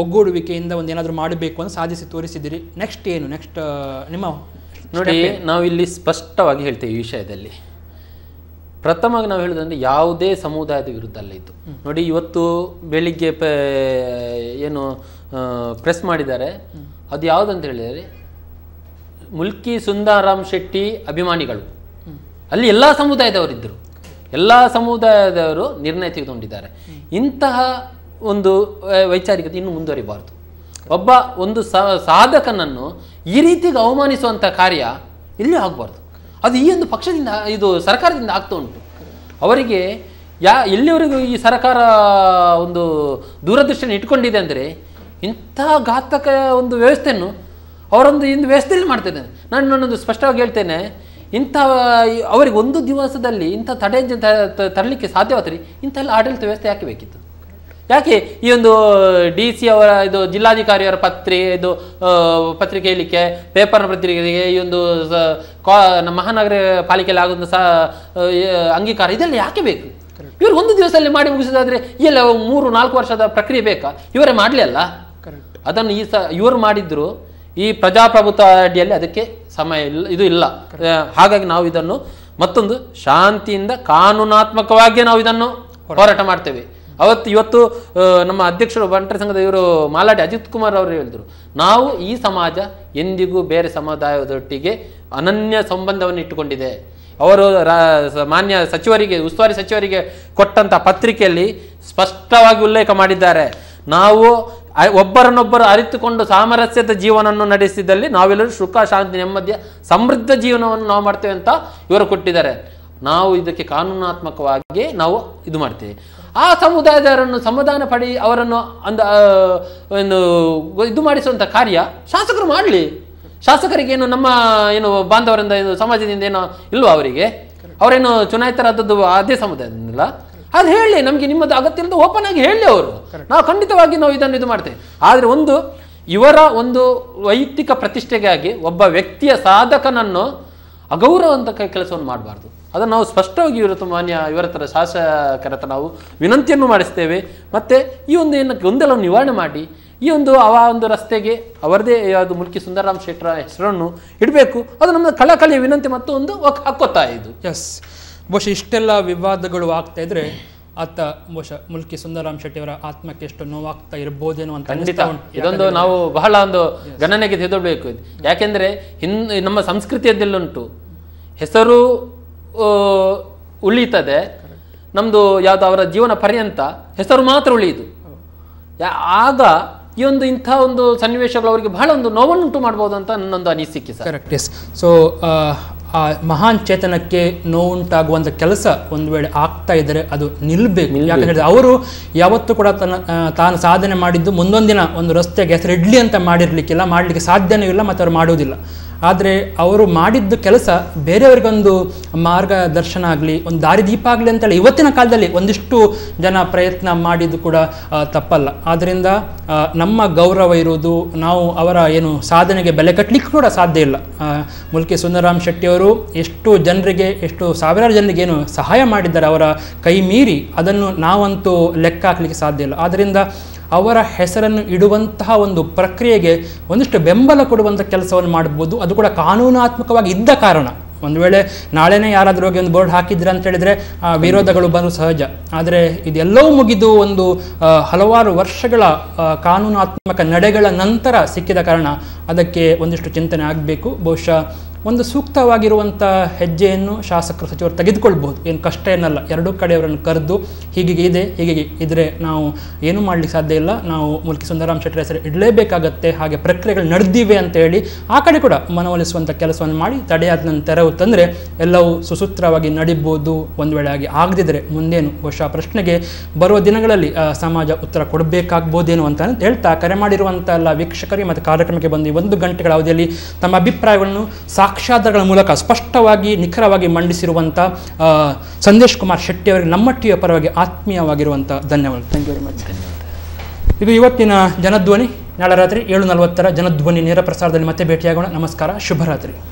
Speaker 1: ಒಗ್ಗೂಡುವಿಕೆಯಿಂದ ಒಂದು ಏನಾದರೂ ಮಾಡಬೇಕು ಅಂತ ಸಾಧಿಸಿ ತೋರಿಸಿದಿರಿ ನೆಕ್ಸ್ಟ್ ಏನು ನೆಕ್ಸ್ಟ್ ನಿಮ್ಮ ನೋಡಿ
Speaker 2: ನಾವು ಇಲ್ಲಿ ಸ್ಪಷ್ಟವಾಗಿ ಹೇಳ್ತೇವೆ ಈ ವಿಷಯದಲ್ಲಿ ಪ್ರಥಮವಾಗಿ ನಾವು ಹೇಳೋದಂದರೆ ಯಾವುದೇ ಸಮುದಾಯದ ವಿರುದ್ಧ ಅಲ್ಲ ಇದು ನೋಡಿ ಇವತ್ತು ಬೆಳಿಗ್ಗೆ ಪ ಏನು ಪ್ರೆಸ್ ಮಾಡಿದ್ದಾರೆ ಅದು ಯಾವುದಂತ ಹೇಳಿದರೆ ಮುಲ್ಕಿ ಸುಂದಾರಾಮ್ ಶೆಟ್ಟಿ ಅಭಿಮಾನಿಗಳು ಅಲ್ಲಿ ಎಲ್ಲ ಸಮುದಾಯದವರಿದ್ದರು ಎಲ್ಲ ಸಮುದಾಯದವರು ನಿರ್ಣಯ ತೆಗೆದುಕೊಂಡಿದ್ದಾರೆ ಇಂತಹ ಒಂದು ವೈಚಾರಿಕತೆ ಇನ್ನೂ ಮುಂದುವರಿಬಾರ್ದು ಒಬ್ಬ ಒಂದು ಸಾಧಕನನ್ನು ಈ ರೀತಿಗೆ ಅವಮಾನಿಸುವಂಥ ಕಾರ್ಯ ಇಲ್ಲಿ ಆಗಬಾರ್ದು ಅದು ಈ ಒಂದು ಪಕ್ಷದಿಂದ ಇದು ಸರ್ಕಾರದಿಂದ ಆಗ್ತಾ ಉಂಟು ಅವರಿಗೆ ಯಾ ಎಲ್ಲಿವರೆಗೂ ಈ ಸರ್ಕಾರ ಒಂದು ದೂರದೃಷ್ಟಿಯನ್ನು ಇಟ್ಕೊಂಡಿದೆ ಅಂದರೆ ಇಂಥ ಘಾತಕ ಒಂದು ವ್ಯವಸ್ಥೆಯನ್ನು ಅವರೊಂದು ಇಂದು ವ್ಯವಸ್ಥೆಯಲ್ಲಿ ಮಾಡ್ತೇನೆ ನಾನು ನನ್ನೊಂದು ಸ್ಪಷ್ಟವಾಗಿ ಹೇಳ್ತೇನೆ ಇಂಥ ಅವರಿಗೆ ಒಂದು ದಿವಸದಲ್ಲಿ ಇಂಥ ತಡೆ ತರಲಿಕ್ಕೆ ಸಾಧ್ಯವಾದರೆ ಇಂಥೆಲ್ಲ ಆಡಳಿತ ವ್ಯವಸ್ಥೆ ಯಾಕೆ ಬೇಕಿತ್ತು ಯಾಕೆ ಈ ಒಂದು ಡಿ ಸಿ ಅವರ ಇದು ಜಿಲ್ಲಾಧಿಕಾರಿಯವರ ಪತ್ರಿ ಇದು ಪತ್ರಿಕೆ ಹೇಳಿಕೆ ಪೇಪರ್ನ ಪತ್ರಿಕೆಗೆ ಈ ಒಂದು ನಮ್ಮ ಮಹಾನಗರ ಪಾಲಿಕೆಯಲ್ಲಿ ಆಗೋದು ಸಹ ಅಂಗೀಕಾರ ಇದೆಲ್ಲ ಯಾಕೆ ಬೇಕು ಇವರು ಒಂದು ದಿವಸದಲ್ಲಿ ಮಾಡಿ ಮುಗಿಸೋದಾದ್ರೆ ಎಲ್ಲ ಮೂರು ನಾಲ್ಕು ವರ್ಷದ ಪ್ರಕ್ರಿಯೆ ಬೇಕಾ ಇವರೇ ಕರೆಕ್ಟ್ ಅದನ್ನು ಈ ಸ ಇವರು ಮಾಡಿದ್ರು ಈ ಪ್ರಜಾಪ್ರಭುತ್ವ ಅಡಿಯಲ್ಲಿ ಅದಕ್ಕೆ ಸಮಯ ಇಲ್ಲ ಇದು ಇಲ್ಲ ಹಾಗಾಗಿ ನಾವು ಇದನ್ನು ಮತ್ತೊಂದು ಶಾಂತಿಯಿಂದ ಕಾನೂನಾತ್ಮಕವಾಗಿ ನಾವು ಇದನ್ನು ಹೋರಾಟ ಮಾಡ್ತೇವೆ ಅವತ್ತು ಇವತ್ತು ನಮ್ಮ ಅಧ್ಯಕ್ಷರು ಬಂಟರ ಸಂಘದ ಇವರು ಮಾಲಾಡಿ ಅಜಿತ್ ಕುಮಾರ್ ಅವರು ಹೇಳಿದರು ನಾವು ಈ ಸಮಾಜ ಎಂದಿಗೂ ಬೇರೆ ಸಮುದಾಯದೊಟ್ಟಿಗೆ ಅನನ್ಯ ಸಂಬಂಧವನ್ನು ಇಟ್ಟುಕೊಂಡಿದೆ ಅವರು ಮಾನ್ಯ ಸಚಿವರಿಗೆ ಉಸ್ತುವಾರಿ ಸಚಿವರಿಗೆ ಕೊಟ್ಟಂತ ಪತ್ರಿಕೆಯಲ್ಲಿ ಸ್ಪಷ್ಟವಾಗಿ ಉಲ್ಲೇಖ ಮಾಡಿದ್ದಾರೆ ನಾವು ಒಬ್ಬರನ್ನೊಬ್ಬರು ಅರಿತುಕೊಂಡು ಸಾಮರಸ್ಯದ ಜೀವನವನ್ನು ನಡೆಸಿದಲ್ಲಿ ನಾವೆಲ್ಲರೂ ಸುಖ ಶಾಂತಿ ನೆಮ್ಮದಿಯ ಸಮೃದ್ಧ ಜೀವನವನ್ನು ನಾವು ಮಾಡ್ತೇವೆ ಅಂತ ಇವರು ಕೊಟ್ಟಿದ್ದಾರೆ ನಾವು ಇದಕ್ಕೆ ಕಾನೂನಾತ್ಮಕವಾಗಿ ನಾವು ಇದು ಮಾಡ್ತೇವೆ ಆ ಸಮುದಾಯದವರನ್ನು ಸಮಾಧಾನ ಪಡಿ ಅವರನ್ನು ಅಂದ ಏನು ಇದು ಮಾಡಿಸುವಂಥ ಕಾರ್ಯ ಶಾಸಕರು ಮಾಡಲಿ ಶಾಸಕರಿಗೇನು ನಮ್ಮ ಏನು ಬಾಂಧವರಿಂದ ಏನು ಸಮಾಜದಿಂದ ಏನೋ ಇಲ್ವೋ ಅವರಿಗೆ ಅವರೇನು ಚುನಾಯಿತರಾದದ್ದು ಅದೇ ಸಮುದಾಯದಿಂದಲ್ಲ ಅದು ಹೇಳಿ ನಮಗೆ ನಿಮ್ಮದು ಅಗತ್ಯ ಅಂತ ಓಪನ್ ಆಗಿ ಹೇಳಿ ಅವರು ನಾವು ಖಂಡಿತವಾಗಿ ನಾವು ಇದನ್ನು ಇದು ಮಾಡ್ತೇವೆ ಆದರೆ ಒಂದು ಇವರ ಒಂದು ವೈಯಕ್ತಿಕ ಪ್ರತಿಷ್ಠೆಗಾಗಿ ಒಬ್ಬ ವ್ಯಕ್ತಿಯ ಸಾಧಕನನ್ನು ಅಗೌರವಂತ ಕೆಲಸವನ್ನು ಮಾಡಬಾರ್ದು ಅದನ್ನು ನಾವು ಸ್ಪಷ್ಟವಾಗಿ ಇವರ ಮಾನ್ಯ ಇವರ ಹತ್ರ ಶಾಸಕರ ಹತ್ರ ನಾವು ವಿನಂತಿಯನ್ನು ಮಾಡಿಸ್ತೇವೆ ಮತ್ತು ಈ ಒಂದು ಏನು ಗೊಂದಲವನ್ನು ನಿವಾರಣೆ ಮಾಡಿ ಈ ಒಂದು ಆ ಒಂದು ರಸ್ತೆಗೆ ಅವರದೇ ಯಾವುದು ಮುಲ್ಕಿ ಸುಂದರರಾಮ್ ಶೆಟ್ಟರ
Speaker 1: ಹೆಸರನ್ನು ಇಡಬೇಕು ಅದು ನಮ್ಮ ಕಳಕಳಿಯ ವಿನಂತಿ ಮತ್ತು ಒಂದು ಹಾಕೋತಾ ಇದು ಎಸ್ ಬಹುಶಃ ಇಷ್ಟೆಲ್ಲ ವಿವಾದಗಳು ಆಗ್ತಾ ಇದ್ರೆ ಆತ ಬಹುಶಃ ಮುಲ್ಕಿ ಸುಂದರರಾಮ್ ಅವರ ಆತ್ಮಕ್ಕೆ ಎಷ್ಟು ನೋವಾಗ್ತಾ ಇರ್ಬೋದೇನೋ ಅಂತ ಖಂಡಿತ ಇದೊಂದು ನಾವು
Speaker 2: ಬಹಳ ಒಂದು ಗಣನೆಗೆ ತೆಗೆದುಬೇಕು ಯಾಕೆಂದ್ರೆ ಹಿಂದ್ ನಮ್ಮ ಉಂಟು ಹೆಸರು ಉಳಿತದೆ ನಮ್ಮದು ಯಾವುದು ಅವರ ಜೀವನ ಪರ್ಯಂತ ಹೆಸರು ಮಾತ್ರ ಉಳಿಯಿತು ಆಗ ಈ ಒಂದು ಇಂಥ ಒಂದು ಸನ್ನಿವೇಶಗಳು ಅವರಿಗೆ ಬಹಳ ಒಂದು ನೋವನ್ನುಂಟು ಮಾಡ್ಬೋದು ಅಂತ
Speaker 1: ನನ್ನೊಂದು ಅನಿಸಿಕೆ ಸರ್ ಕರೆಕ್ಟ್ ಎಸ್ ಸೊ ಆ ಮಹಾನ್ ಚೇತನಕ್ಕೆ ನೋವುಂಟಾಗುವಂಥ ಕೆಲಸ ಒಂದು ವೇಳೆ ಆಗ್ತಾ ಇದ್ದರೆ ಅದು ನಿಲ್ಲಬೇಕು ಯಾಕಂತ ಹೇಳಿದ್ರೆ ಅವರು ಯಾವತ್ತೂ ಕೂಡ ತನ್ನ ತಾನು ಸಾಧನೆ ಮಾಡಿದ್ದು ಮುಂದೊಂದಿನ ಒಂದು ರಸ್ತೆಗೆ ಇಡ್ಲಿ ಅಂತ ಮಾಡಿರಲಿಕ್ಕಿಲ್ಲ ಮಾಡಲಿಕ್ಕೆ ಸಾಧ್ಯನೂ ಇಲ್ಲ ಮತ್ತು ಅವರು ಮಾಡುವುದಿಲ್ಲ ಆದರೆ ಅವರು ಮಾಡಿದ್ದು ಕೆಲಸ ಬೇರೆಯವ್ರಿಗೊಂದು ಮಾರ್ಗದರ್ಶನ ಆಗಲಿ ಒಂದು ದಾರಿದೀಪ ಆಗಲಿ ಅಂತೇಳಿ ಇವತ್ತಿನ ಕಾಲದಲ್ಲಿ ಒಂದಿಷ್ಟು ಜನ ಪ್ರಯತ್ನ ಮಾಡಿದ್ದು ಕೂಡ ತಪ್ಪಲ್ಲ ಆದ್ದರಿಂದ ನಮ್ಮ ಗೌರವ ಇರುವುದು ನಾವು ಅವರ ಏನು ಸಾಧನೆಗೆ ಬೆಲೆ ಕಟ್ಟಲಿಕ್ಕೆ ಕೂಡ ಸಾಧ್ಯ ಇಲ್ಲ ಮುಲ್ಕಿ ಸುಂದರರಾಮ್ ಶೆಟ್ಟಿಯವರು ಎಷ್ಟು ಜನರಿಗೆ ಎಷ್ಟು ಸಾವಿರಾರು ಜನರಿಗೆ ಏನು ಸಹಾಯ ಮಾಡಿದ್ದಾರೆ ಅವರ ಕೈ ಮೀರಿ ಅದನ್ನು ನಾವಂತೂ ಲೆಕ್ಕ ಹಾಕಲಿಕ್ಕೆ ಸಾಧ್ಯ ಇಲ್ಲ ಆದ್ದರಿಂದ ಅವರ ಹೆಸರನ್ನು ಇಡುವಂತಹ ಒಂದು ಪ್ರಕ್ರಿಯೆಗೆ ಒಂದಿಷ್ಟು ಬೆಂಬಲ ಕೊಡುವಂಥ ಕೆಲಸವನ್ನು ಮಾಡ್ಬೋದು ಅದು ಕೂಡ ಕಾನೂನಾತ್ಮಕವಾಗಿ ಇದ್ದ ಕಾರಣ ಒಂದು ವೇಳೆ ನಾಳೆನೇ ಯಾರಾದರೂ ಹೋಗಿ ಒಂದು ಬೋರ್ಡ್ ಹಾಕಿದ್ರೆ ಅಂತ ಹೇಳಿದರೆ ವಿರೋಧಗಳು ಬಂದು ಸಹಜ ಆದರೆ ಇದೆಲ್ಲವೂ ಮುಗಿದು ಒಂದು ಹಲವಾರು ವರ್ಷಗಳ ಕಾನೂನಾತ್ಮಕ ನಡೆಗಳ ನಂತರ ಸಿಕ್ಕಿದ ಕಾರಣ ಅದಕ್ಕೆ ಒಂದಿಷ್ಟು ಚಿಂತನೆ ಆಗಬೇಕು ಬಹುಶಃ ಒಂದು ಸೂಕ್ತವಾಗಿರುವಂಥ ಹೆಜ್ಜೆಯನ್ನು ಶಾಸಕರು ಸಚಿವರು ತೆಗೆದುಕೊಳ್ಬೋದು ಏನು ಕಷ್ಟ ಏನಲ್ಲ ಎರಡೂ ಕಡೆಯವರನ್ನು ಕರೆದು ಹೀಗೆ ಇದೆ ಹೀಗೆ ಇದ್ರೆ ನಾವು ಏನೂ ಮಾಡ್ಲಿಕ್ಕೆ ಸಾಧ್ಯ ಇಲ್ಲ ನಾವು ಮುಲ್ಕಿ ಸುಂದರಾಮ್ ಶೆಟ್ಟಿ ಹೆಸರು ಇಡಲೇಬೇಕಾಗತ್ತೆ ಹಾಗೆ ಪ್ರಕ್ರಿಯೆಗಳು ನಡೆದಿವೆ ಅಂತ ಹೇಳಿ ಆ ಕಡೆ ಕೂಡ ಮನವೊಲಿಸುವಂಥ ಕೆಲಸವನ್ನು ಮಾಡಿ ತಡೆಯಾದ ತೆರವು ತಂದರೆ ಎಲ್ಲವೂ ಸುಸೂತ್ರವಾಗಿ ನಡಿಬೋದು ಒಂದು ವೇಳೆ ಆಗಿ ಆಗದಿದ್ದರೆ ಮುಂದೇನು ಬಹುಶಃ ಪ್ರಶ್ನೆಗೆ ಬರುವ ದಿನಗಳಲ್ಲಿ ಸಮಾಜ ಉತ್ತರ ಕೊಡಬೇಕಾಗ್ಬೋದೇನು ಅಂತ ಹೇಳ್ತಾ ಕರೆ ಮಾಡಿರುವಂಥ ಎಲ್ಲ ವೀಕ್ಷಕರಿಗೆ ಮತ್ತು ಕಾರ್ಯಕ್ರಮಕ್ಕೆ ಬಂದು ಒಂದು ಗಂಟೆಗಳ ಅವಧಿಯಲ್ಲಿ ತಮ್ಮ ಅಭಿಪ್ರಾಯಗಳನ್ನು ಸಾಕು ಸಾಕ್ಷ್ಯಾಧಾರಗಳ ಮೂಲಕ ಸ್ಪಷ್ಟವಾಗಿ ನಿಖರವಾಗಿ ಮಂಡಿಸಿರುವಂಥ ಸಂದೇಶ್ ಕುಮಾರ್ ಶೆಟ್ಟಿ ಅವರಿಗೆ ನಮ್ಮ ಪರವಾಗಿ ಆತ್ಮೀಯವಾಗಿರುವಂಥ ಧನ್ಯವಾದ ಥ್ಯಾಂಕ್ ಯು ವೆರಿ ಮಚ್ ಇದು ಇವತ್ತಿನ ಜನಧ್ವನಿ ನಾಳೆ ರಾತ್ರಿ ಏಳು ನಲವತ್ತರ ಜನಧ್ವನಿ ನೇರ ಪ್ರಸಾರದಲ್ಲಿ ಮತ್ತೆ ಭೇಟಿಯಾಗೋಣ ನಮಸ್ಕಾರ ಶುಭರಾತ್ರಿ